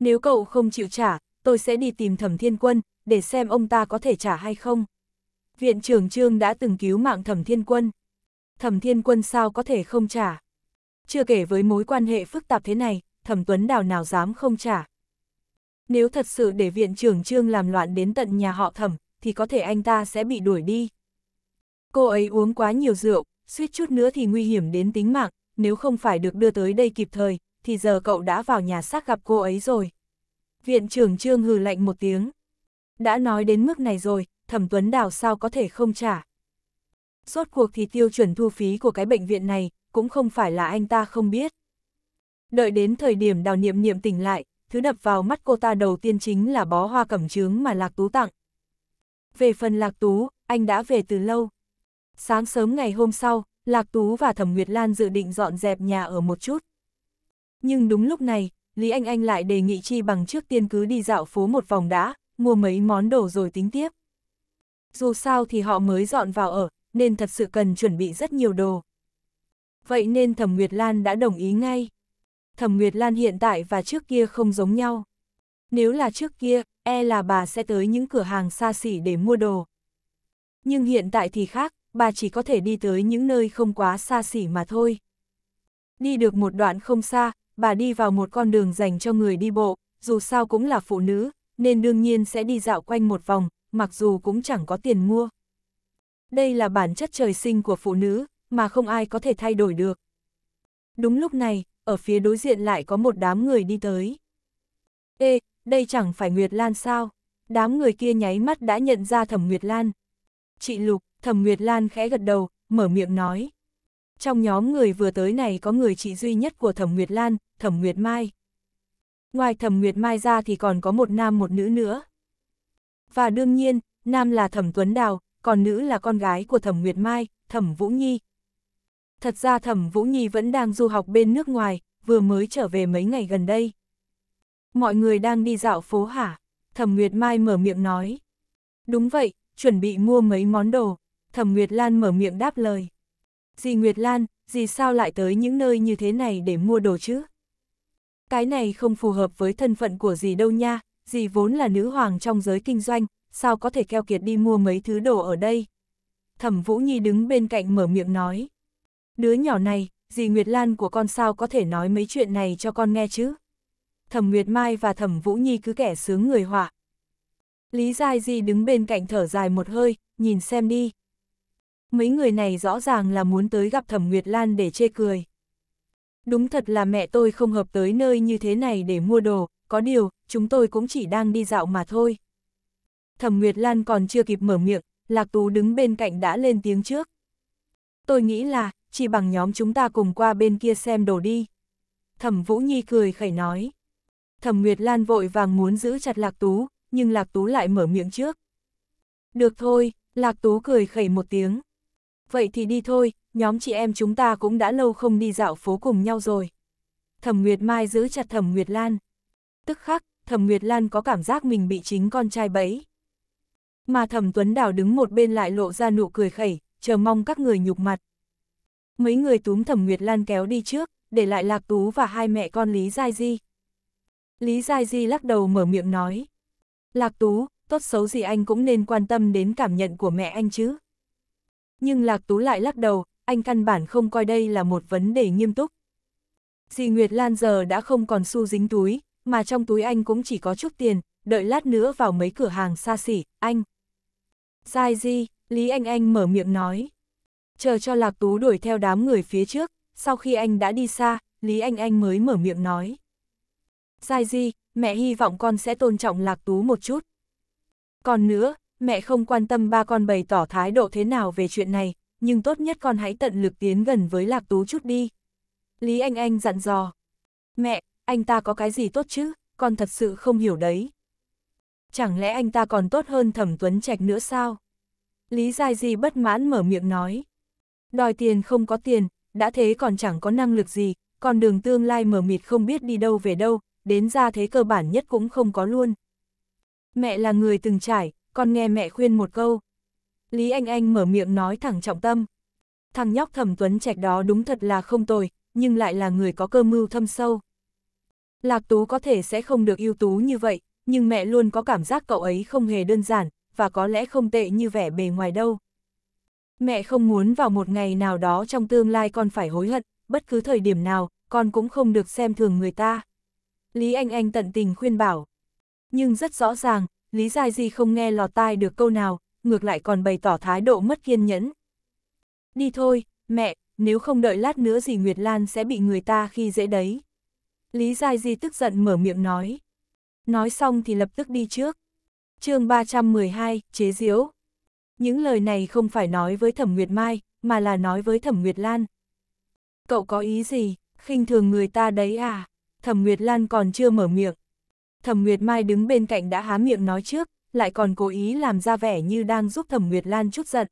Nếu cậu không chịu trả, tôi sẽ đi tìm Thẩm Thiên Quân, để xem ông ta có thể trả hay không. Viện trưởng Trương đã từng cứu mạng Thẩm Thiên Quân. Thẩm Thiên Quân sao có thể không trả? Chưa kể với mối quan hệ phức tạp thế này, Thẩm Tuấn Đào nào dám không trả. Nếu thật sự để viện trưởng Trương làm loạn đến tận nhà họ Thẩm, thì có thể anh ta sẽ bị đuổi đi. Cô ấy uống quá nhiều rượu, suýt chút nữa thì nguy hiểm đến tính mạng, nếu không phải được đưa tới đây kịp thời, thì giờ cậu đã vào nhà xác gặp cô ấy rồi. Viện trưởng Trương hừ lạnh một tiếng đã nói đến mức này rồi, thẩm tuấn đào sao có thể không trả. Rốt cuộc thì tiêu chuẩn thu phí của cái bệnh viện này, cũng không phải là anh ta không biết. Đợi đến thời điểm đào niệm niệm tỉnh lại, thứ đập vào mắt cô ta đầu tiên chính là bó hoa cẩm trướng mà Lạc Tú tặng. Về phần Lạc Tú, anh đã về từ lâu. Sáng sớm ngày hôm sau, Lạc Tú và Thẩm Nguyệt Lan dự định dọn dẹp nhà ở một chút. Nhưng đúng lúc này, Lý Anh Anh lại đề nghị chi bằng trước tiên cứ đi dạo phố một vòng đã, mua mấy món đồ rồi tính tiếp. Dù sao thì họ mới dọn vào ở, nên thật sự cần chuẩn bị rất nhiều đồ. Vậy nên Thẩm Nguyệt Lan đã đồng ý ngay. Thẩm Nguyệt Lan hiện tại và trước kia không giống nhau. Nếu là trước kia, e là bà sẽ tới những cửa hàng xa xỉ để mua đồ. Nhưng hiện tại thì khác, bà chỉ có thể đi tới những nơi không quá xa xỉ mà thôi. Đi được một đoạn không xa, bà đi vào một con đường dành cho người đi bộ, dù sao cũng là phụ nữ, nên đương nhiên sẽ đi dạo quanh một vòng, mặc dù cũng chẳng có tiền mua. Đây là bản chất trời sinh của phụ nữ, mà không ai có thể thay đổi được. Đúng lúc này, ở phía đối diện lại có một đám người đi tới. Ê, đây chẳng phải Nguyệt Lan sao? Đám người kia nháy mắt đã nhận ra Thẩm Nguyệt Lan. Chị Lục, Thẩm Nguyệt Lan khẽ gật đầu, mở miệng nói. Trong nhóm người vừa tới này có người chị duy nhất của Thẩm Nguyệt Lan, Thẩm Nguyệt Mai. Ngoài thẩm Nguyệt Mai ra thì còn có một nam một nữ nữa. Và đương nhiên, nam là thẩm Tuấn Đào, còn nữ là con gái của thẩm Nguyệt Mai, thẩm Vũ Nhi. Thật ra thẩm Vũ Nhi vẫn đang du học bên nước ngoài, vừa mới trở về mấy ngày gần đây. Mọi người đang đi dạo phố hả? Thẩm Nguyệt Mai mở miệng nói. Đúng vậy, chuẩn bị mua mấy món đồ. Thẩm Nguyệt Lan mở miệng đáp lời. Dì Nguyệt Lan, dì sao lại tới những nơi như thế này để mua đồ chứ? cái này không phù hợp với thân phận của dì đâu nha, dì vốn là nữ hoàng trong giới kinh doanh, sao có thể keo kiệt đi mua mấy thứ đồ ở đây. Thẩm Vũ Nhi đứng bên cạnh mở miệng nói. Đứa nhỏ này, dì Nguyệt Lan của con sao có thể nói mấy chuyện này cho con nghe chứ. Thẩm Nguyệt Mai và Thẩm Vũ Nhi cứ kẻ sướng người họa. Lý Giai Di đứng bên cạnh thở dài một hơi, nhìn xem đi. Mấy người này rõ ràng là muốn tới gặp Thẩm Nguyệt Lan để chê cười đúng thật là mẹ tôi không hợp tới nơi như thế này để mua đồ, có điều, chúng tôi cũng chỉ đang đi dạo mà thôi. Thẩm Nguyệt Lan còn chưa kịp mở miệng, Lạc Tú đứng bên cạnh đã lên tiếng trước. Tôi nghĩ là, chỉ bằng nhóm chúng ta cùng qua bên kia xem đồ đi. Thẩm Vũ Nhi cười khẩy nói. Thẩm Nguyệt Lan vội vàng muốn giữ chặt Lạc Tú, nhưng Lạc Tú lại mở miệng trước. Được thôi, Lạc Tú cười khẩy một tiếng. Vậy thì đi thôi, nhóm chị em chúng ta cũng đã lâu không đi dạo phố cùng nhau rồi. Thẩm Nguyệt Mai giữ chặt Thẩm Nguyệt Lan. Tức khắc, Thẩm Nguyệt Lan có cảm giác mình bị chính con trai bẫy. Mà Thẩm Tuấn Đào đứng một bên lại lộ ra nụ cười khẩy, chờ mong các người nhục mặt. Mấy người túm Thẩm Nguyệt Lan kéo đi trước, để lại Lạc Tú và hai mẹ con Lý Giai Di. Lý Giai Di lắc đầu mở miệng nói. Lạc Tú, tốt xấu gì anh cũng nên quan tâm đến cảm nhận của mẹ anh chứ. Nhưng Lạc Tú lại lắc đầu, anh căn bản không coi đây là một vấn đề nghiêm túc. Dì Nguyệt Lan giờ đã không còn xu dính túi, mà trong túi anh cũng chỉ có chút tiền, đợi lát nữa vào mấy cửa hàng xa xỉ, anh. Sai gì, Lý Anh Anh mở miệng nói. Chờ cho Lạc Tú đuổi theo đám người phía trước, sau khi anh đã đi xa, Lý Anh Anh mới mở miệng nói. Sai gì, mẹ hy vọng con sẽ tôn trọng Lạc Tú một chút. Còn nữa, mẹ không quan tâm ba con bày tỏ thái độ thế nào về chuyện này, nhưng tốt nhất con hãy tận lực tiến gần với Lạc Tú chút đi. Lý Anh Anh dặn dò. Mẹ, anh ta có cái gì tốt chứ, con thật sự không hiểu đấy. Chẳng lẽ anh ta còn tốt hơn Thẩm Tuấn Trạch nữa sao? Lý Giai Di bất mãn mở miệng nói. Đòi tiền không có tiền, đã thế còn chẳng có năng lực gì, còn đường tương lai mở mịt không biết đi đâu về đâu, đến ra thế cơ bản nhất cũng không có luôn. Mẹ là người từng trải, con nghe mẹ khuyên một câu, Lý Anh Anh mở miệng nói thẳng trọng tâm. Thằng nhóc thẩm tuấn trạch đó đúng thật là không tồi, nhưng lại là người có cơ mưu thâm sâu. Lạc Tú có thể sẽ không được ưu tú như vậy, nhưng mẹ luôn có cảm giác cậu ấy không hề đơn giản, và có lẽ không tệ như vẻ bề ngoài đâu. Mẹ không muốn vào một ngày nào đó trong tương lai con phải hối hận, bất cứ thời điểm nào, con cũng không được xem thường người ta. Lý Anh Anh tận tình khuyên bảo. Nhưng rất rõ ràng, Lý Giai Di không nghe lọt tai được câu nào, ngược lại còn bày tỏ thái độ mất kiên nhẫn. Đi thôi, mẹ, nếu không đợi lát nữa gì Nguyệt Lan sẽ bị người ta khi dễ đấy. Lý Giai Di tức giận mở miệng nói. Nói xong thì lập tức đi trước. chương 312, chế diếu. Những lời này không phải nói với Thẩm Nguyệt Mai, mà là nói với Thẩm Nguyệt Lan. Cậu có ý gì, khinh thường người ta đấy à? Thẩm Nguyệt Lan còn chưa mở miệng. Thẩm Nguyệt Mai đứng bên cạnh đã há miệng nói trước, lại còn cố ý làm ra vẻ như đang giúp Thẩm Nguyệt Lan chút giận.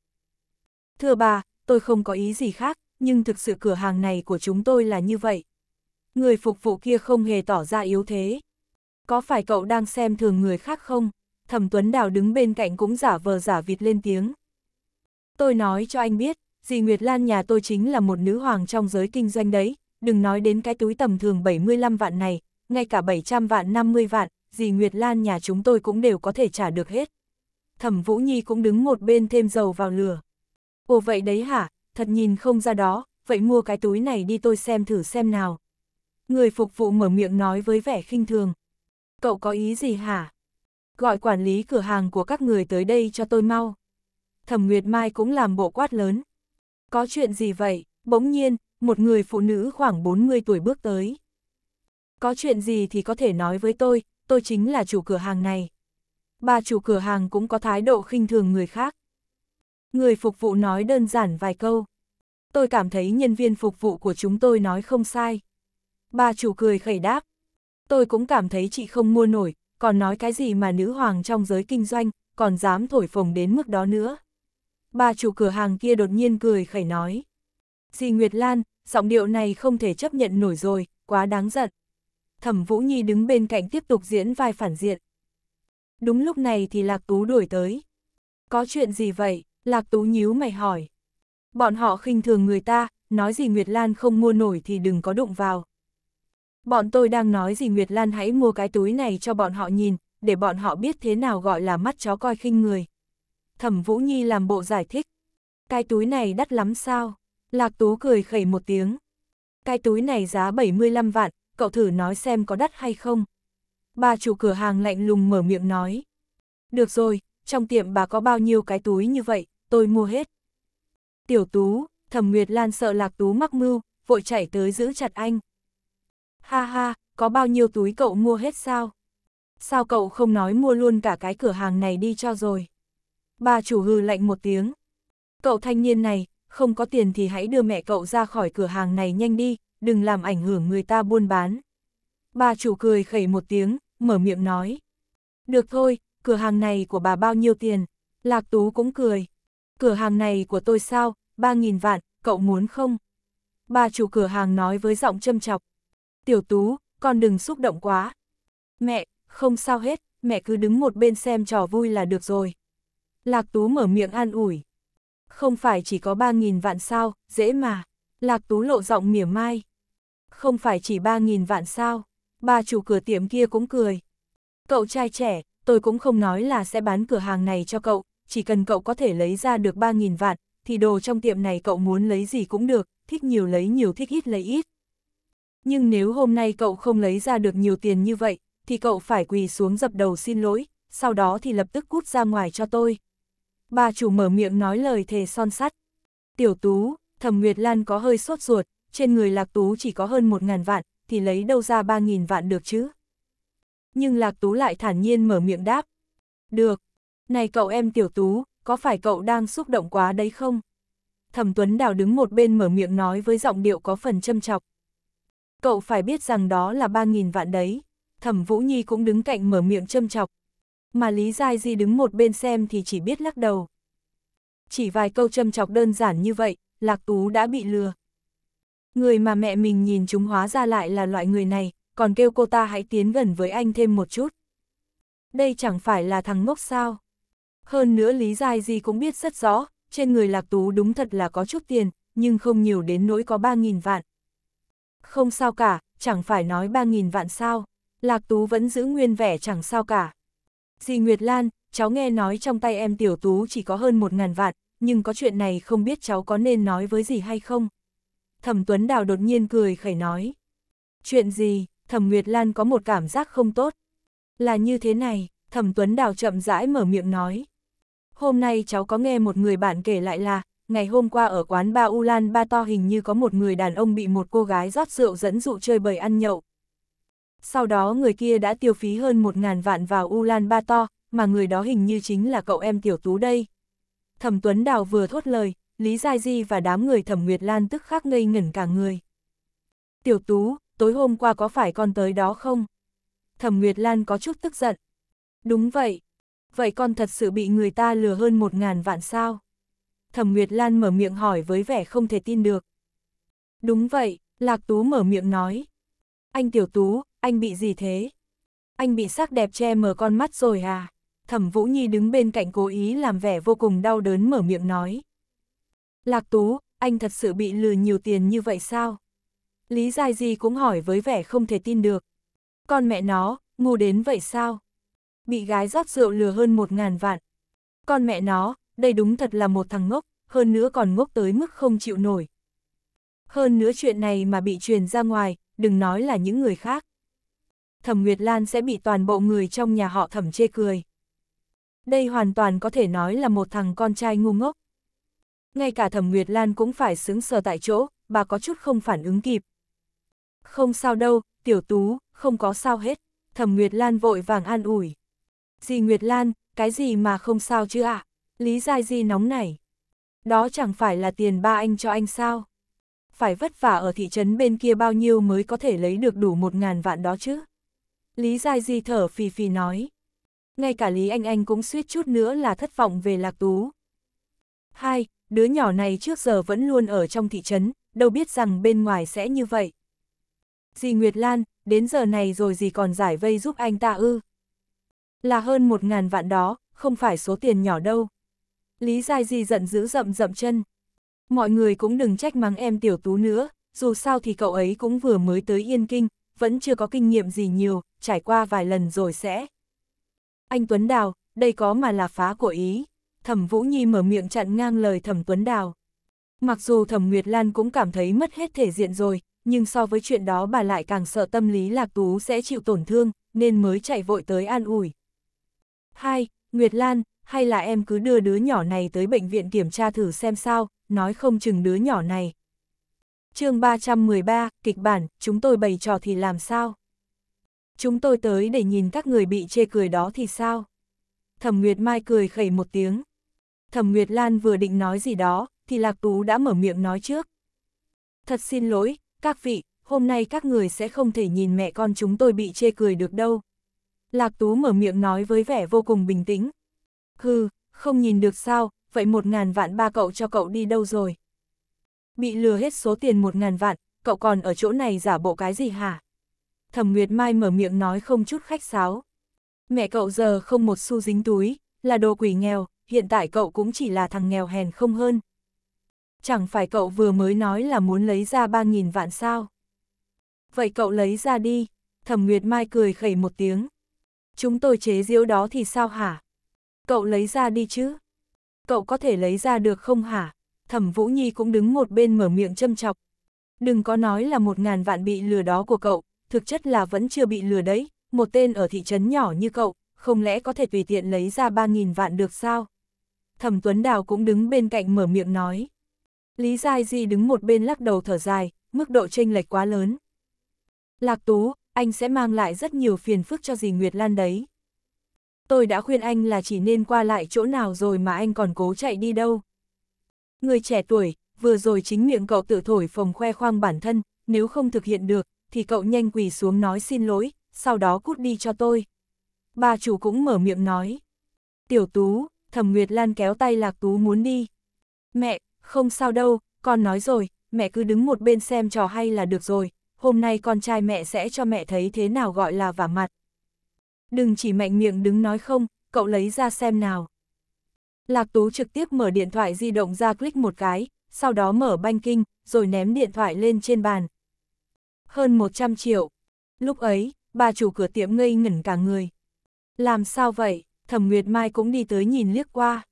Thưa bà, tôi không có ý gì khác, nhưng thực sự cửa hàng này của chúng tôi là như vậy. Người phục vụ kia không hề tỏ ra yếu thế. Có phải cậu đang xem thường người khác không? Thẩm Tuấn Đào đứng bên cạnh cũng giả vờ giả vịt lên tiếng. Tôi nói cho anh biết, dì Nguyệt Lan nhà tôi chính là một nữ hoàng trong giới kinh doanh đấy, đừng nói đến cái túi tầm thường 75 vạn này, ngay cả 700 vạn 50 vạn, gì Nguyệt Lan nhà chúng tôi cũng đều có thể trả được hết. Thẩm Vũ Nhi cũng đứng một bên thêm dầu vào lửa. Ồ vậy đấy hả, thật nhìn không ra đó, vậy mua cái túi này đi tôi xem thử xem nào. Người phục vụ mở miệng nói với vẻ khinh thường. Cậu có ý gì hả? Gọi quản lý cửa hàng của các người tới đây cho tôi mau. Thẩm Nguyệt Mai cũng làm bộ quát lớn. Có chuyện gì vậy? Bỗng nhiên, một người phụ nữ khoảng 40 tuổi bước tới. Có chuyện gì thì có thể nói với tôi, tôi chính là chủ cửa hàng này. Bà chủ cửa hàng cũng có thái độ khinh thường người khác. Người phục vụ nói đơn giản vài câu. Tôi cảm thấy nhân viên phục vụ của chúng tôi nói không sai. Bà chủ cười khẩy đáp. Tôi cũng cảm thấy chị không mua nổi, còn nói cái gì mà nữ hoàng trong giới kinh doanh, còn dám thổi phồng đến mức đó nữa. Bà chủ cửa hàng kia đột nhiên cười khẩy nói. Dì Nguyệt Lan, giọng điệu này không thể chấp nhận nổi rồi, quá đáng giận. Thẩm Vũ Nhi đứng bên cạnh tiếp tục diễn vai phản diện. Đúng lúc này thì Lạc Tú đuổi tới. Có chuyện gì vậy? Lạc Tú nhíu mày hỏi. Bọn họ khinh thường người ta, nói gì Nguyệt Lan không mua nổi thì đừng có đụng vào. Bọn tôi đang nói gì Nguyệt Lan hãy mua cái túi này cho bọn họ nhìn, để bọn họ biết thế nào gọi là mắt chó coi khinh người. Thẩm Vũ Nhi làm bộ giải thích. Cái túi này đắt lắm sao? Lạc Tú cười khẩy một tiếng. Cái túi này giá 75 vạn, cậu thử nói xem có đắt hay không. Bà chủ cửa hàng lạnh lùng mở miệng nói. Được rồi, trong tiệm bà có bao nhiêu cái túi như vậy, tôi mua hết. Tiểu tú, thẩm Nguyệt Lan sợ lạc tú mắc mưu, vội chạy tới giữ chặt anh. Ha ha, có bao nhiêu túi cậu mua hết sao? Sao cậu không nói mua luôn cả cái cửa hàng này đi cho rồi? Bà chủ hư lạnh một tiếng. Cậu thanh niên này, không có tiền thì hãy đưa mẹ cậu ra khỏi cửa hàng này nhanh đi, đừng làm ảnh hưởng người ta buôn bán. Bà chủ cười khẩy một tiếng, mở miệng nói. Được thôi, cửa hàng này của bà bao nhiêu tiền? Lạc Tú cũng cười. Cửa hàng này của tôi sao, 3.000 vạn, cậu muốn không? Bà chủ cửa hàng nói với giọng châm chọc. Tiểu Tú, con đừng xúc động quá. Mẹ, không sao hết, mẹ cứ đứng một bên xem trò vui là được rồi. Lạc Tú mở miệng an ủi. Không phải chỉ có 3.000 vạn sao, dễ mà. Lạc Tú lộ giọng mỉa mai. Không phải chỉ 3.000 vạn sao, bà chủ cửa tiệm kia cũng cười. Cậu trai trẻ, tôi cũng không nói là sẽ bán cửa hàng này cho cậu, chỉ cần cậu có thể lấy ra được 3.000 vạn, thì đồ trong tiệm này cậu muốn lấy gì cũng được, thích nhiều lấy nhiều thích ít lấy ít. Nhưng nếu hôm nay cậu không lấy ra được nhiều tiền như vậy, thì cậu phải quỳ xuống dập đầu xin lỗi, sau đó thì lập tức cút ra ngoài cho tôi. Bà chủ mở miệng nói lời thề son sắt. Tiểu Tú, Thẩm Nguyệt Lan có hơi sốt ruột, trên người Lạc Tú chỉ có hơn một ngàn vạn, thì lấy đâu ra ba nghìn vạn được chứ? Nhưng Lạc Tú lại thản nhiên mở miệng đáp. Được. Này cậu em Tiểu Tú, có phải cậu đang xúc động quá đấy không? Thẩm Tuấn Đào đứng một bên mở miệng nói với giọng điệu có phần châm chọc. Cậu phải biết rằng đó là 3.000 vạn đấy. Thẩm Vũ Nhi cũng đứng cạnh mở miệng châm chọc. Mà Lý Giai Di đứng một bên xem thì chỉ biết lắc đầu. Chỉ vài câu châm chọc đơn giản như vậy, Lạc Tú đã bị lừa. Người mà mẹ mình nhìn chúng hóa ra lại là loại người này, còn kêu cô ta hãy tiến gần với anh thêm một chút. Đây chẳng phải là thằng ngốc sao. Hơn nữa lý giải gì cũng biết rất rõ, trên người lạc tú đúng thật là có chút tiền, nhưng không nhiều đến nỗi có 3.000 vạn. Không sao cả, chẳng phải nói 3.000 vạn sao. Lạc tú vẫn giữ nguyên vẻ chẳng sao cả. Dì Nguyệt Lan, cháu nghe nói trong tay em tiểu tú chỉ có hơn 1.000 vạn, nhưng có chuyện này không biết cháu có nên nói với gì hay không. Thẩm Tuấn Đào đột nhiên cười khẩy nói. Chuyện gì, Thẩm Nguyệt Lan có một cảm giác không tốt. Là như thế này, Thẩm Tuấn Đào chậm rãi mở miệng nói. Hôm nay cháu có nghe một người bạn kể lại là, ngày hôm qua ở quán ba Ulan Ba To hình như có một người đàn ông bị một cô gái rót rượu dẫn dụ chơi bời ăn nhậu. Sau đó người kia đã tiêu phí hơn một ngàn vạn vào Ulan Ba To, mà người đó hình như chính là cậu em Tiểu Tú đây. Thẩm Tuấn Đào vừa thốt lời, Lý Gia Di và đám người thẩm Nguyệt Lan tức khắc ngây ngẩn cả người. Tiểu Tú, tối hôm qua có phải con tới đó không? Thẩm Nguyệt Lan có chút tức giận. Đúng vậy. Vậy con thật sự bị người ta lừa hơn một ngàn vạn sao? Thẩm Nguyệt Lan mở miệng hỏi với vẻ không thể tin được. Đúng vậy, Lạc Tú mở miệng nói. Anh Tiểu Tú, anh bị gì thế? Anh bị sắc đẹp che mờ con mắt rồi à? Thẩm Vũ Nhi đứng bên cạnh cố ý làm vẻ vô cùng đau đớn mở miệng nói. Lạc Tú, anh thật sự bị lừa nhiều tiền như vậy sao? Lý Giai Di cũng hỏi với vẻ không thể tin được. Con mẹ nó, ngu đến vậy sao? Bị gái rót rượu lừa hơn một ngàn vạn. Con mẹ nó, đây đúng thật là một thằng ngốc, hơn nữa còn ngốc tới mức không chịu nổi. Hơn nữa chuyện này mà bị truyền ra ngoài, đừng nói là những người khác. Thẩm Nguyệt Lan sẽ bị toàn bộ người trong nhà họ thẩm chê cười. Đây hoàn toàn có thể nói là một thằng con trai ngu ngốc ngay cả Thẩm Nguyệt Lan cũng phải xứng sờ tại chỗ, bà có chút không phản ứng kịp. Không sao đâu, tiểu tú, không có sao hết, Thẩm Nguyệt Lan vội vàng an ủi. Dì Nguyệt Lan, cái gì mà không sao chứ ạ? À? Lý Giai Di nóng này. Đó chẳng phải là tiền ba anh cho anh sao? Phải vất vả ở thị trấn bên kia bao nhiêu mới có thể lấy được đủ một ngàn vạn đó chứ? Lý Giai Di thở phì phì nói. Ngay cả Lý Anh Anh cũng suýt chút nữa là thất vọng về Lạc Tú. Hai, đứa nhỏ này trước giờ vẫn luôn ở trong thị trấn, đâu biết rằng bên ngoài sẽ như vậy. Dì Nguyệt Lan, đến giờ này rồi dì còn giải vây giúp anh ta ư. Là hơn một ngàn vạn đó, không phải số tiền nhỏ đâu. Lý Giai Di giận dữ rậm rậm chân. Mọi người cũng đừng trách mắng em tiểu tú nữa, dù sao thì cậu ấy cũng vừa mới tới Yên Kinh, vẫn chưa có kinh nghiệm gì nhiều, trải qua vài lần rồi sẽ. Anh Tuấn Đào, đây có mà là phá của ý. Thẩm Vũ Nhi mở miệng chặn ngang lời Thẩm Tuấn Đào. Mặc dù Thẩm Nguyệt Lan cũng cảm thấy mất hết thể diện rồi, nhưng so với chuyện đó bà lại càng sợ tâm lý Lạc Tú sẽ chịu tổn thương, nên mới chạy vội tới an ủi. Hai, Nguyệt Lan, hay là em cứ đưa đứa nhỏ này tới bệnh viện kiểm tra thử xem sao, nói không chừng đứa nhỏ này. chương 313, kịch bản, chúng tôi bày trò thì làm sao? Chúng tôi tới để nhìn các người bị chê cười đó thì sao? Thẩm Nguyệt Mai cười khẩy một tiếng. Thẩm Nguyệt Lan vừa định nói gì đó, thì Lạc Tú đã mở miệng nói trước. Thật xin lỗi, các vị, hôm nay các người sẽ không thể nhìn mẹ con chúng tôi bị chê cười được đâu. Lạc Tú mở miệng nói với vẻ vô cùng bình tĩnh. Hừ, không nhìn được sao, vậy một ngàn vạn ba cậu cho cậu đi đâu rồi? Bị lừa hết số tiền một ngàn vạn, cậu còn ở chỗ này giả bộ cái gì hả? Thẩm Nguyệt Mai mở miệng nói không chút khách sáo. Mẹ cậu giờ không một xu dính túi, là đồ quỷ nghèo, hiện tại cậu cũng chỉ là thằng nghèo hèn không hơn. Chẳng phải cậu vừa mới nói là muốn lấy ra 3.000 vạn sao? Vậy cậu lấy ra đi, thẩm Nguyệt Mai cười khẩy một tiếng. Chúng tôi chế diễu đó thì sao hả? Cậu lấy ra đi chứ? Cậu có thể lấy ra được không hả? Thẩm Vũ Nhi cũng đứng một bên mở miệng châm chọc. Đừng có nói là một ngàn vạn bị lừa đó của cậu, thực chất là vẫn chưa bị lừa đấy, một tên ở thị trấn nhỏ như cậu, không lẽ có thể tùy tiện lấy ra 3.000 vạn được sao? Thẩm Tuấn Đào cũng đứng bên cạnh mở miệng nói. Lý Giai Di đứng một bên lắc đầu thở dài, mức độ chênh lệch quá lớn. Lạc Tú, anh sẽ mang lại rất nhiều phiền phức cho dì Nguyệt Lan đấy. Tôi đã khuyên anh là chỉ nên qua lại chỗ nào rồi mà anh còn cố chạy đi đâu. Người trẻ tuổi, vừa rồi chính miệng cậu tự thổi phồng khoe khoang bản thân, nếu không thực hiện được, thì cậu nhanh quỳ xuống nói xin lỗi, sau đó cút đi cho tôi. Bà chủ cũng mở miệng nói. Tiểu Tú, Thẩm Nguyệt Lan kéo tay Lạc Tú muốn đi. Mẹ, không sao đâu, con nói rồi, mẹ cứ đứng một bên xem trò hay là được rồi, hôm nay con trai mẹ sẽ cho mẹ thấy thế nào gọi là vả mặt. Đừng chỉ mạnh miệng đứng nói không, cậu lấy ra xem nào. Lạc Tú trực tiếp mở điện thoại di động ra click một cái, sau đó mở banking, rồi ném điện thoại lên trên bàn. Hơn 100 triệu. Lúc ấy, bà chủ cửa tiệm ngây ngẩn cả người. Làm sao vậy? Thẩm Nguyệt Mai cũng đi tới nhìn liếc qua.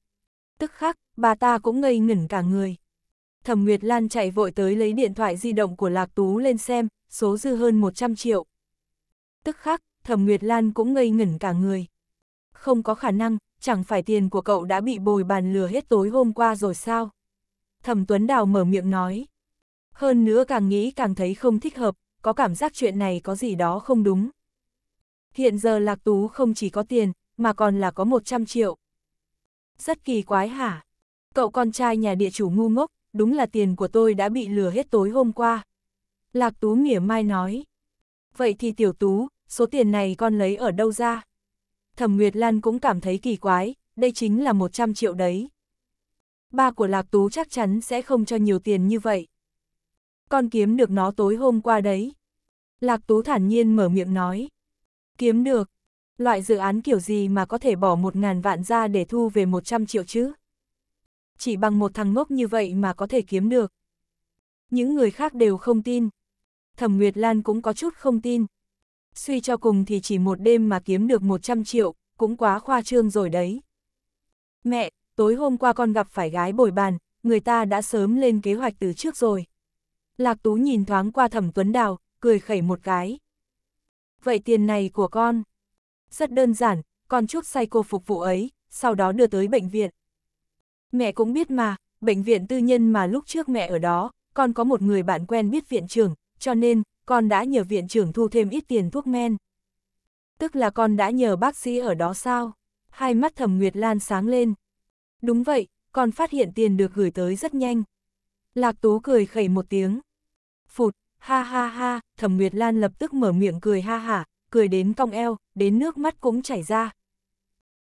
Tức khắc, bà ta cũng ngây ngẩn cả người. Thẩm Nguyệt Lan chạy vội tới lấy điện thoại di động của Lạc Tú lên xem, số dư hơn 100 triệu. Tức khắc, Thẩm Nguyệt Lan cũng ngây ngẩn cả người. Không có khả năng, chẳng phải tiền của cậu đã bị bồi bàn lừa hết tối hôm qua rồi sao? Thẩm Tuấn Đào mở miệng nói. Hơn nữa càng nghĩ càng thấy không thích hợp, có cảm giác chuyện này có gì đó không đúng. Hiện giờ Lạc Tú không chỉ có tiền, mà còn là có 100 triệu. Rất kỳ quái hả? Cậu con trai nhà địa chủ ngu ngốc, đúng là tiền của tôi đã bị lừa hết tối hôm qua. Lạc Tú mỉa mai nói. Vậy thì tiểu Tú, số tiền này con lấy ở đâu ra? Thẩm Nguyệt Lan cũng cảm thấy kỳ quái, đây chính là 100 triệu đấy. Ba của Lạc Tú chắc chắn sẽ không cho nhiều tiền như vậy. Con kiếm được nó tối hôm qua đấy. Lạc Tú thản nhiên mở miệng nói. Kiếm được, Loại dự án kiểu gì mà có thể bỏ một ngàn vạn ra để thu về 100 triệu chứ? Chỉ bằng một thằng ngốc như vậy mà có thể kiếm được. Những người khác đều không tin. Thẩm Nguyệt Lan cũng có chút không tin. Suy cho cùng thì chỉ một đêm mà kiếm được 100 triệu, cũng quá khoa trương rồi đấy. Mẹ, tối hôm qua con gặp phải gái bồi bàn, người ta đã sớm lên kế hoạch từ trước rồi. Lạc Tú nhìn thoáng qua Thẩm Tuấn Đào, cười khẩy một cái. Vậy tiền này của con... Rất đơn giản, con chuốc say cô phục vụ ấy, sau đó đưa tới bệnh viện. Mẹ cũng biết mà, bệnh viện tư nhân mà lúc trước mẹ ở đó, con có một người bạn quen biết viện trưởng, cho nên, con đã nhờ viện trưởng thu thêm ít tiền thuốc men. Tức là con đã nhờ bác sĩ ở đó sao? Hai mắt thẩm Nguyệt Lan sáng lên. Đúng vậy, con phát hiện tiền được gửi tới rất nhanh. Lạc Tú cười khẩy một tiếng. Phụt, ha ha ha, thẩm Nguyệt Lan lập tức mở miệng cười ha hả, cười đến cong eo, đến nước mắt cũng chảy ra.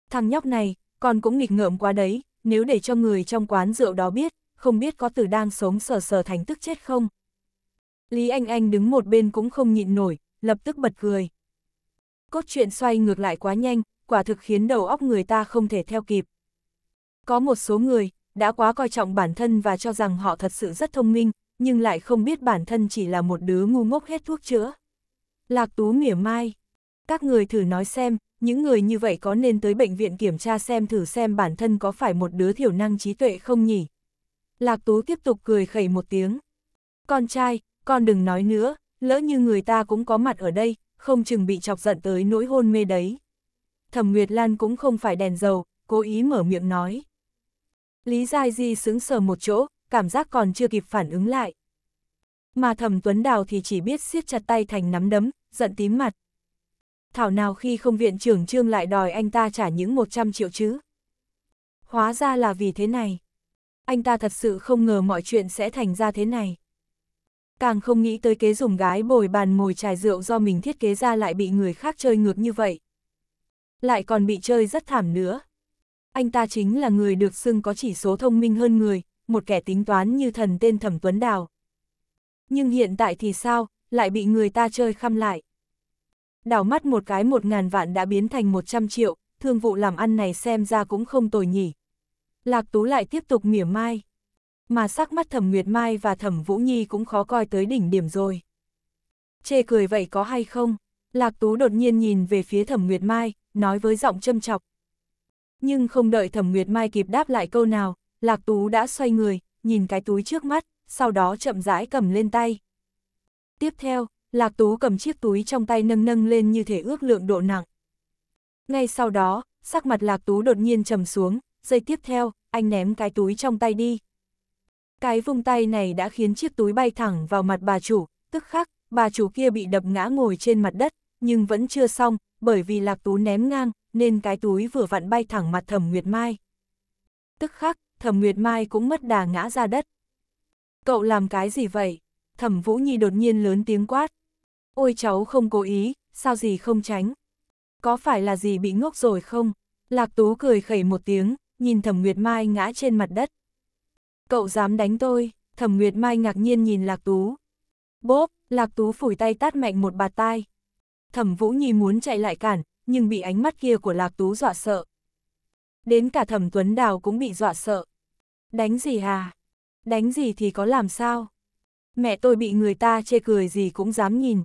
Thằng nhóc này, con cũng nghịch ngợm quá đấy, nếu để cho người trong quán rượu đó biết, không biết có từ đang sống sờ sờ thành tức chết không. Lý Anh Anh đứng một bên cũng không nhịn nổi, lập tức bật cười. Cốt truyện xoay ngược lại quá nhanh, quả thực khiến đầu óc người ta không thể theo kịp. Có một số người, đã quá coi trọng bản thân và cho rằng họ thật sự rất thông minh, nhưng lại không biết bản thân chỉ là một đứa ngu ngốc hết thuốc chữa. Lạc Tú mỉa mai. Các người thử nói xem, những người như vậy có nên tới bệnh viện kiểm tra xem thử xem bản thân có phải một đứa thiểu năng trí tuệ không nhỉ? Lạc Tú tiếp tục cười khẩy một tiếng. Con trai, con đừng nói nữa, lỡ như người ta cũng có mặt ở đây, không chừng bị chọc giận tới nỗi hôn mê đấy. Thẩm Nguyệt Lan cũng không phải đèn dầu, cố ý mở miệng nói. Lý Giai Di sững sờ một chỗ, cảm giác còn chưa kịp phản ứng lại mà thẩm Tuấn Đào thì chỉ biết siết chặt tay thành nắm đấm, giận tím mặt. Thảo nào khi không viện trưởng trương lại đòi anh ta trả những 100 triệu chứ. Hóa ra là vì thế này. Anh ta thật sự không ngờ mọi chuyện sẽ thành ra thế này. Càng không nghĩ tới kế dùng gái bồi bàn mồi trải rượu do mình thiết kế ra lại bị người khác chơi ngược như vậy. Lại còn bị chơi rất thảm nữa. Anh ta chính là người được xưng có chỉ số thông minh hơn người, một kẻ tính toán như thần tên Thẩm Tuấn Đào, nhưng hiện tại thì sao, lại bị người ta chơi khăm lại. Đảo mắt một cái một ngàn vạn đã biến thành một trăm triệu, thương vụ làm ăn này xem ra cũng không tồi nhỉ. Lạc Tú lại tiếp tục mỉa mai. Mà sắc mắt Thẩm Nguyệt Mai và Thẩm Vũ Nhi cũng khó coi tới đỉnh điểm rồi. Chê cười vậy có hay không? Lạc Tú đột nhiên nhìn về phía Thẩm Nguyệt Mai, nói với giọng châm chọc. Nhưng không đợi Thẩm Nguyệt Mai kịp đáp lại câu nào, Lạc Tú đã xoay người, nhìn cái túi trước mắt sau đó chậm rãi cầm lên tay. Tiếp theo, Lạc Tú cầm chiếc túi trong tay nâng nâng lên như thể ước lượng độ nặng. Ngay sau đó, sắc mặt Lạc Tú đột nhiên trầm xuống, giây tiếp theo, anh ném cái túi trong tay đi. Cái vung tay này đã khiến chiếc túi bay thẳng vào mặt bà chủ, tức khắc, bà chủ kia bị đập ngã ngồi trên mặt đất, nhưng vẫn chưa xong, bởi vì Lạc Tú ném ngang, nên cái túi vừa vặn bay thẳng mặt Thẩm Nguyệt Mai. Tức khắc, Thẩm Nguyệt Mai cũng mất đà ngã ra đất. Cậu làm cái gì vậy? Thẩm Vũ Nhi đột nhiên lớn tiếng quát. Ôi cháu không cố ý, sao gì không tránh? Có phải là gì bị ngốc rồi không? Lạc Tú cười khẩy một tiếng, nhìn Thẩm Nguyệt Mai ngã trên mặt đất. Cậu dám đánh tôi, Thẩm Nguyệt Mai ngạc nhiên nhìn Lạc Tú. Bốp, Lạc Tú phủi tay tát mạnh một bạt tai. Thẩm Vũ Nhi muốn chạy lại cản, nhưng bị ánh mắt kia của Lạc Tú dọa sợ. Đến cả Thẩm Tuấn Đào cũng bị dọa sợ. Đánh gì hà? đánh gì thì có làm sao. Mẹ tôi bị người ta chê cười gì cũng dám nhìn.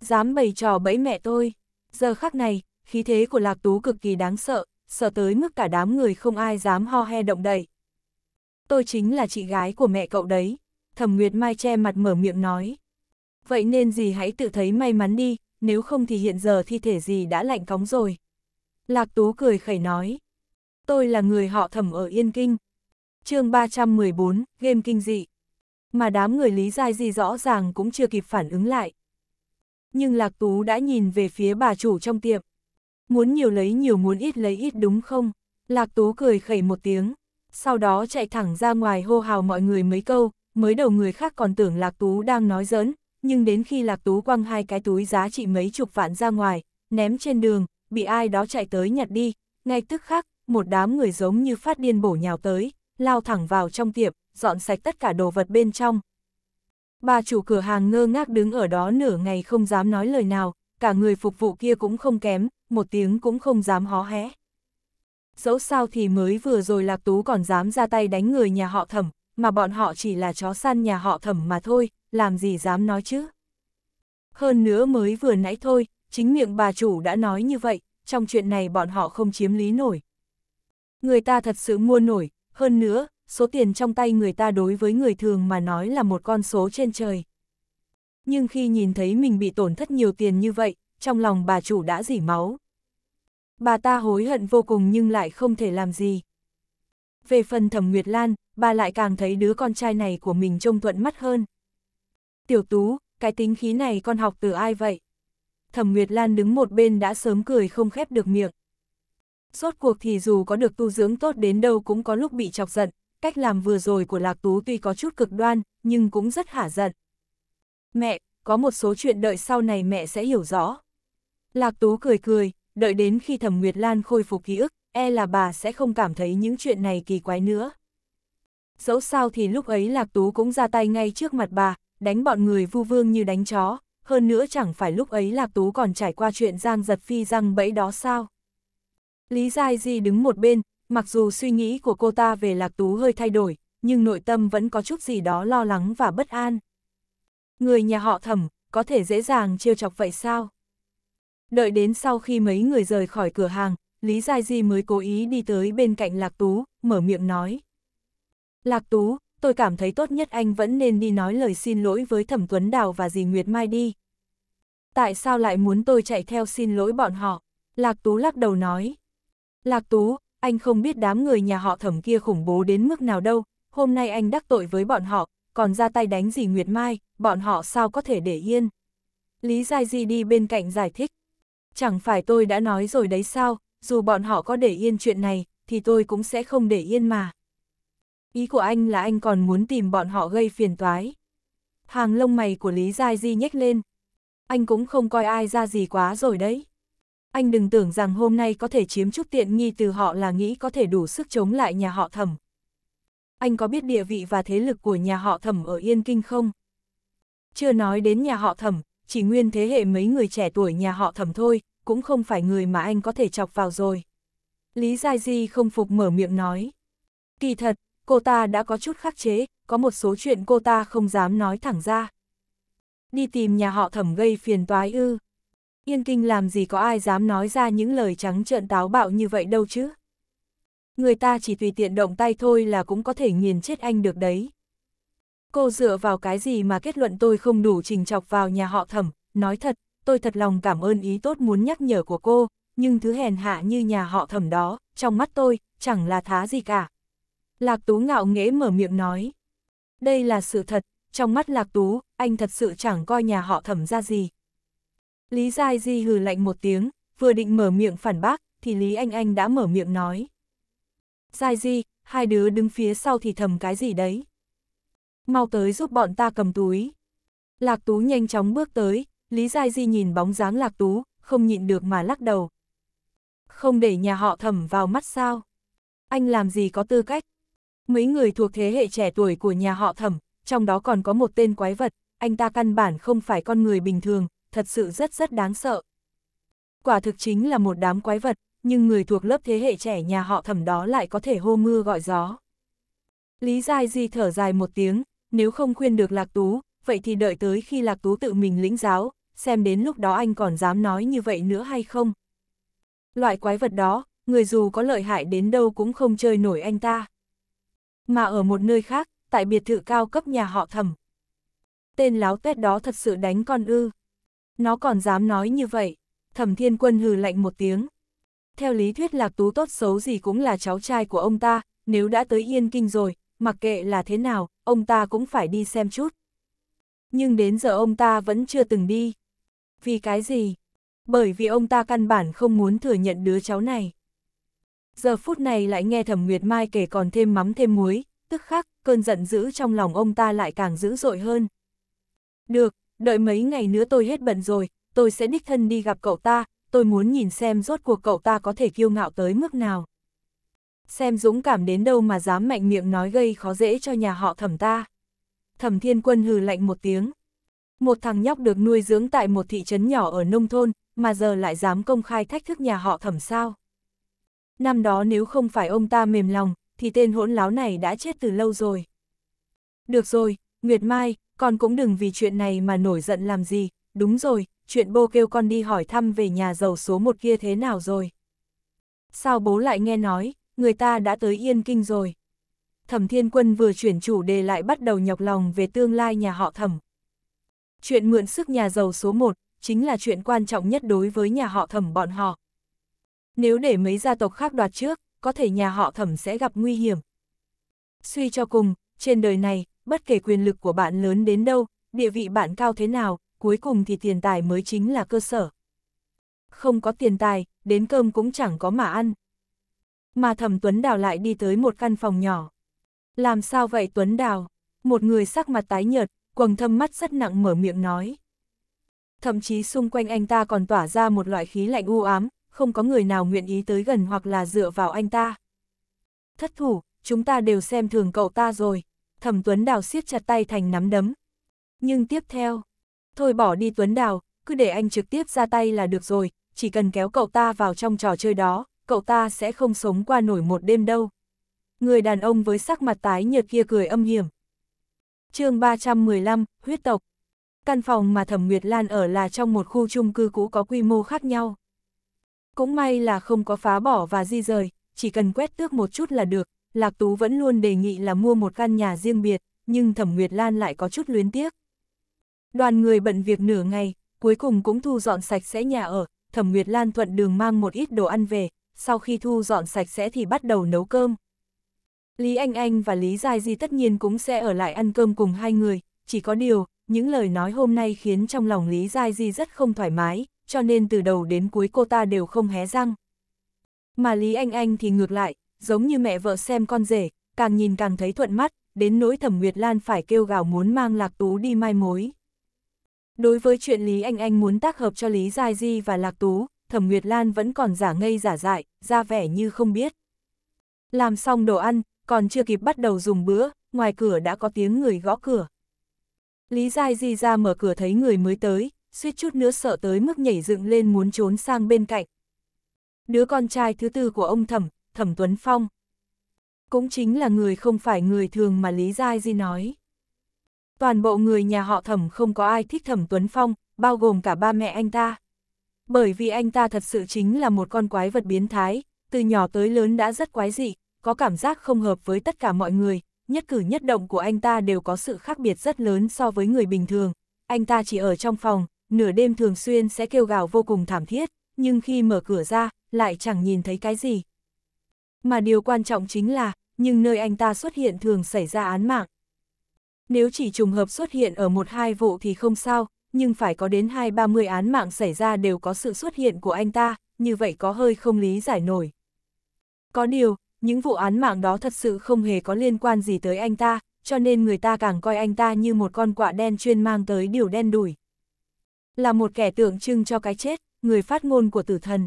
Dám bày trò bẫy mẹ tôi. Giờ khắc này, khí thế của Lạc Tú cực kỳ đáng sợ, sợ tới mức cả đám người không ai dám ho he động đậy. Tôi chính là chị gái của mẹ cậu đấy. Thẩm Nguyệt Mai che mặt mở miệng nói. Vậy nên gì hãy tự thấy may mắn đi, nếu không thì hiện giờ thi thể gì đã lạnh cóng rồi. Lạc Tú cười khẩy nói. Tôi là người họ thẩm ở Yên Kinh, chương 314, game kinh dị. Mà đám người Lý Giai Di rõ ràng cũng chưa kịp phản ứng lại. Nhưng Lạc Tú đã nhìn về phía bà chủ trong tiệm. Muốn nhiều lấy nhiều muốn ít lấy ít đúng không? Lạc Tú cười khẩy một tiếng, sau đó chạy thẳng ra ngoài hô hào mọi người mấy câu, mới đầu người khác còn tưởng Lạc Tú đang nói giỡn, nhưng đến khi Lạc Tú quăng hai cái túi giá trị mấy chục vạn ra ngoài, ném trên đường, bị ai đó chạy tới nhặt đi, ngay tức khắc, một đám người giống như phát điên bổ nhào tới, lao thẳng vào trong tiệm, dọn sạch tất cả đồ vật bên trong. Bà chủ cửa hàng ngơ ngác đứng ở đó nửa ngày không dám nói lời nào, cả người phục vụ kia cũng không kém, một tiếng cũng không dám hó hé. Dẫu sao thì mới vừa rồi Lạc Tú còn dám ra tay đánh người nhà họ thẩm, mà bọn họ chỉ là chó săn nhà họ thẩm mà thôi, làm gì dám nói chứ. Hơn nữa mới vừa nãy thôi, chính miệng bà chủ đã nói như vậy, trong chuyện này bọn họ không chiếm lý nổi. Người ta thật sự mua nổi, hơn nữa, số tiền trong tay người ta đối với người thường mà nói là một con số trên trời. Nhưng khi nhìn thấy mình bị tổn thất nhiều tiền như vậy, trong lòng bà chủ đã dỉ máu. Bà ta hối hận vô cùng nhưng lại không thể làm gì. Về phần thẩm Nguyệt Lan, bà lại càng thấy đứa con trai này của mình trông thuận mắt hơn. Tiểu Tú, cái tính khí này con học từ ai vậy? Thẩm Nguyệt Lan đứng một bên đã sớm cười không khép được miệng. Rốt cuộc thì dù có được tu dưỡng tốt đến đâu cũng có lúc bị chọc giận, cách làm vừa rồi của Lạc Tú tuy có chút cực đoan, nhưng cũng rất hả giận. Mẹ, có một số chuyện đợi sau này mẹ sẽ hiểu rõ. Lạc Tú cười cười, đợi đến khi Thẩm Nguyệt Lan khôi phục ký ức, e là bà sẽ không cảm thấy những chuyện này kỳ quái nữa. Dẫu sao thì lúc ấy Lạc Tú cũng ra tay ngay trước mặt bà, đánh bọn người vu vương như đánh chó, hơn nữa chẳng phải lúc ấy Lạc Tú còn trải qua chuyện giang giật phi răng bẫy đó sao. Lý Giai Di đứng một bên, mặc dù suy nghĩ của cô ta về Lạc Tú hơi thay đổi, nhưng nội tâm vẫn có chút gì đó lo lắng và bất an. Người nhà họ thẩm, có thể dễ dàng trêu chọc vậy sao? Đợi đến sau khi mấy người rời khỏi cửa hàng, Lý Giai Di mới cố ý đi tới bên cạnh Lạc Tú, mở miệng nói. Lạc Tú, tôi cảm thấy tốt nhất anh vẫn nên đi nói lời xin lỗi với Thẩm Tuấn Đào và dì Nguyệt Mai đi. Tại sao lại muốn tôi chạy theo xin lỗi bọn họ? Lạc Tú lắc đầu nói. Lạc Tú, anh không biết đám người nhà họ thẩm kia khủng bố đến mức nào đâu, hôm nay anh đắc tội với bọn họ, còn ra tay đánh gì Nguyệt Mai, bọn họ sao có thể để yên. Lý Giai Di đi bên cạnh giải thích. Chẳng phải tôi đã nói rồi đấy sao, dù bọn họ có để yên chuyện này, thì tôi cũng sẽ không để yên mà. Ý của anh là anh còn muốn tìm bọn họ gây phiền toái. Hàng lông mày của Lý Giai Di nhếch lên. Anh cũng không coi ai ra gì quá rồi đấy anh đừng tưởng rằng hôm nay có thể chiếm chút tiện nghi từ họ là nghĩ có thể đủ sức chống lại nhà họ thẩm. Anh có biết địa vị và thế lực của nhà họ thẩm ở Yên Kinh không? Chưa nói đến nhà họ thẩm, chỉ nguyên thế hệ mấy người trẻ tuổi nhà họ thẩm thôi, cũng không phải người mà anh có thể chọc vào rồi. Lý Giai Di không phục mở miệng nói. Kỳ thật, cô ta đã có chút khắc chế, có một số chuyện cô ta không dám nói thẳng ra. Đi tìm nhà họ thẩm gây phiền toái ư. Yên kinh làm gì có ai dám nói ra những lời trắng trợn táo bạo như vậy đâu chứ. Người ta chỉ tùy tiện động tay thôi là cũng có thể nghiền chết anh được đấy. Cô dựa vào cái gì mà kết luận tôi không đủ trình chọc vào nhà họ thẩm, nói thật, tôi thật lòng cảm ơn ý tốt muốn nhắc nhở của cô, nhưng thứ hèn hạ như nhà họ thẩm đó, trong mắt tôi, chẳng là thá gì cả. Lạc Tú ngạo nghễ mở miệng nói. Đây là sự thật, trong mắt Lạc Tú, anh thật sự chẳng coi nhà họ thẩm ra gì, Lý Giai Di hừ lạnh một tiếng, vừa định mở miệng phản bác, thì Lý Anh Anh đã mở miệng nói. Giai Di, hai đứa đứng phía sau thì thầm cái gì đấy? Mau tới giúp bọn ta cầm túi. Lạc Tú nhanh chóng bước tới, Lý Giai Di nhìn bóng dáng Lạc Tú, không nhịn được mà lắc đầu. Không để nhà họ thẩm vào mắt sao? Anh làm gì có tư cách? Mấy người thuộc thế hệ trẻ tuổi của nhà họ thẩm, trong đó còn có một tên quái vật, anh ta căn bản không phải con người bình thường, thật sự rất rất đáng sợ. Quả thực chính là một đám quái vật, nhưng người thuộc lớp thế hệ trẻ nhà họ thẩm đó lại có thể hô mưa gọi gió. Lý Giai Di thở dài một tiếng, nếu không khuyên được Lạc Tú, vậy thì đợi tới khi Lạc Tú tự mình lĩnh giáo, xem đến lúc đó anh còn dám nói như vậy nữa hay không. Loại quái vật đó, người dù có lợi hại đến đâu cũng không chơi nổi anh ta. Mà ở một nơi khác, tại biệt thự cao cấp nhà họ thẩm. Tên láo tuét đó thật sự đánh con ư. Nó còn dám nói như vậy. Thẩm Thiên Quân hừ lạnh một tiếng. Theo lý thuyết Lạc Tú tốt xấu gì cũng là cháu trai của ông ta, nếu đã tới Yên Kinh rồi, mặc kệ là thế nào, ông ta cũng phải đi xem chút. Nhưng đến giờ ông ta vẫn chưa từng đi. Vì cái gì? Bởi vì ông ta căn bản không muốn thừa nhận đứa cháu này. Giờ phút này lại nghe Thẩm Nguyệt Mai kể còn thêm mắm thêm muối, tức khắc, cơn giận dữ trong lòng ông ta lại càng dữ dội hơn. Được, đợi mấy ngày nữa tôi hết bận rồi, tôi sẽ đích thân đi gặp cậu ta, tôi muốn nhìn xem rốt cuộc cậu ta có thể kiêu ngạo tới mức nào. Xem dũng cảm đến đâu mà dám mạnh miệng nói gây khó dễ cho nhà họ thẩm ta. Thẩm thiên quân hừ lạnh một tiếng. Một thằng nhóc được nuôi dưỡng tại một thị trấn nhỏ ở nông thôn, mà giờ lại dám công khai thách thức nhà họ thẩm sao. Năm đó nếu không phải ông ta mềm lòng, thì tên hỗn láo này đã chết từ lâu rồi. Được rồi, Nguyệt Mai, con cũng đừng vì chuyện này mà nổi giận làm gì, đúng rồi, chuyện bố kêu con đi hỏi thăm về nhà giàu số một kia thế nào rồi. Sao bố lại nghe nói, người ta đã tới Yên Kinh rồi. Thẩm Thiên Quân vừa chuyển chủ đề lại bắt đầu nhọc lòng về tương lai nhà họ Thẩm. Chuyện mượn sức nhà giàu số 1 chính là chuyện quan trọng nhất đối với nhà họ Thẩm bọn họ. Nếu để mấy gia tộc khác đoạt trước, có thể nhà họ Thẩm sẽ gặp nguy hiểm. Suy cho cùng, trên đời này, bất kể quyền lực của bạn lớn đến đâu, địa vị bạn cao thế nào, cuối cùng thì tiền tài mới chính là cơ sở. Không có tiền tài, đến cơm cũng chẳng có mà ăn. Mà thẩm Tuấn Đào lại đi tới một căn phòng nhỏ. Làm sao vậy Tuấn Đào? Một người sắc mặt tái nhợt, quầng thâm mắt rất nặng mở miệng nói. Thậm chí xung quanh anh ta còn tỏa ra một loại khí lạnh u ám, không có người nào nguyện ý tới gần hoặc là dựa vào anh ta. Thất thủ, chúng ta đều xem thường cậu ta rồi thẩm Tuấn Đào siết chặt tay thành nắm đấm. Nhưng tiếp theo, thôi bỏ đi Tuấn Đào, cứ để anh trực tiếp ra tay là được rồi, chỉ cần kéo cậu ta vào trong trò chơi đó, cậu ta sẽ không sống qua nổi một đêm đâu. Người đàn ông với sắc mặt tái nhợt kia cười âm hiểm. chương 315, huyết tộc. Căn phòng mà Thẩm Nguyệt Lan ở là trong một khu chung cư cũ có quy mô khác nhau. Cũng may là không có phá bỏ và di rời, chỉ cần quét tước một chút là được, Lạc Tú vẫn luôn đề nghị là mua một căn nhà riêng biệt, nhưng Thẩm Nguyệt Lan lại có chút luyến tiếc. Đoàn người bận việc nửa ngày, cuối cùng cũng thu dọn sạch sẽ nhà ở, Thẩm Nguyệt Lan thuận đường mang một ít đồ ăn về, sau khi thu dọn sạch sẽ thì bắt đầu nấu cơm. Lý Anh Anh và Lý Giai Di tất nhiên cũng sẽ ở lại ăn cơm cùng hai người, chỉ có điều, những lời nói hôm nay khiến trong lòng Lý Giai Di rất không thoải mái, cho nên từ đầu đến cuối cô ta đều không hé răng. Mà Lý Anh Anh thì ngược lại, giống như mẹ vợ xem con rể, càng nhìn càng thấy thuận mắt, đến nỗi Thẩm Nguyệt Lan phải kêu gào muốn mang Lạc Tú đi mai mối. Đối với chuyện Lý Anh Anh muốn tác hợp cho Lý giai Di và Lạc Tú, Thẩm Nguyệt Lan vẫn còn giả ngây giả dại, ra vẻ như không biết. Làm xong đồ ăn, còn chưa kịp bắt đầu dùng bữa, ngoài cửa đã có tiếng người gõ cửa. Lý giai Di ra mở cửa thấy người mới tới, suýt chút nữa sợ tới mức nhảy dựng lên muốn trốn sang bên cạnh. Đứa con trai thứ tư của ông Thẩm, Thẩm Tuấn Phong. Cũng chính là người không phải người thường mà Lý Giai Di nói. Toàn bộ người nhà họ Thẩm không có ai thích Thẩm Tuấn Phong, bao gồm cả ba mẹ anh ta. Bởi vì anh ta thật sự chính là một con quái vật biến thái, từ nhỏ tới lớn đã rất quái dị, có cảm giác không hợp với tất cả mọi người, nhất cử nhất động của anh ta đều có sự khác biệt rất lớn so với người bình thường. Anh ta chỉ ở trong phòng, nửa đêm thường xuyên sẽ kêu gào vô cùng thảm thiết, nhưng khi mở cửa ra, lại chẳng nhìn thấy cái gì mà điều quan trọng chính là, nhưng nơi anh ta xuất hiện thường xảy ra án mạng. Nếu chỉ trùng hợp xuất hiện ở một hai vụ thì không sao, nhưng phải có đến hai ba mươi án mạng xảy ra đều có sự xuất hiện của anh ta, như vậy có hơi không lý giải nổi. Có điều, những vụ án mạng đó thật sự không hề có liên quan gì tới anh ta, cho nên người ta càng coi anh ta như một con quạ đen chuyên mang tới điều đen đủi. Là một kẻ tượng trưng cho cái chết, người phát ngôn của tử thần,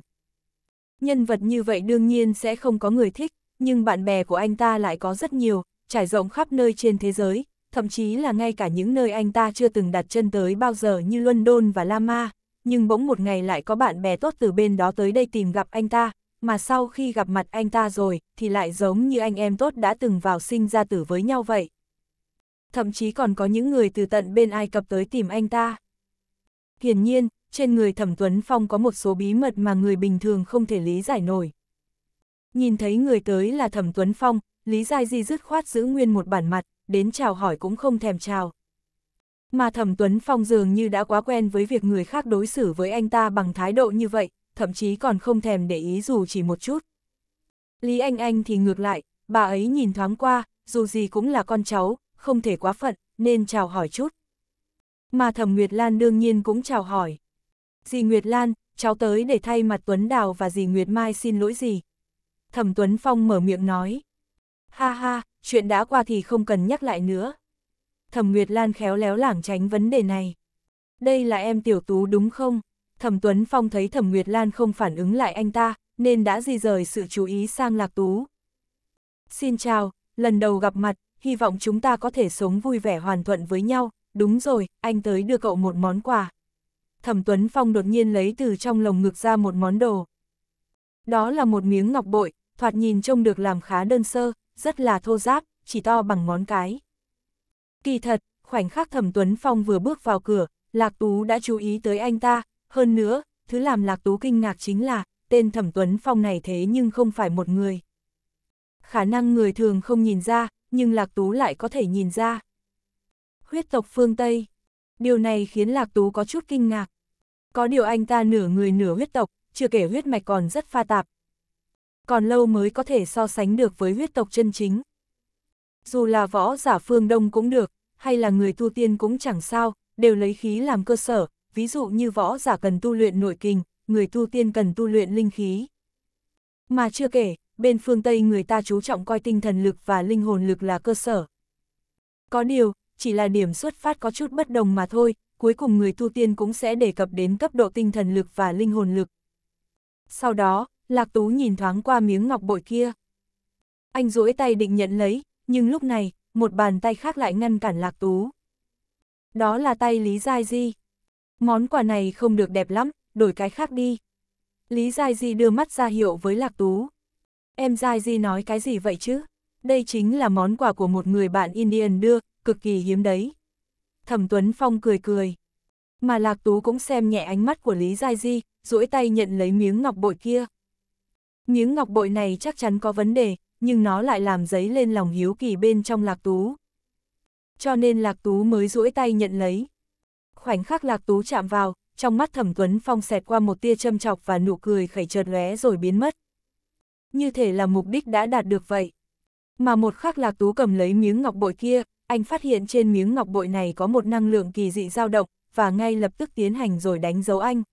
Nhân vật như vậy đương nhiên sẽ không có người thích, nhưng bạn bè của anh ta lại có rất nhiều, trải rộng khắp nơi trên thế giới, thậm chí là ngay cả những nơi anh ta chưa từng đặt chân tới bao giờ như London và Lama, nhưng bỗng một ngày lại có bạn bè tốt từ bên đó tới đây tìm gặp anh ta, mà sau khi gặp mặt anh ta rồi, thì lại giống như anh em tốt đã từng vào sinh ra tử với nhau vậy. Thậm chí còn có những người từ tận bên Ai Cập tới tìm anh ta. Hiển nhiên, trên người Thẩm Tuấn Phong có một số bí mật mà người bình thường không thể lý giải nổi. Nhìn thấy người tới là Thẩm Tuấn Phong, Lý Giai Di dứt khoát giữ nguyên một bản mặt, đến chào hỏi cũng không thèm chào. Mà Thẩm Tuấn Phong dường như đã quá quen với việc người khác đối xử với anh ta bằng thái độ như vậy, thậm chí còn không thèm để ý dù chỉ một chút. Lý Anh Anh thì ngược lại, bà ấy nhìn thoáng qua, dù gì cũng là con cháu, không thể quá phận, nên chào hỏi chút. Mà Thẩm Nguyệt Lan đương nhiên cũng chào hỏi. Dì Nguyệt Lan, cháu tới để thay mặt Tuấn Đào và dì Nguyệt Mai xin lỗi gì. Thẩm Tuấn Phong mở miệng nói. Ha ha, chuyện đã qua thì không cần nhắc lại nữa. Thẩm Nguyệt Lan khéo léo lảng tránh vấn đề này. Đây là em tiểu tú đúng không? Thẩm Tuấn Phong thấy Thẩm Nguyệt Lan không phản ứng lại anh ta, nên đã di rời sự chú ý sang Lạc Tú. Xin chào, lần đầu gặp mặt, hy vọng chúng ta có thể sống vui vẻ hoàn thuận với nhau. Đúng rồi, anh tới đưa cậu một món quà. Thẩm Tuấn Phong đột nhiên lấy từ trong lồng ngực ra một món đồ. Đó là một miếng ngọc bội, thoạt nhìn trông được làm khá đơn sơ, rất là thô ráp, chỉ to bằng ngón cái. Kỳ thật, khoảnh khắc Thẩm Tuấn Phong vừa bước vào cửa, Lạc Tú đã chú ý tới anh ta, hơn nữa, thứ làm Lạc Tú kinh ngạc chính là, tên Thẩm Tuấn Phong này thế nhưng không phải một người. Khả năng người thường không nhìn ra, nhưng Lạc Tú lại có thể nhìn ra. Huyết tộc phương Tây. Điều này khiến Lạc Tú có chút kinh ngạc có điều anh ta nửa người nửa huyết tộc, chưa kể huyết mạch còn rất pha tạp. Còn lâu mới có thể so sánh được với huyết tộc chân chính. Dù là võ giả phương Đông cũng được, hay là người tu tiên cũng chẳng sao, đều lấy khí làm cơ sở, ví dụ như võ giả cần tu luyện nội kinh, người tu tiên cần tu luyện linh khí. Mà chưa kể, bên phương Tây người ta chú trọng coi tinh thần lực và linh hồn lực là cơ sở. Có điều, chỉ là điểm xuất phát có chút bất đồng mà thôi, cuối cùng người tu tiên cũng sẽ đề cập đến cấp độ tinh thần lực và linh hồn lực. Sau đó, Lạc Tú nhìn thoáng qua miếng ngọc bội kia. Anh duỗi tay định nhận lấy, nhưng lúc này, một bàn tay khác lại ngăn cản Lạc Tú. Đó là tay Lý Giai Di. Món quà này không được đẹp lắm, đổi cái khác đi. Lý Giai Di đưa mắt ra hiệu với Lạc Tú. Em Giai Di nói cái gì vậy chứ? Đây chính là món quà của một người bạn Indian đưa, cực kỳ hiếm đấy. Thẩm Tuấn Phong cười cười. Mà Lạc Tú cũng xem nhẹ ánh mắt của Lý Giai Di, duỗi tay nhận lấy miếng ngọc bội kia. Miếng ngọc bội này chắc chắn có vấn đề, nhưng nó lại làm giấy lên lòng hiếu kỳ bên trong Lạc Tú. Cho nên Lạc Tú mới duỗi tay nhận lấy. Khoảnh khắc Lạc Tú chạm vào, trong mắt Thẩm Tuấn Phong xẹt qua một tia châm chọc và nụ cười khẩy chợt lóe rồi biến mất. Như thể là mục đích đã đạt được vậy. Mà một khắc Lạc Tú cầm lấy miếng ngọc bội kia, anh phát hiện trên miếng ngọc bội này có một năng lượng kỳ dị dao động, và ngay lập tức tiến hành rồi đánh dấu anh.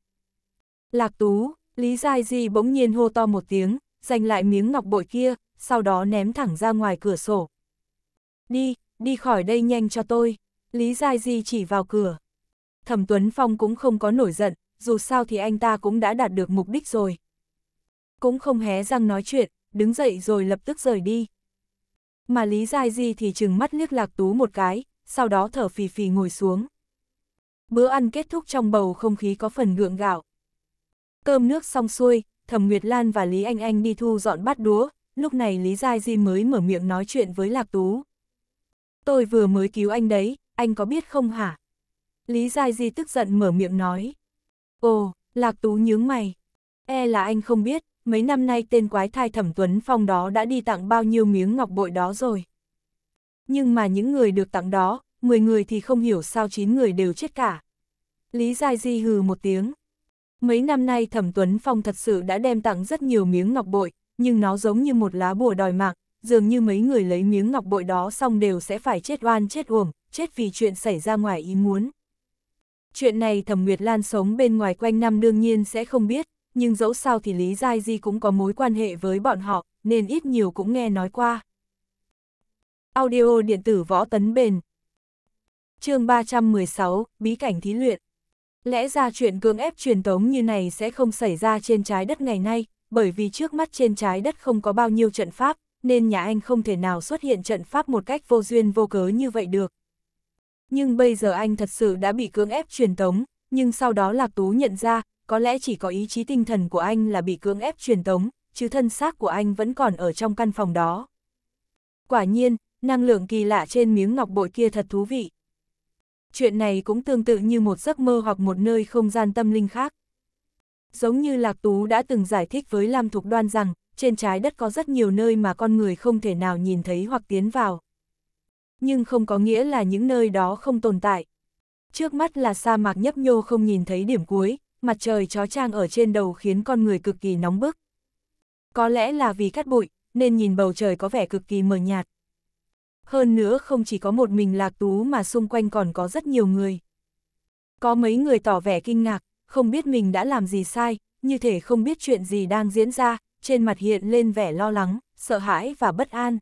Lạc Tú, Lý Giai Di bỗng nhiên hô to một tiếng, giành lại miếng ngọc bội kia, sau đó ném thẳng ra ngoài cửa sổ. Đi, đi khỏi đây nhanh cho tôi. Lý Giai Di chỉ vào cửa. Thẩm Tuấn Phong cũng không có nổi giận, dù sao thì anh ta cũng đã đạt được mục đích rồi. Cũng không hé răng nói chuyện, đứng dậy rồi lập tức rời đi. Mà Lý Giai Di thì chừng mắt liếc Lạc Tú một cái, sau đó thở phì phì ngồi xuống. Bữa ăn kết thúc trong bầu không khí có phần gượng gạo. Cơm nước xong xuôi, Thẩm Nguyệt Lan và Lý Anh Anh đi thu dọn bát đũa, lúc này Lý Giai Di mới mở miệng nói chuyện với Lạc Tú. Tôi vừa mới cứu anh đấy, anh có biết không hả? Lý Giai Di tức giận mở miệng nói. Ồ, Lạc Tú nhướng mày. E là anh không biết, mấy năm nay tên quái thai thẩm Tuấn Phong đó đã đi tặng bao nhiêu miếng ngọc bội đó rồi. Nhưng mà những người được tặng đó, 10 người thì không hiểu sao 9 người đều chết cả. Lý Giai Di hừ một tiếng. Mấy năm nay Thẩm Tuấn Phong thật sự đã đem tặng rất nhiều miếng ngọc bội, nhưng nó giống như một lá bùa đòi mạng, dường như mấy người lấy miếng ngọc bội đó xong đều sẽ phải chết oan chết uổng, chết vì chuyện xảy ra ngoài ý muốn. Chuyện này Thẩm Nguyệt Lan sống bên ngoài quanh năm đương nhiên sẽ không biết, nhưng dẫu sao thì Lý Giai Di cũng có mối quan hệ với bọn họ, nên ít nhiều cũng nghe nói qua. Audio điện tử võ tấn bền chương 316, Bí cảnh thí luyện Lẽ ra chuyện cưỡng ép truyền tống như này sẽ không xảy ra trên trái đất ngày nay, bởi vì trước mắt trên trái đất không có bao nhiêu trận pháp, nên nhà anh không thể nào xuất hiện trận pháp một cách vô duyên vô cớ như vậy được. Nhưng bây giờ anh thật sự đã bị cưỡng ép truyền tống, nhưng sau đó Lạc Tú nhận ra, có lẽ chỉ có ý chí tinh thần của anh là bị cưỡng ép truyền tống, chứ thân xác của anh vẫn còn ở trong căn phòng đó. Quả nhiên, năng lượng kỳ lạ trên miếng ngọc bội kia thật thú vị. Chuyện này cũng tương tự như một giấc mơ hoặc một nơi không gian tâm linh khác. Giống như Lạc Tú đã từng giải thích với Lam Thục Đoan rằng, trên trái đất có rất nhiều nơi mà con người không thể nào nhìn thấy hoặc tiến vào. Nhưng không có nghĩa là những nơi đó không tồn tại. Trước mắt là sa mạc nhấp nhô không nhìn thấy điểm cuối, mặt trời chó trang ở trên đầu khiến con người cực kỳ nóng bức. Có lẽ là vì cắt bụi, nên nhìn bầu trời có vẻ cực kỳ mờ nhạt. Hơn nữa không chỉ có một mình lạc tú mà xung quanh còn có rất nhiều người. Có mấy người tỏ vẻ kinh ngạc, không biết mình đã làm gì sai, như thể không biết chuyện gì đang diễn ra, trên mặt hiện lên vẻ lo lắng, sợ hãi và bất an.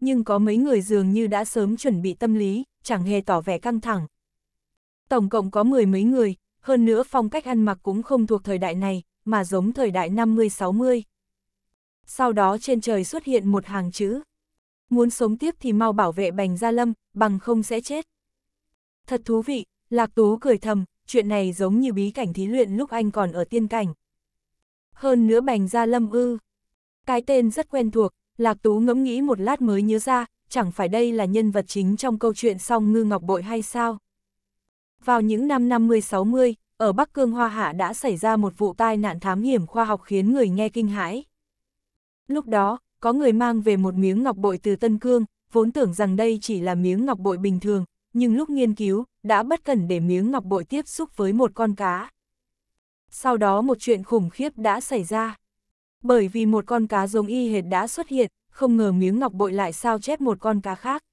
Nhưng có mấy người dường như đã sớm chuẩn bị tâm lý, chẳng hề tỏ vẻ căng thẳng. Tổng cộng có mười mấy người, hơn nữa phong cách ăn mặc cũng không thuộc thời đại này, mà giống thời đại 50-60. Sau đó trên trời xuất hiện một hàng chữ. Muốn sống tiếp thì mau bảo vệ bành gia lâm, bằng không sẽ chết. Thật thú vị, Lạc Tú cười thầm, chuyện này giống như bí cảnh thí luyện lúc anh còn ở tiên cảnh. Hơn nữa bành gia lâm ư. Cái tên rất quen thuộc, Lạc Tú ngẫm nghĩ một lát mới nhớ ra, chẳng phải đây là nhân vật chính trong câu chuyện song ngư ngọc bội hay sao? Vào những năm 50-60, ở Bắc Cương Hoa Hạ đã xảy ra một vụ tai nạn thám hiểm khoa học khiến người nghe kinh hãi. Lúc đó, có người mang về một miếng ngọc bội từ Tân Cương, vốn tưởng rằng đây chỉ là miếng ngọc bội bình thường, nhưng lúc nghiên cứu, đã bất cẩn để miếng ngọc bội tiếp xúc với một con cá. Sau đó một chuyện khủng khiếp đã xảy ra. Bởi vì một con cá giống y hệt đã xuất hiện, không ngờ miếng ngọc bội lại sao chép một con cá khác.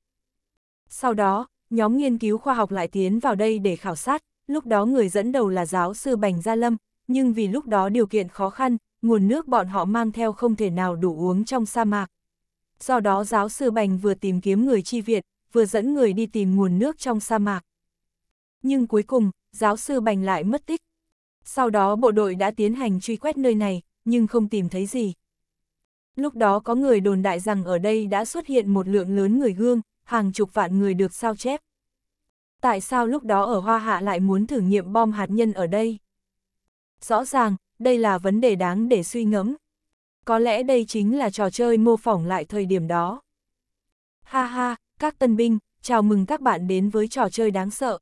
Sau đó, nhóm nghiên cứu khoa học lại tiến vào đây để khảo sát, lúc đó người dẫn đầu là giáo sư Bành Gia Lâm, nhưng vì lúc đó điều kiện khó khăn, nguồn nước bọn họ mang theo không thể nào đủ uống trong sa mạc. Do đó giáo sư Bành vừa tìm kiếm người chi viện, vừa dẫn người đi tìm nguồn nước trong sa mạc. Nhưng cuối cùng, giáo sư Bành lại mất tích. Sau đó bộ đội đã tiến hành truy quét nơi này, nhưng không tìm thấy gì. Lúc đó có người đồn đại rằng ở đây đã xuất hiện một lượng lớn người gương, hàng chục vạn người được sao chép. Tại sao lúc đó ở Hoa Hạ lại muốn thử nghiệm bom hạt nhân ở đây? Rõ ràng, đây là vấn đề đáng để suy ngẫm. Có lẽ đây chính là trò chơi mô phỏng lại thời điểm đó. Ha ha, các tân binh, chào mừng các bạn đến với trò chơi đáng sợ.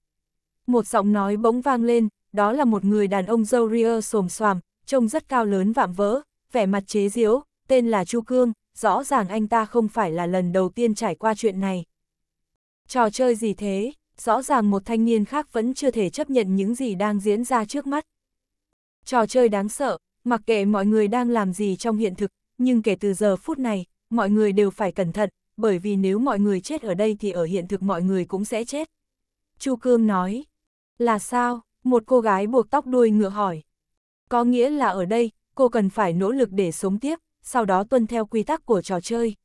Một giọng nói bỗng vang lên, đó là một người đàn ông dâu ria xồm xoàm, trông rất cao lớn vạm vỡ, vẻ mặt chế giễu, tên là Chu Cương, rõ ràng anh ta không phải là lần đầu tiên trải qua chuyện này, Trò chơi gì thế? Rõ ràng một thanh niên khác vẫn chưa thể chấp nhận những gì đang diễn ra trước mắt. Trò chơi đáng sợ, mặc kệ mọi người đang làm gì trong hiện thực, nhưng kể từ giờ phút này, mọi người đều phải cẩn thận, bởi vì nếu mọi người chết ở đây thì ở hiện thực mọi người cũng sẽ chết. Chu Cương nói, là sao? Một cô gái buộc tóc đuôi ngựa hỏi. Có nghĩa là ở đây, cô cần phải nỗ lực để sống tiếp, sau đó tuân theo quy tắc của trò chơi.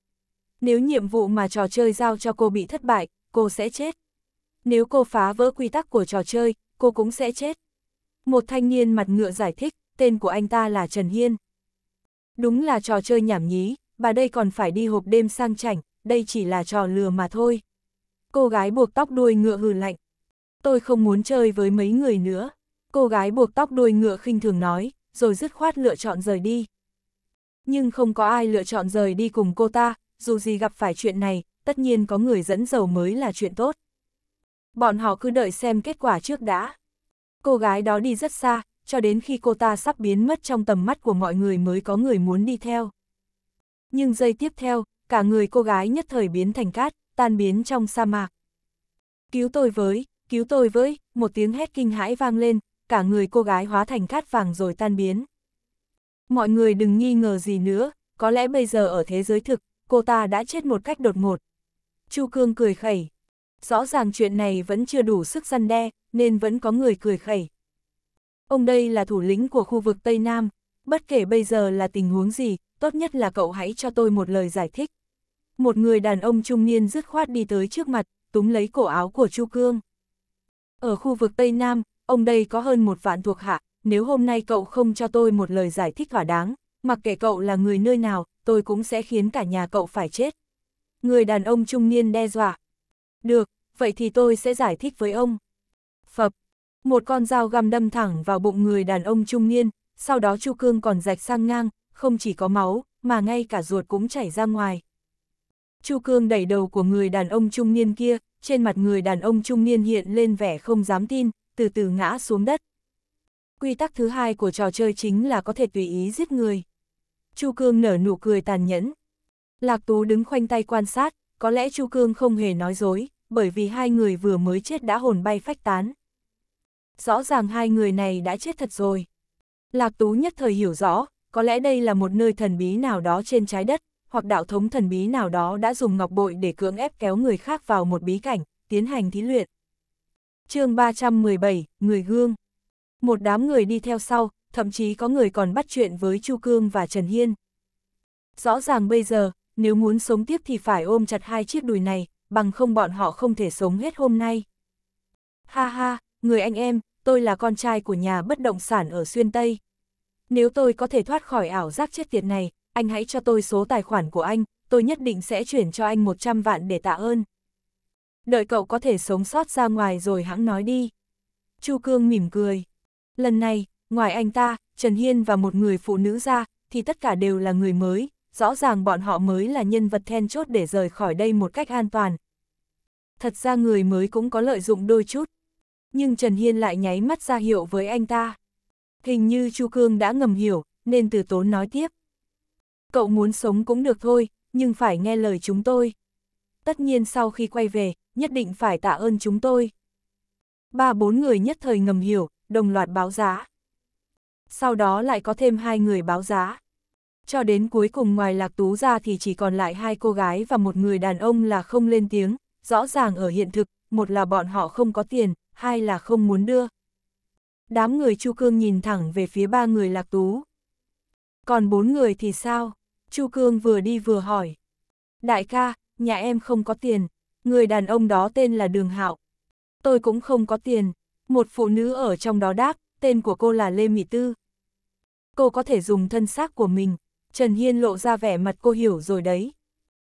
Nếu nhiệm vụ mà trò chơi giao cho cô bị thất bại, cô sẽ chết. Nếu cô phá vỡ quy tắc của trò chơi, cô cũng sẽ chết. Một thanh niên mặt ngựa giải thích, tên của anh ta là Trần Hiên. Đúng là trò chơi nhảm nhí, bà đây còn phải đi hộp đêm sang chảnh, đây chỉ là trò lừa mà thôi. Cô gái buộc tóc đuôi ngựa hừ lạnh. Tôi không muốn chơi với mấy người nữa. Cô gái buộc tóc đuôi ngựa khinh thường nói, rồi dứt khoát lựa chọn rời đi. Nhưng không có ai lựa chọn rời đi cùng cô ta, dù gì gặp phải chuyện này, tất nhiên có người dẫn dầu mới là chuyện tốt. Bọn họ cứ đợi xem kết quả trước đã. Cô gái đó đi rất xa, cho đến khi cô ta sắp biến mất trong tầm mắt của mọi người mới có người muốn đi theo. Nhưng giây tiếp theo, cả người cô gái nhất thời biến thành cát, tan biến trong sa mạc. Cứu tôi với, cứu tôi với, một tiếng hét kinh hãi vang lên, cả người cô gái hóa thành cát vàng rồi tan biến. Mọi người đừng nghi ngờ gì nữa, có lẽ bây giờ ở thế giới thực, cô ta đã chết một cách đột ngột, Chu Cương cười khẩy. Rõ ràng chuyện này vẫn chưa đủ sức săn đe, nên vẫn có người cười khẩy. Ông đây là thủ lĩnh của khu vực Tây Nam, bất kể bây giờ là tình huống gì, tốt nhất là cậu hãy cho tôi một lời giải thích. Một người đàn ông trung niên dứt khoát đi tới trước mặt, túm lấy cổ áo của Chu Cương. Ở khu vực Tây Nam, ông đây có hơn một vạn thuộc hạ, nếu hôm nay cậu không cho tôi một lời giải thích thỏa đáng, mặc kệ cậu là người nơi nào, tôi cũng sẽ khiến cả nhà cậu phải chết người đàn ông trung niên đe dọa. Được, vậy thì tôi sẽ giải thích với ông. Phập, một con dao găm đâm thẳng vào bụng người đàn ông trung niên, sau đó Chu Cương còn rạch sang ngang, không chỉ có máu, mà ngay cả ruột cũng chảy ra ngoài. Chu Cương đẩy đầu của người đàn ông trung niên kia, trên mặt người đàn ông trung niên hiện lên vẻ không dám tin, từ từ ngã xuống đất. Quy tắc thứ hai của trò chơi chính là có thể tùy ý giết người. Chu Cương nở nụ cười tàn nhẫn, Lạc Tú đứng khoanh tay quan sát, có lẽ Chu Cương không hề nói dối, bởi vì hai người vừa mới chết đã hồn bay phách tán. Rõ ràng hai người này đã chết thật rồi. Lạc Tú nhất thời hiểu rõ, có lẽ đây là một nơi thần bí nào đó trên trái đất, hoặc đạo thống thần bí nào đó đã dùng ngọc bội để cưỡng ép kéo người khác vào một bí cảnh, tiến hành thí luyện. chương 317, Người Gương Một đám người đi theo sau, thậm chí có người còn bắt chuyện với Chu Cương và Trần Hiên. Rõ ràng bây giờ, nếu muốn sống tiếp thì phải ôm chặt hai chiếc đùi này, bằng không bọn họ không thể sống hết hôm nay. Ha ha, người anh em, tôi là con trai của nhà bất động sản ở Xuyên Tây. Nếu tôi có thể thoát khỏi ảo giác chết tiệt này, anh hãy cho tôi số tài khoản của anh, tôi nhất định sẽ chuyển cho anh 100 vạn để tạ ơn. Đợi cậu có thể sống sót ra ngoài rồi hãng nói đi. Chu Cương mỉm cười. Lần này, ngoài anh ta, Trần Hiên và một người phụ nữ ra, thì tất cả đều là người mới, rõ ràng bọn họ mới là nhân vật then chốt để rời khỏi đây một cách an toàn. Thật ra người mới cũng có lợi dụng đôi chút. Nhưng Trần Hiên lại nháy mắt ra hiệu với anh ta. Hình như Chu Cương đã ngầm hiểu, nên từ tốn nói tiếp. Cậu muốn sống cũng được thôi, nhưng phải nghe lời chúng tôi. Tất nhiên sau khi quay về, nhất định phải tạ ơn chúng tôi. Ba bốn người nhất thời ngầm hiểu, đồng loạt báo giá. Sau đó lại có thêm hai người báo giá. Cho đến cuối cùng ngoài lạc tú ra thì chỉ còn lại hai cô gái và một người đàn ông là không lên tiếng, rõ ràng ở hiện thực, một là bọn họ không có tiền, hai là không muốn đưa. Đám người Chu Cương nhìn thẳng về phía ba người lạc tú. Còn bốn người thì sao? Chu Cương vừa đi vừa hỏi. Đại ca, nhà em không có tiền, người đàn ông đó tên là Đường Hạo. Tôi cũng không có tiền, một phụ nữ ở trong đó đáp, tên của cô là Lê Mỹ Tư. Cô có thể dùng thân xác của mình, Trần Hiên lộ ra vẻ mặt cô hiểu rồi đấy.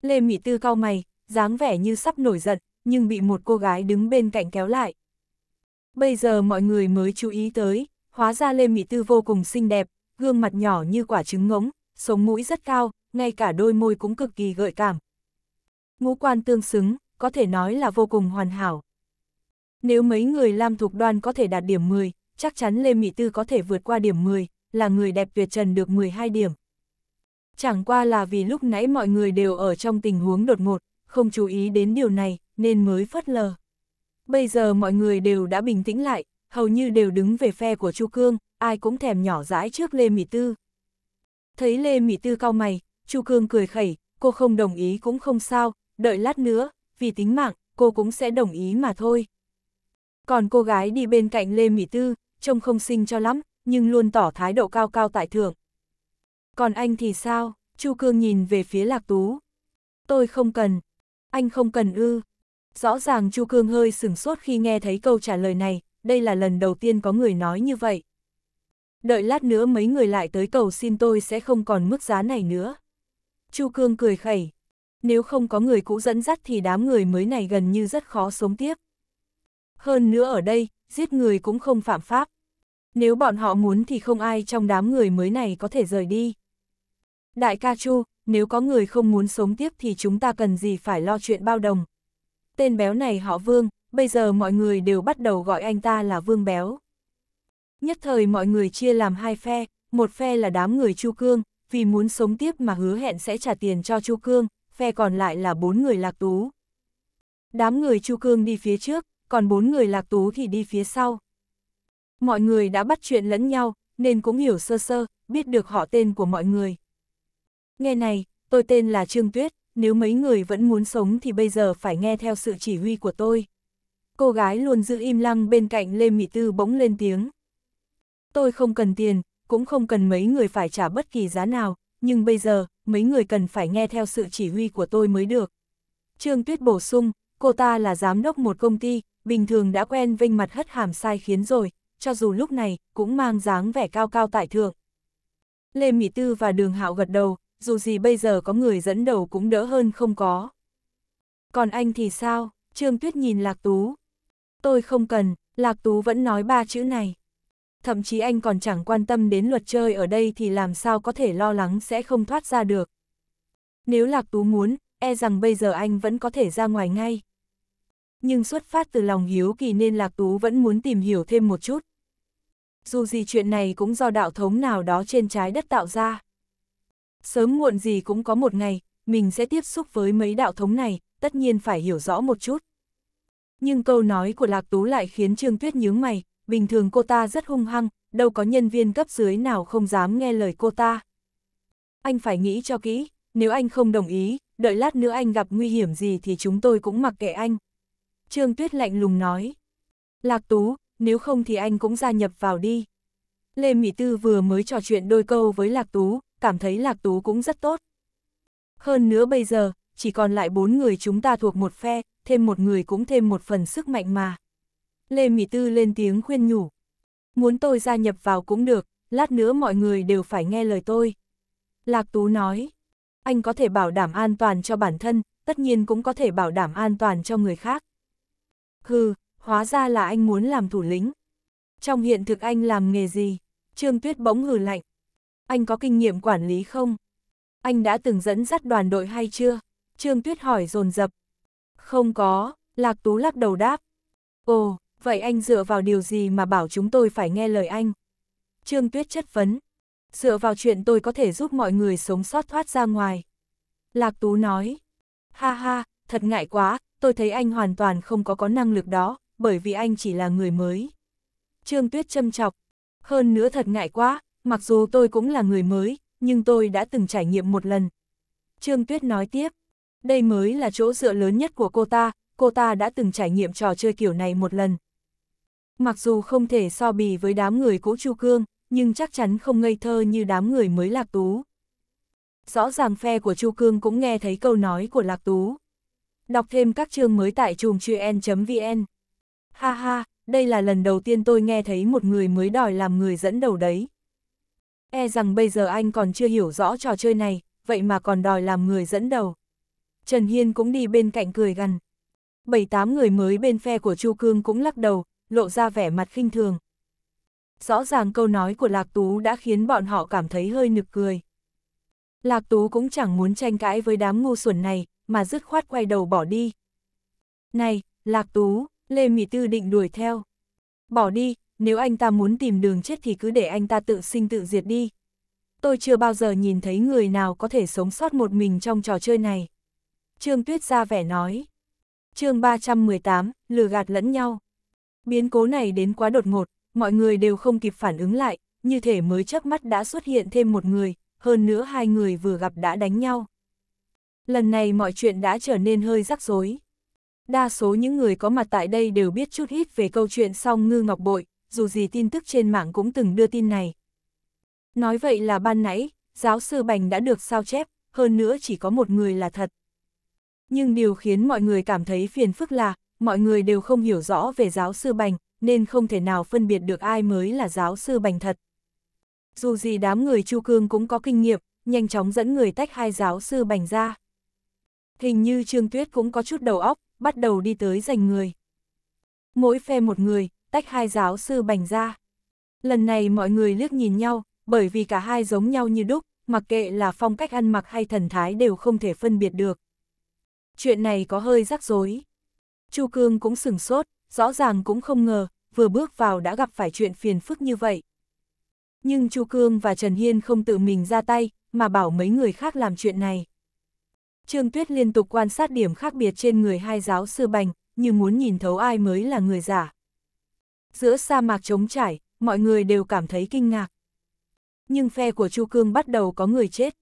Lê Mỹ Tư cao mày, dáng vẻ như sắp nổi giận, nhưng bị một cô gái đứng bên cạnh kéo lại. Bây giờ mọi người mới chú ý tới, hóa ra Lê Mỹ Tư vô cùng xinh đẹp, gương mặt nhỏ như quả trứng ngỗng, sống mũi rất cao, ngay cả đôi môi cũng cực kỳ gợi cảm. Ngũ quan tương xứng, có thể nói là vô cùng hoàn hảo. Nếu mấy người Lam Thục Đoan có thể đạt điểm 10, chắc chắn Lê Mỹ Tư có thể vượt qua điểm 10, là người đẹp tuyệt trần được 12 điểm chẳng qua là vì lúc nãy mọi người đều ở trong tình huống đột ngột, không chú ý đến điều này, nên mới phớt lờ. Bây giờ mọi người đều đã bình tĩnh lại, hầu như đều đứng về phe của Chu Cương, ai cũng thèm nhỏ dãi trước Lê Mị Tư. Thấy Lê Mị Tư cau mày, Chu Cương cười khẩy, cô không đồng ý cũng không sao, đợi lát nữa, vì tính mạng, cô cũng sẽ đồng ý mà thôi. Còn cô gái đi bên cạnh Lê Mị Tư, trông không xinh cho lắm, nhưng luôn tỏ thái độ cao cao tại thượng. Còn anh thì sao? Chu Cương nhìn về phía Lạc Tú. Tôi không cần. Anh không cần ư. Rõ ràng Chu Cương hơi sửng sốt khi nghe thấy câu trả lời này, đây là lần đầu tiên có người nói như vậy. Đợi lát nữa mấy người lại tới cầu xin tôi sẽ không còn mức giá này nữa. Chu Cương cười khẩy. Nếu không có người cũ dẫn dắt thì đám người mới này gần như rất khó sống tiếp. Hơn nữa ở đây, giết người cũng không phạm pháp. Nếu bọn họ muốn thì không ai trong đám người mới này có thể rời đi. Đại ca Chu, nếu có người không muốn sống tiếp thì chúng ta cần gì phải lo chuyện bao đồng. Tên béo này họ Vương, bây giờ mọi người đều bắt đầu gọi anh ta là Vương Béo. Nhất thời mọi người chia làm hai phe, một phe là đám người Chu Cương, vì muốn sống tiếp mà hứa hẹn sẽ trả tiền cho Chu Cương, phe còn lại là bốn người lạc tú. Đám người Chu Cương đi phía trước, còn bốn người lạc tú thì đi phía sau. Mọi người đã bắt chuyện lẫn nhau, nên cũng hiểu sơ sơ, biết được họ tên của mọi người. Nghe này, tôi tên là Trương Tuyết, nếu mấy người vẫn muốn sống thì bây giờ phải nghe theo sự chỉ huy của tôi. Cô gái luôn giữ im lặng bên cạnh Lê Mị Tư bỗng lên tiếng. Tôi không cần tiền, cũng không cần mấy người phải trả bất kỳ giá nào, nhưng bây giờ, mấy người cần phải nghe theo sự chỉ huy của tôi mới được. Trương Tuyết bổ sung, cô ta là giám đốc một công ty, bình thường đã quen vinh mặt hất hàm sai khiến rồi, cho dù lúc này, cũng mang dáng vẻ cao cao tại thượng. Lê Mỹ Tư và Đường Hạo gật đầu, dù gì bây giờ có người dẫn đầu cũng đỡ hơn không có. Còn anh thì sao? Trương Tuyết nhìn Lạc Tú. Tôi không cần, Lạc Tú vẫn nói ba chữ này. Thậm chí anh còn chẳng quan tâm đến luật chơi ở đây thì làm sao có thể lo lắng sẽ không thoát ra được. Nếu Lạc Tú muốn, e rằng bây giờ anh vẫn có thể ra ngoài ngay. Nhưng xuất phát từ lòng hiếu kỳ nên Lạc Tú vẫn muốn tìm hiểu thêm một chút. Dù gì chuyện này cũng do đạo thống nào đó trên trái đất tạo ra. Sớm muộn gì cũng có một ngày, mình sẽ tiếp xúc với mấy đạo thống này, tất nhiên phải hiểu rõ một chút. Nhưng câu nói của Lạc Tú lại khiến Trương Tuyết nhướng mày, bình thường cô ta rất hung hăng, đâu có nhân viên cấp dưới nào không dám nghe lời cô ta. Anh phải nghĩ cho kỹ, nếu anh không đồng ý, đợi lát nữa anh gặp nguy hiểm gì thì chúng tôi cũng mặc kệ anh. Trương Tuyết lạnh lùng nói. Lạc Tú, nếu không thì anh cũng gia nhập vào đi. Lê Mỹ Tư vừa mới trò chuyện đôi câu với Lạc Tú, cảm thấy Lạc Tú cũng rất tốt. Hơn nữa bây giờ, chỉ còn lại bốn người chúng ta thuộc một phe, thêm một người cũng thêm một phần sức mạnh mà. Lê Mỹ Tư lên tiếng khuyên nhủ. Muốn tôi gia nhập vào cũng được, lát nữa mọi người đều phải nghe lời tôi. Lạc Tú nói, anh có thể bảo đảm an toàn cho bản thân, tất nhiên cũng có thể bảo đảm an toàn cho người khác. Hừ, hóa ra là anh muốn làm thủ lĩnh. Trong hiện thực anh làm nghề gì? Trương Tuyết bỗng hừ lạnh anh có kinh nghiệm quản lý không? Anh đã từng dẫn dắt đoàn đội hay chưa? Trương Tuyết hỏi dồn dập Không có, Lạc Tú lắc đầu đáp. Ồ, vậy anh dựa vào điều gì mà bảo chúng tôi phải nghe lời anh? Trương Tuyết chất vấn. Dựa vào chuyện tôi có thể giúp mọi người sống sót thoát ra ngoài. Lạc Tú nói. Ha ha, thật ngại quá, tôi thấy anh hoàn toàn không có có năng lực đó, bởi vì anh chỉ là người mới. Trương Tuyết châm chọc. Hơn nữa thật ngại quá, mặc dù tôi cũng là người mới, nhưng tôi đã từng trải nghiệm một lần. Trương Tuyết nói tiếp, đây mới là chỗ dựa lớn nhất của cô ta, cô ta đã từng trải nghiệm trò chơi kiểu này một lần. Mặc dù không thể so bì với đám người cũ Chu Cương, nhưng chắc chắn không ngây thơ như đám người mới Lạc Tú. Rõ ràng phe của Chu Cương cũng nghe thấy câu nói của Lạc Tú. Đọc thêm các chương mới tại chùm vn Ha ha, đây là lần đầu tiên tôi nghe thấy một người mới đòi làm người dẫn đầu đấy. E rằng bây giờ anh còn chưa hiểu rõ trò chơi này, vậy mà còn đòi làm người dẫn đầu. Trần Hiên cũng đi bên cạnh cười gần. Bảy tám người mới bên phe của Chu Cương cũng lắc đầu, lộ ra vẻ mặt khinh thường. Rõ ràng câu nói của Lạc Tú đã khiến bọn họ cảm thấy hơi nực cười. Lạc Tú cũng chẳng muốn tranh cãi với đám ngu xuẩn này, mà dứt khoát quay đầu bỏ đi. Này, Lạc Tú, Lê Mị Tư định đuổi theo. Bỏ đi, nếu anh ta muốn tìm đường chết thì cứ để anh ta tự sinh tự diệt đi. Tôi chưa bao giờ nhìn thấy người nào có thể sống sót một mình trong trò chơi này. Trương Tuyết ra vẻ nói. chương 318, lừa gạt lẫn nhau. Biến cố này đến quá đột ngột, mọi người đều không kịp phản ứng lại, như thể mới chớp mắt đã xuất hiện thêm một người, hơn nữa hai người vừa gặp đã đánh nhau. Lần này mọi chuyện đã trở nên hơi rắc rối. Đa số những người có mặt tại đây đều biết chút ít về câu chuyện song ngư ngọc bội, dù gì tin tức trên mạng cũng từng đưa tin này. Nói vậy là ban nãy, giáo sư Bành đã được sao chép, hơn nữa chỉ có một người là thật. Nhưng điều khiến mọi người cảm thấy phiền phức là, mọi người đều không hiểu rõ về giáo sư Bành, nên không thể nào phân biệt được ai mới là giáo sư Bành thật. Dù gì đám người Chu Cương cũng có kinh nghiệm, nhanh chóng dẫn người tách hai giáo sư Bành ra. Hình như Trương Tuyết cũng có chút đầu óc, bắt đầu đi tới giành người. Mỗi phe một người, tách hai giáo sư bành ra. Lần này mọi người liếc nhìn nhau, bởi vì cả hai giống nhau như đúc, mặc kệ là phong cách ăn mặc hay thần thái đều không thể phân biệt được. Chuyện này có hơi rắc rối. Chu Cương cũng sừng sốt, rõ ràng cũng không ngờ, vừa bước vào đã gặp phải chuyện phiền phức như vậy. Nhưng Chu Cương và Trần Hiên không tự mình ra tay, mà bảo mấy người khác làm chuyện này. Trương Tuyết liên tục quan sát điểm khác biệt trên người hai giáo sư bành, như muốn nhìn thấu ai mới là người giả giữa sa mạc trống trải, mọi người đều cảm thấy kinh ngạc. Nhưng phe của Chu Cương bắt đầu có người chết.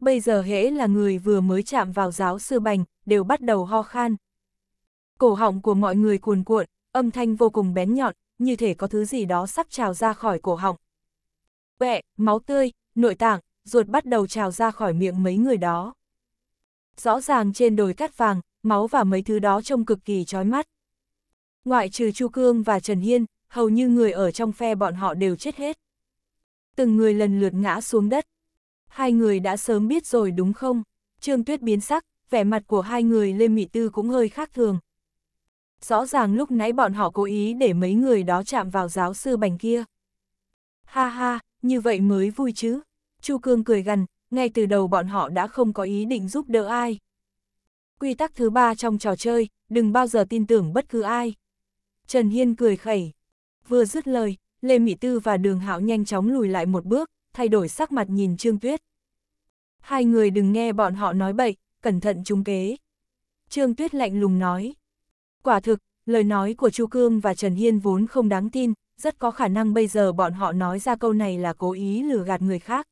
Bây giờ hễ là người vừa mới chạm vào giáo sư bành, đều bắt đầu ho khan. Cổ họng của mọi người cuồn cuộn, âm thanh vô cùng bén nhọn, như thể có thứ gì đó sắp trào ra khỏi cổ họng. Quẹ, máu tươi, nội tạng, ruột bắt đầu trào ra khỏi miệng mấy người đó. Rõ ràng trên đồi cát vàng, máu và mấy thứ đó trông cực kỳ chói mắt ngoại trừ Chu Cương và Trần Hiên, hầu như người ở trong phe bọn họ đều chết hết. Từng người lần lượt ngã xuống đất. Hai người đã sớm biết rồi đúng không? Trương Tuyết biến sắc, vẻ mặt của hai người Lê Mị Tư cũng hơi khác thường. Rõ ràng lúc nãy bọn họ cố ý để mấy người đó chạm vào giáo sư bành kia. Ha ha, như vậy mới vui chứ. Chu Cương cười gần ngay từ đầu bọn họ đã không có ý định giúp đỡ ai. Quy tắc thứ ba trong trò chơi, đừng bao giờ tin tưởng bất cứ ai. Trần Hiên cười khẩy. Vừa dứt lời, Lê Mỹ Tư và Đường Hạo nhanh chóng lùi lại một bước, thay đổi sắc mặt nhìn Trương Tuyết. Hai người đừng nghe bọn họ nói bậy, cẩn thận trung kế. Trương Tuyết lạnh lùng nói. Quả thực, lời nói của Chu Cương và Trần Hiên vốn không đáng tin, rất có khả năng bây giờ bọn họ nói ra câu này là cố ý lừa gạt người khác.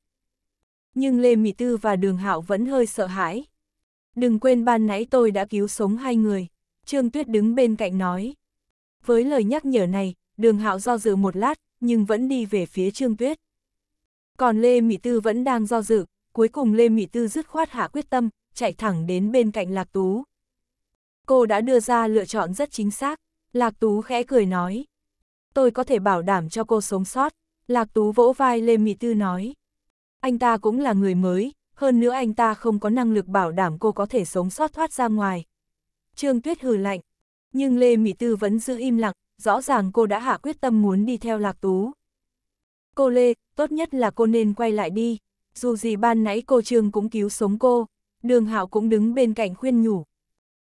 Nhưng Lê Mỹ Tư và Đường Hạo vẫn hơi sợ hãi. Đừng quên ban nãy tôi đã cứu sống hai người. Trương Tuyết đứng bên cạnh nói. Với lời nhắc nhở này, đường hạo do dự một lát, nhưng vẫn đi về phía Trương Tuyết. Còn Lê Mỹ Tư vẫn đang do dự, cuối cùng Lê Mỹ Tư dứt khoát hạ quyết tâm, chạy thẳng đến bên cạnh Lạc Tú. Cô đã đưa ra lựa chọn rất chính xác, Lạc Tú khẽ cười nói. Tôi có thể bảo đảm cho cô sống sót, Lạc Tú vỗ vai Lê Mỹ Tư nói. Anh ta cũng là người mới, hơn nữa anh ta không có năng lực bảo đảm cô có thể sống sót thoát ra ngoài. Trương Tuyết hừ lạnh, nhưng Lê Mỹ Tư vẫn giữ im lặng, rõ ràng cô đã hạ quyết tâm muốn đi theo Lạc Tú. Cô Lê, tốt nhất là cô nên quay lại đi, dù gì ban nãy cô Trương cũng cứu sống cô, đường Hạo cũng đứng bên cạnh khuyên nhủ.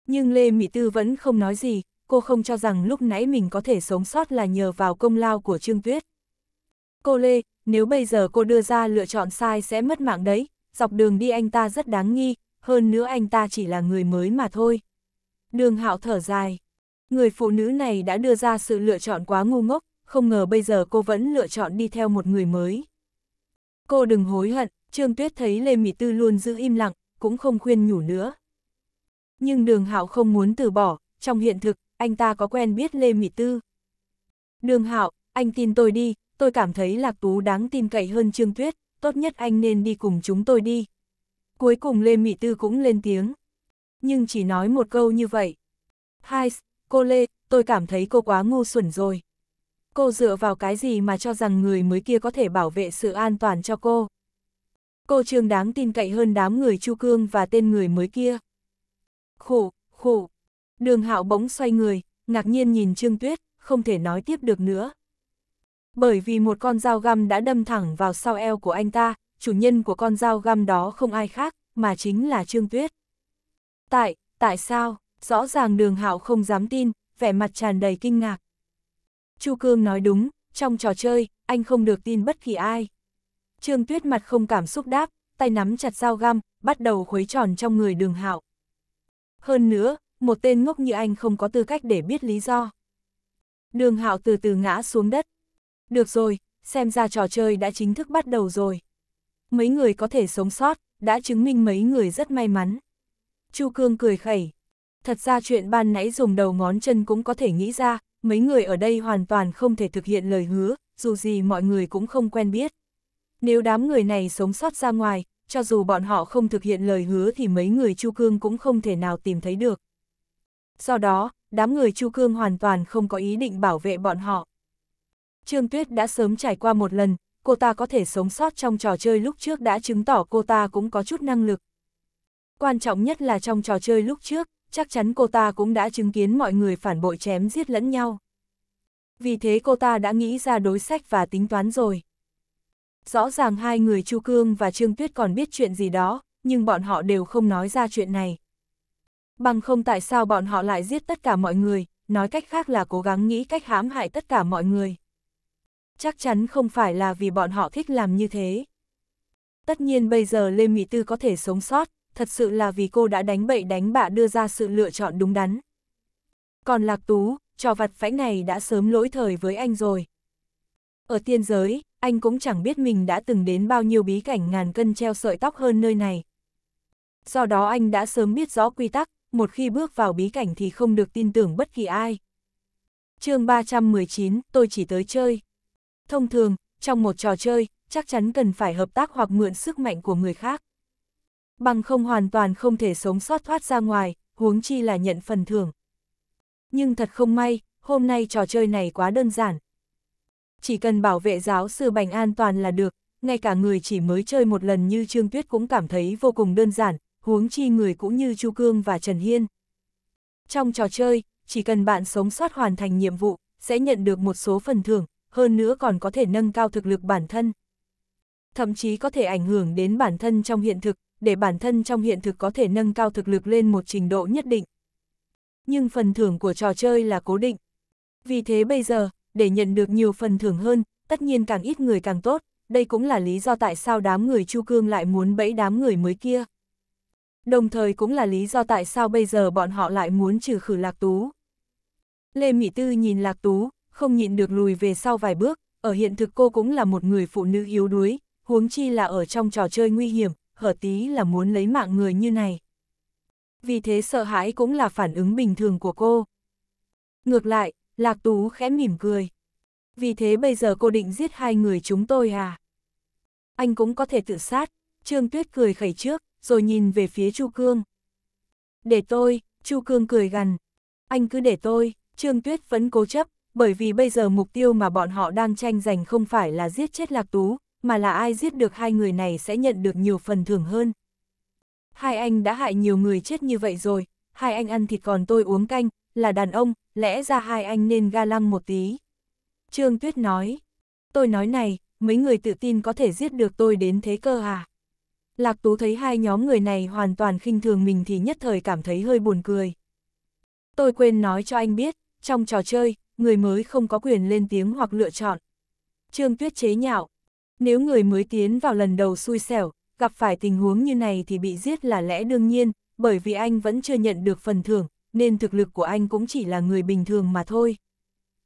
Nhưng Lê Mỹ Tư vẫn không nói gì, cô không cho rằng lúc nãy mình có thể sống sót là nhờ vào công lao của Trương Tuyết. Cô Lê, nếu bây giờ cô đưa ra lựa chọn sai sẽ mất mạng đấy, dọc đường đi anh ta rất đáng nghi, hơn nữa anh ta chỉ là người mới mà thôi. Đường Hạo thở dài. Người phụ nữ này đã đưa ra sự lựa chọn quá ngu ngốc, không ngờ bây giờ cô vẫn lựa chọn đi theo một người mới. Cô đừng hối hận, Trương Tuyết thấy Lê Mị Tư luôn giữ im lặng, cũng không khuyên nhủ nữa. Nhưng Đường Hạo không muốn từ bỏ, trong hiện thực, anh ta có quen biết Lê Mị Tư. Đường Hạo, anh tin tôi đi, tôi cảm thấy Lạc Tú đáng tin cậy hơn Trương Tuyết, tốt nhất anh nên đi cùng chúng tôi đi. Cuối cùng Lê Mị Tư cũng lên tiếng. Nhưng chỉ nói một câu như vậy. Hai, Cô Lê, tôi cảm thấy cô quá ngu xuẩn rồi. Cô dựa vào cái gì mà cho rằng người mới kia có thể bảo vệ sự an toàn cho cô. Cô Trương đáng tin cậy hơn đám người Chu Cương và tên người mới kia. Khổ, khổ. Đường Hạo bỗng xoay người, ngạc nhiên nhìn Trương Tuyết, không thể nói tiếp được nữa. Bởi vì một con dao găm đã đâm thẳng vào sau eo của anh ta, chủ nhân của con dao găm đó không ai khác, mà chính là Trương Tuyết. Tại, tại sao? rõ ràng đường hạo không dám tin, vẻ mặt tràn đầy kinh ngạc. Chu Cương nói đúng, trong trò chơi, anh không được tin bất kỳ ai. Trương Tuyết mặt không cảm xúc đáp, tay nắm chặt dao găm, bắt đầu khuấy tròn trong người đường hạo. Hơn nữa, một tên ngốc như anh không có tư cách để biết lý do. Đường hạo từ từ ngã xuống đất. Được rồi, xem ra trò chơi đã chính thức bắt đầu rồi. Mấy người có thể sống sót, đã chứng minh mấy người rất may mắn. Chu Cương cười khẩy, Thật ra chuyện ban nãy dùng đầu ngón chân cũng có thể nghĩ ra, mấy người ở đây hoàn toàn không thể thực hiện lời hứa, dù gì mọi người cũng không quen biết. Nếu đám người này sống sót ra ngoài, cho dù bọn họ không thực hiện lời hứa thì mấy người Chu Cương cũng không thể nào tìm thấy được. Do đó, đám người Chu Cương hoàn toàn không có ý định bảo vệ bọn họ. Trương Tuyết đã sớm trải qua một lần, cô ta có thể sống sót trong trò chơi lúc trước đã chứng tỏ cô ta cũng có chút năng lực. Quan trọng nhất là trong trò chơi lúc trước, chắc chắn cô ta cũng đã chứng kiến mọi người phản bội chém giết lẫn nhau. Vì thế cô ta đã nghĩ ra đối sách và tính toán rồi. Rõ ràng hai người Chu Cương và Trương Tuyết còn biết chuyện gì đó, nhưng bọn họ đều không nói ra chuyện này. Bằng không tại sao bọn họ lại giết tất cả mọi người, nói cách khác là cố gắng nghĩ cách hãm hại tất cả mọi người. Chắc chắn không phải là vì bọn họ thích làm như thế. Tất nhiên bây giờ Lê Mỹ Tư có thể sống sót, thật sự là vì cô đã đánh bậy đánh bạ đưa ra sự lựa chọn đúng đắn. Còn Lạc Tú, trò vặt vãnh này đã sớm lỗi thời với anh rồi. Ở tiên giới, anh cũng chẳng biết mình đã từng đến bao nhiêu bí cảnh ngàn cân treo sợi tóc hơn nơi này. Do đó anh đã sớm biết rõ quy tắc, một khi bước vào bí cảnh thì không được tin tưởng bất kỳ ai. chương 319, tôi chỉ tới chơi. Thông thường, trong một trò chơi, chắc chắn cần phải hợp tác hoặc mượn sức mạnh của người khác bằng không hoàn toàn không thể sống sót thoát ra ngoài, huống chi là nhận phần thưởng. Nhưng thật không may, hôm nay trò chơi này quá đơn giản. Chỉ cần bảo vệ giáo sư Bành an toàn là được, ngay cả người chỉ mới chơi một lần như Trương Tuyết cũng cảm thấy vô cùng đơn giản, huống chi người cũng như Chu Cương và Trần Hiên. Trong trò chơi, chỉ cần bạn sống sót hoàn thành nhiệm vụ, sẽ nhận được một số phần thưởng, hơn nữa còn có thể nâng cao thực lực bản thân. Thậm chí có thể ảnh hưởng đến bản thân trong hiện thực, để bản thân trong hiện thực có thể nâng cao thực lực lên một trình độ nhất định. Nhưng phần thưởng của trò chơi là cố định. Vì thế bây giờ, để nhận được nhiều phần thưởng hơn, tất nhiên càng ít người càng tốt, đây cũng là lý do tại sao đám người Chu Cương lại muốn bẫy đám người mới kia. Đồng thời cũng là lý do tại sao bây giờ bọn họ lại muốn trừ khử Lạc Tú. Lê Mỹ Tư nhìn Lạc Tú, không nhịn được lùi về sau vài bước, ở hiện thực cô cũng là một người phụ nữ yếu đuối, huống chi là ở trong trò chơi nguy hiểm, hở tí là muốn lấy mạng người như này. Vì thế sợ hãi cũng là phản ứng bình thường của cô. Ngược lại, Lạc Tú khẽ mỉm cười. Vì thế bây giờ cô định giết hai người chúng tôi à? Anh cũng có thể tự sát. Trương Tuyết cười khẩy trước, rồi nhìn về phía Chu Cương. Để tôi, Chu Cương cười gần. Anh cứ để tôi, Trương Tuyết vẫn cố chấp, bởi vì bây giờ mục tiêu mà bọn họ đang tranh giành không phải là giết chết Lạc Tú, mà là ai giết được hai người này sẽ nhận được nhiều phần thưởng hơn. Hai anh đã hại nhiều người chết như vậy rồi, hai anh ăn thịt còn tôi uống canh, là đàn ông, lẽ ra hai anh nên ga lăng một tí. Trương Tuyết nói, tôi nói này, mấy người tự tin có thể giết được tôi đến thế cơ à? Lạc Tú thấy hai nhóm người này hoàn toàn khinh thường mình thì nhất thời cảm thấy hơi buồn cười. Tôi quên nói cho anh biết, trong trò chơi, người mới không có quyền lên tiếng hoặc lựa chọn. Trương Tuyết chế nhạo, nếu người mới tiến vào lần đầu xui xẻo, gặp phải tình huống như này thì bị giết là lẽ đương nhiên, bởi vì anh vẫn chưa nhận được phần thưởng, nên thực lực của anh cũng chỉ là người bình thường mà thôi.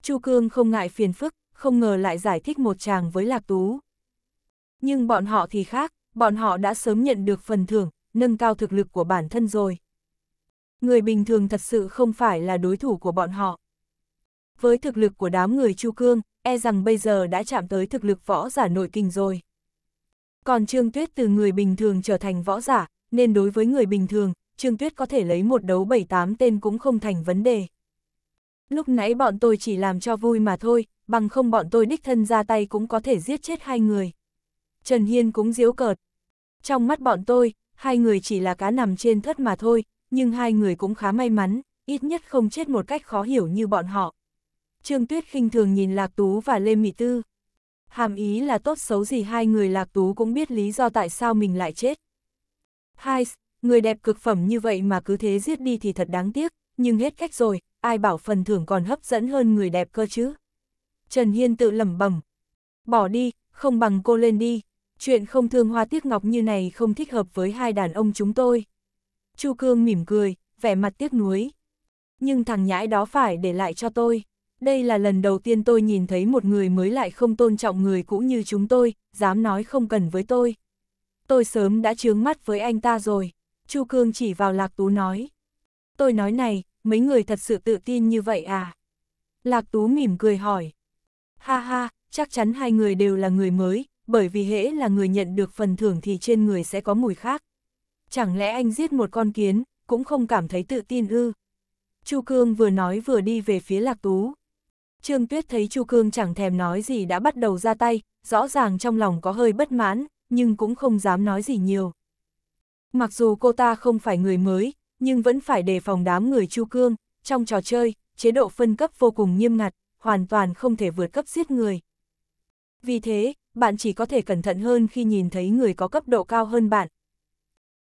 Chu Cương không ngại phiền phức, không ngờ lại giải thích một chàng với Lạc Tú. Nhưng bọn họ thì khác, bọn họ đã sớm nhận được phần thưởng, nâng cao thực lực của bản thân rồi. Người bình thường thật sự không phải là đối thủ của bọn họ với thực lực của đám người Chu Cương, e rằng bây giờ đã chạm tới thực lực võ giả nội kinh rồi. Còn Trương Tuyết từ người bình thường trở thành võ giả, nên đối với người bình thường, Trương Tuyết có thể lấy một đấu bảy tám tên cũng không thành vấn đề. Lúc nãy bọn tôi chỉ làm cho vui mà thôi, bằng không bọn tôi đích thân ra tay cũng có thể giết chết hai người. Trần Hiên cũng diếu cợt. Trong mắt bọn tôi, hai người chỉ là cá nằm trên thất mà thôi, nhưng hai người cũng khá may mắn, ít nhất không chết một cách khó hiểu như bọn họ. Trương Tuyết khinh thường nhìn Lạc Tú và Lê mị Tư. Hàm ý là tốt xấu gì hai người Lạc Tú cũng biết lý do tại sao mình lại chết. Hai, người đẹp cực phẩm như vậy mà cứ thế giết đi thì thật đáng tiếc, nhưng hết cách rồi, ai bảo phần thưởng còn hấp dẫn hơn người đẹp cơ chứ. Trần Hiên tự lẩm bẩm, bỏ đi, không bằng cô lên đi, chuyện không thương hoa tiếc ngọc như này không thích hợp với hai đàn ông chúng tôi. Chu Cương mỉm cười, vẻ mặt tiếc nuối. Nhưng thằng nhãi đó phải để lại cho tôi. Đây là lần đầu tiên tôi nhìn thấy một người mới lại không tôn trọng người cũng như chúng tôi, dám nói không cần với tôi. Tôi sớm đã chướng mắt với anh ta rồi. Chu Cương chỉ vào Lạc Tú nói. Tôi nói này, mấy người thật sự tự tin như vậy à? Lạc Tú mỉm cười hỏi. Ha ha, chắc chắn hai người đều là người mới, bởi vì hễ là người nhận được phần thưởng thì trên người sẽ có mùi khác. Chẳng lẽ anh giết một con kiến, cũng không cảm thấy tự tin ư? Chu Cương vừa nói vừa đi về phía Lạc Tú. Trương Tuyết thấy Chu Cương chẳng thèm nói gì đã bắt đầu ra tay, rõ ràng trong lòng có hơi bất mãn, nhưng cũng không dám nói gì nhiều. Mặc dù cô ta không phải người mới, nhưng vẫn phải đề phòng đám người Chu Cương, trong trò chơi, chế độ phân cấp vô cùng nghiêm ngặt, hoàn toàn không thể vượt cấp giết người. Vì thế, bạn chỉ có thể cẩn thận hơn khi nhìn thấy người có cấp độ cao hơn bạn.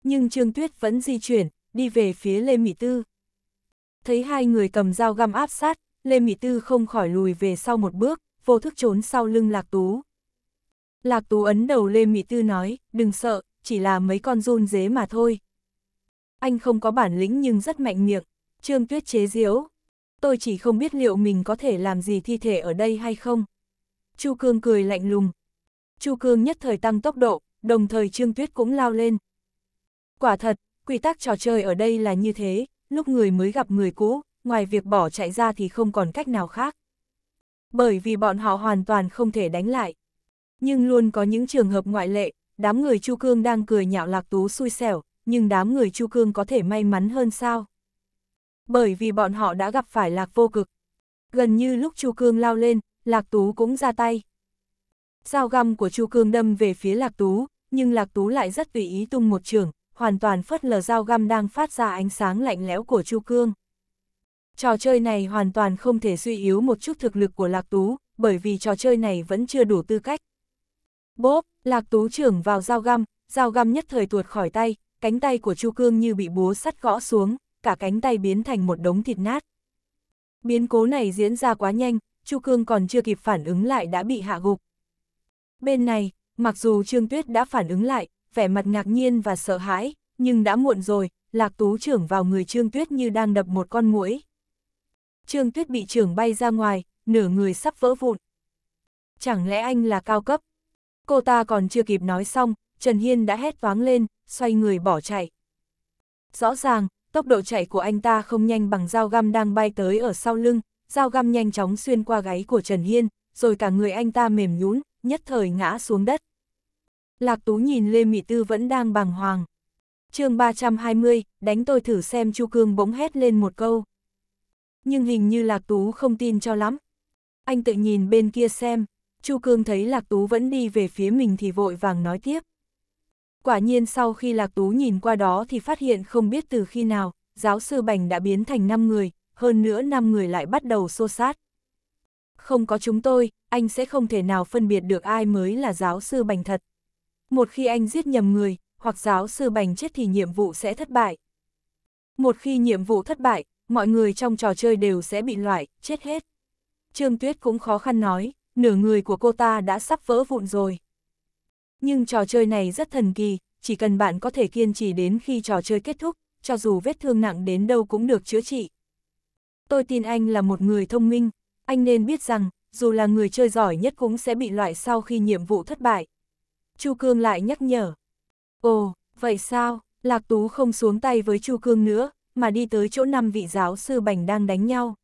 Nhưng Trương Tuyết vẫn di chuyển, đi về phía Lê Mỹ Tư. Thấy hai người cầm dao găm áp sát, Lê Mỹ Tư không khỏi lùi về sau một bước, vô thức trốn sau lưng Lạc Tú. Lạc Tú ấn đầu Lê Mỹ Tư nói, đừng sợ, chỉ là mấy con run dế mà thôi. Anh không có bản lĩnh nhưng rất mạnh miệng, Trương Tuyết chế diếu. Tôi chỉ không biết liệu mình có thể làm gì thi thể ở đây hay không. Chu Cương cười lạnh lùng. Chu Cương nhất thời tăng tốc độ, đồng thời Trương Tuyết cũng lao lên. Quả thật, quy tắc trò chơi ở đây là như thế, lúc người mới gặp người cũ, ngoài việc bỏ chạy ra thì không còn cách nào khác. Bởi vì bọn họ hoàn toàn không thể đánh lại. Nhưng luôn có những trường hợp ngoại lệ, đám người Chu Cương đang cười nhạo Lạc Tú xui xẻo, nhưng đám người Chu Cương có thể may mắn hơn sao? Bởi vì bọn họ đã gặp phải Lạc Vô Cực. Gần như lúc Chu Cương lao lên, Lạc Tú cũng ra tay. Dao găm của Chu Cương đâm về phía Lạc Tú, nhưng Lạc Tú lại rất tùy ý tung một trường, hoàn toàn phớt lờ dao găm đang phát ra ánh sáng lạnh lẽo của Chu Cương. Trò chơi này hoàn toàn không thể suy yếu một chút thực lực của Lạc Tú, bởi vì trò chơi này vẫn chưa đủ tư cách. Bốp, Lạc Tú trưởng vào dao găm, dao găm nhất thời tuột khỏi tay, cánh tay của Chu Cương như bị búa sắt gõ xuống, cả cánh tay biến thành một đống thịt nát. Biến cố này diễn ra quá nhanh, Chu Cương còn chưa kịp phản ứng lại đã bị hạ gục. Bên này, mặc dù Trương Tuyết đã phản ứng lại, vẻ mặt ngạc nhiên và sợ hãi, nhưng đã muộn rồi, Lạc Tú trưởng vào người Trương Tuyết như đang đập một con muỗi. Trương Tuyết bị trưởng bay ra ngoài, nửa người sắp vỡ vụn. Chẳng lẽ anh là cao cấp? Cô ta còn chưa kịp nói xong, Trần Hiên đã hét váng lên, xoay người bỏ chạy. Rõ ràng, tốc độ chạy của anh ta không nhanh bằng dao găm đang bay tới ở sau lưng, dao găm nhanh chóng xuyên qua gáy của Trần Hiên, rồi cả người anh ta mềm nhũn, nhất thời ngã xuống đất. Lạc Tú nhìn Lê Mị Tư vẫn đang bàng hoàng. chương 320, đánh tôi thử xem Chu Cương bỗng hét lên một câu nhưng hình như Lạc Tú không tin cho lắm. Anh tự nhìn bên kia xem, Chu Cương thấy Lạc Tú vẫn đi về phía mình thì vội vàng nói tiếp. Quả nhiên sau khi Lạc Tú nhìn qua đó thì phát hiện không biết từ khi nào, giáo sư Bành đã biến thành 5 người, hơn nữa 5 người lại bắt đầu xô sát. Không có chúng tôi, anh sẽ không thể nào phân biệt được ai mới là giáo sư Bành thật. Một khi anh giết nhầm người, hoặc giáo sư Bành chết thì nhiệm vụ sẽ thất bại. Một khi nhiệm vụ thất bại, mọi người trong trò chơi đều sẽ bị loại, chết hết. Trương Tuyết cũng khó khăn nói, nửa người của cô ta đã sắp vỡ vụn rồi. Nhưng trò chơi này rất thần kỳ, chỉ cần bạn có thể kiên trì đến khi trò chơi kết thúc, cho dù vết thương nặng đến đâu cũng được chữa trị. Tôi tin anh là một người thông minh, anh nên biết rằng, dù là người chơi giỏi nhất cũng sẽ bị loại sau khi nhiệm vụ thất bại. Chu Cương lại nhắc nhở. Ồ, vậy sao, Lạc Tú không xuống tay với Chu Cương nữa, mà đi tới chỗ năm vị giáo sư bành đang đánh nhau.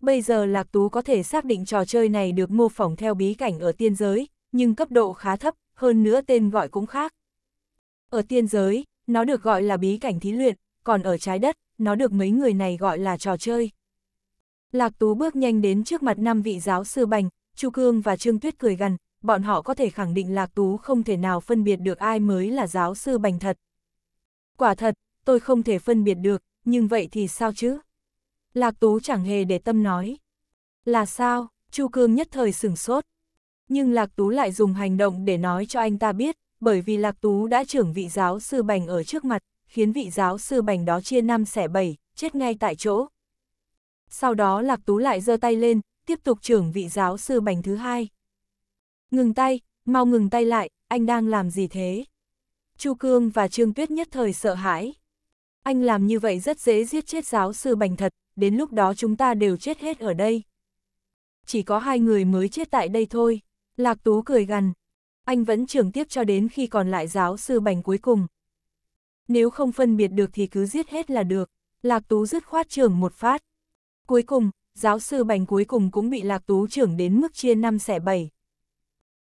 Bây giờ Lạc Tú có thể xác định trò chơi này được mô phỏng theo bí cảnh ở tiên giới, nhưng cấp độ khá thấp, hơn nữa tên gọi cũng khác. Ở tiên giới, nó được gọi là bí cảnh thí luyện, còn ở trái đất, nó được mấy người này gọi là trò chơi. Lạc Tú bước nhanh đến trước mặt năm vị giáo sư Bành, Chu Cương và Trương Tuyết cười gần, bọn họ có thể khẳng định Lạc Tú không thể nào phân biệt được ai mới là giáo sư Bành thật. Quả thật, tôi không thể phân biệt được, nhưng vậy thì sao chứ? Lạc Tú chẳng hề để tâm nói. Là sao? Chu Cương nhất thời sửng sốt. Nhưng Lạc Tú lại dùng hành động để nói cho anh ta biết, bởi vì Lạc Tú đã trưởng vị giáo sư Bành ở trước mặt, khiến vị giáo sư Bành đó chia năm xẻ bảy, chết ngay tại chỗ. Sau đó Lạc Tú lại giơ tay lên, tiếp tục trưởng vị giáo sư Bành thứ hai. Ngừng tay, mau ngừng tay lại, anh đang làm gì thế? Chu Cương và Trương Tuyết nhất thời sợ hãi anh làm như vậy rất dễ giết chết giáo sư bành thật, đến lúc đó chúng ta đều chết hết ở đây. Chỉ có hai người mới chết tại đây thôi, Lạc Tú cười gằn. Anh vẫn trưởng tiếp cho đến khi còn lại giáo sư bành cuối cùng. Nếu không phân biệt được thì cứ giết hết là được, Lạc Tú dứt khoát trưởng một phát. Cuối cùng, giáo sư bành cuối cùng cũng bị Lạc Tú trưởng đến mức chia năm xẻ bảy.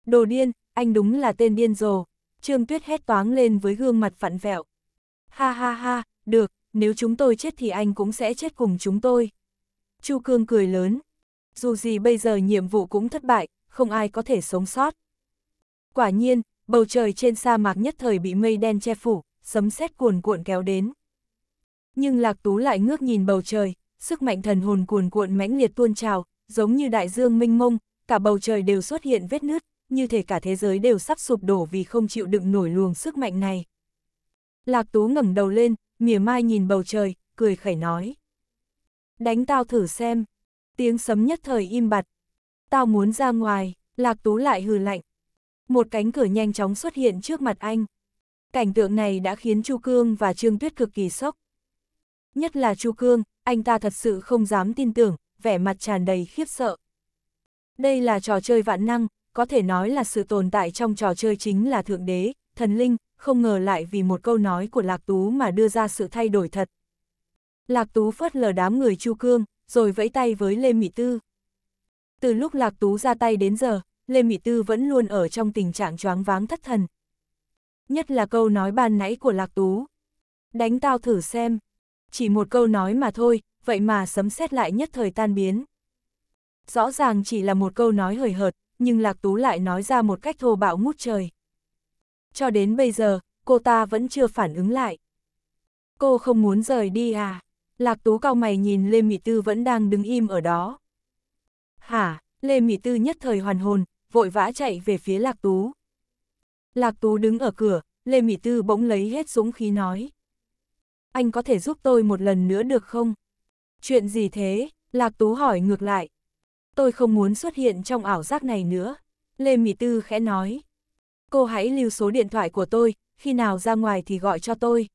Đồ điên, anh đúng là tên điên rồ, Trương Tuyết hét toáng lên với gương mặt phặn vẹo, Ha ha ha, được, nếu chúng tôi chết thì anh cũng sẽ chết cùng chúng tôi. Chu Cương cười lớn. Dù gì bây giờ nhiệm vụ cũng thất bại, không ai có thể sống sót. Quả nhiên, bầu trời trên sa mạc nhất thời bị mây đen che phủ, sấm sét cuồn cuộn kéo đến. Nhưng Lạc Tú lại ngước nhìn bầu trời, sức mạnh thần hồn cuồn cuộn mãnh liệt tuôn trào, giống như đại dương mênh mông, cả bầu trời đều xuất hiện vết nứt, như thể cả thế giới đều sắp sụp đổ vì không chịu đựng nổi luồng sức mạnh này. Lạc Tú ngẩng đầu lên, mỉa mai nhìn bầu trời, cười khẩy nói. Đánh tao thử xem. Tiếng sấm nhất thời im bặt. Tao muốn ra ngoài, Lạc Tú lại hừ lạnh. Một cánh cửa nhanh chóng xuất hiện trước mặt anh. Cảnh tượng này đã khiến Chu Cương và Trương Tuyết cực kỳ sốc. Nhất là Chu Cương, anh ta thật sự không dám tin tưởng, vẻ mặt tràn đầy khiếp sợ. Đây là trò chơi vạn năng, có thể nói là sự tồn tại trong trò chơi chính là Thượng Đế, Thần Linh, không ngờ lại vì một câu nói của Lạc Tú mà đưa ra sự thay đổi thật. Lạc Tú phớt lờ đám người Chu Cương, rồi vẫy tay với Lê Mỹ Tư. Từ lúc Lạc Tú ra tay đến giờ, Lê Mỹ Tư vẫn luôn ở trong tình trạng choáng váng thất thần. Nhất là câu nói ban nãy của Lạc Tú. Đánh tao thử xem. Chỉ một câu nói mà thôi, vậy mà sấm xét lại nhất thời tan biến. Rõ ràng chỉ là một câu nói hời hợt, nhưng Lạc Tú lại nói ra một cách thô bạo ngút trời. Cho đến bây giờ, cô ta vẫn chưa phản ứng lại. Cô không muốn rời đi à? Lạc Tú cao mày nhìn Lê Mỹ Tư vẫn đang đứng im ở đó. Hả, Lê Mỹ Tư nhất thời hoàn hồn, vội vã chạy về phía Lạc Tú. Lạc Tú đứng ở cửa, Lê Mỹ Tư bỗng lấy hết súng khí nói. Anh có thể giúp tôi một lần nữa được không? Chuyện gì thế? Lạc Tú hỏi ngược lại. Tôi không muốn xuất hiện trong ảo giác này nữa. Lê Mỹ Tư khẽ nói cô hãy lưu số điện thoại của tôi, khi nào ra ngoài thì gọi cho tôi.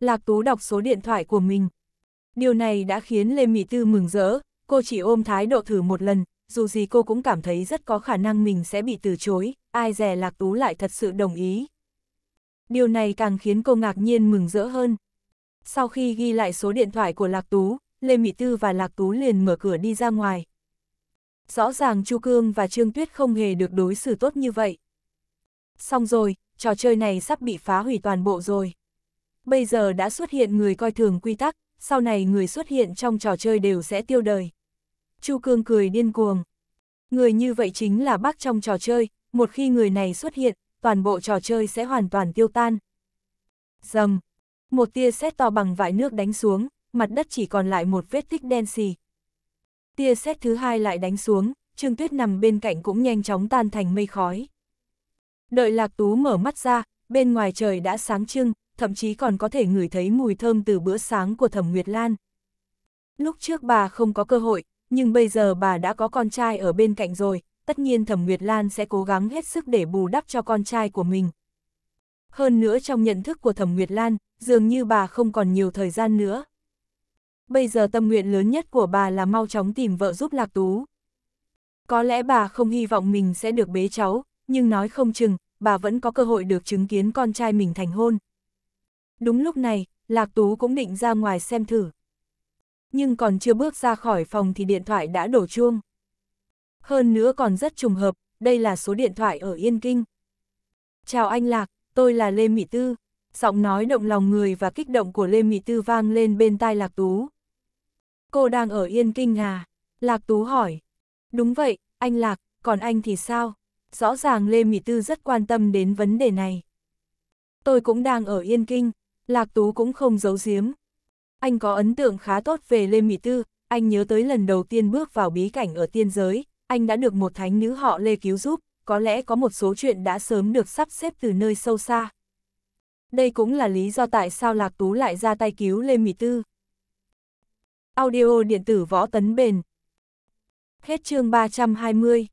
Lạc Tú đọc số điện thoại của mình. Điều này đã khiến Lê Mỹ Tư mừng rỡ, cô chỉ ôm thái độ thử một lần, dù gì cô cũng cảm thấy rất có khả năng mình sẽ bị từ chối, ai dè Lạc Tú lại thật sự đồng ý. Điều này càng khiến cô ngạc nhiên mừng rỡ hơn. Sau khi ghi lại số điện thoại của Lạc Tú, Lê Mỹ Tư và Lạc Tú liền mở cửa đi ra ngoài. Rõ ràng Chu Cương và Trương Tuyết không hề được đối xử tốt như vậy xong rồi, trò chơi này sắp bị phá hủy toàn bộ rồi. Bây giờ đã xuất hiện người coi thường quy tắc, sau này người xuất hiện trong trò chơi đều sẽ tiêu đời. Chu Cương cười điên cuồng. Người như vậy chính là bác trong trò chơi, một khi người này xuất hiện, toàn bộ trò chơi sẽ hoàn toàn tiêu tan. Dầm, một tia sét to bằng vải nước đánh xuống, mặt đất chỉ còn lại một vết tích đen xì. Tia sét thứ hai lại đánh xuống, Trương Tuyết nằm bên cạnh cũng nhanh chóng tan thành mây khói. Đợi Lạc Tú mở mắt ra, bên ngoài trời đã sáng trưng, thậm chí còn có thể ngửi thấy mùi thơm từ bữa sáng của Thẩm Nguyệt Lan. Lúc trước bà không có cơ hội, nhưng bây giờ bà đã có con trai ở bên cạnh rồi, tất nhiên Thẩm Nguyệt Lan sẽ cố gắng hết sức để bù đắp cho con trai của mình. Hơn nữa trong nhận thức của Thẩm Nguyệt Lan, dường như bà không còn nhiều thời gian nữa. Bây giờ tâm nguyện lớn nhất của bà là mau chóng tìm vợ giúp Lạc Tú. Có lẽ bà không hy vọng mình sẽ được bế cháu, nhưng nói không chừng, bà vẫn có cơ hội được chứng kiến con trai mình thành hôn. Đúng lúc này, Lạc Tú cũng định ra ngoài xem thử. Nhưng còn chưa bước ra khỏi phòng thì điện thoại đã đổ chuông. Hơn nữa còn rất trùng hợp, đây là số điện thoại ở Yên Kinh. Chào anh Lạc, tôi là Lê Mỹ Tư. Giọng nói động lòng người và kích động của Lê Mỹ Tư vang lên bên tai Lạc Tú. Cô đang ở Yên Kinh à? Lạc Tú hỏi. Đúng vậy, anh Lạc, còn anh thì sao? rõ ràng Lê Mỹ Tư rất quan tâm đến vấn đề này. Tôi cũng đang ở Yên Kinh, Lạc Tú cũng không giấu giếm. Anh có ấn tượng khá tốt về Lê Mỹ Tư, anh nhớ tới lần đầu tiên bước vào bí cảnh ở tiên giới, anh đã được một thánh nữ họ Lê cứu giúp, có lẽ có một số chuyện đã sớm được sắp xếp từ nơi sâu xa. Đây cũng là lý do tại sao Lạc Tú lại ra tay cứu Lê Mỹ Tư. Audio điện tử võ tấn bền. Hết chương 320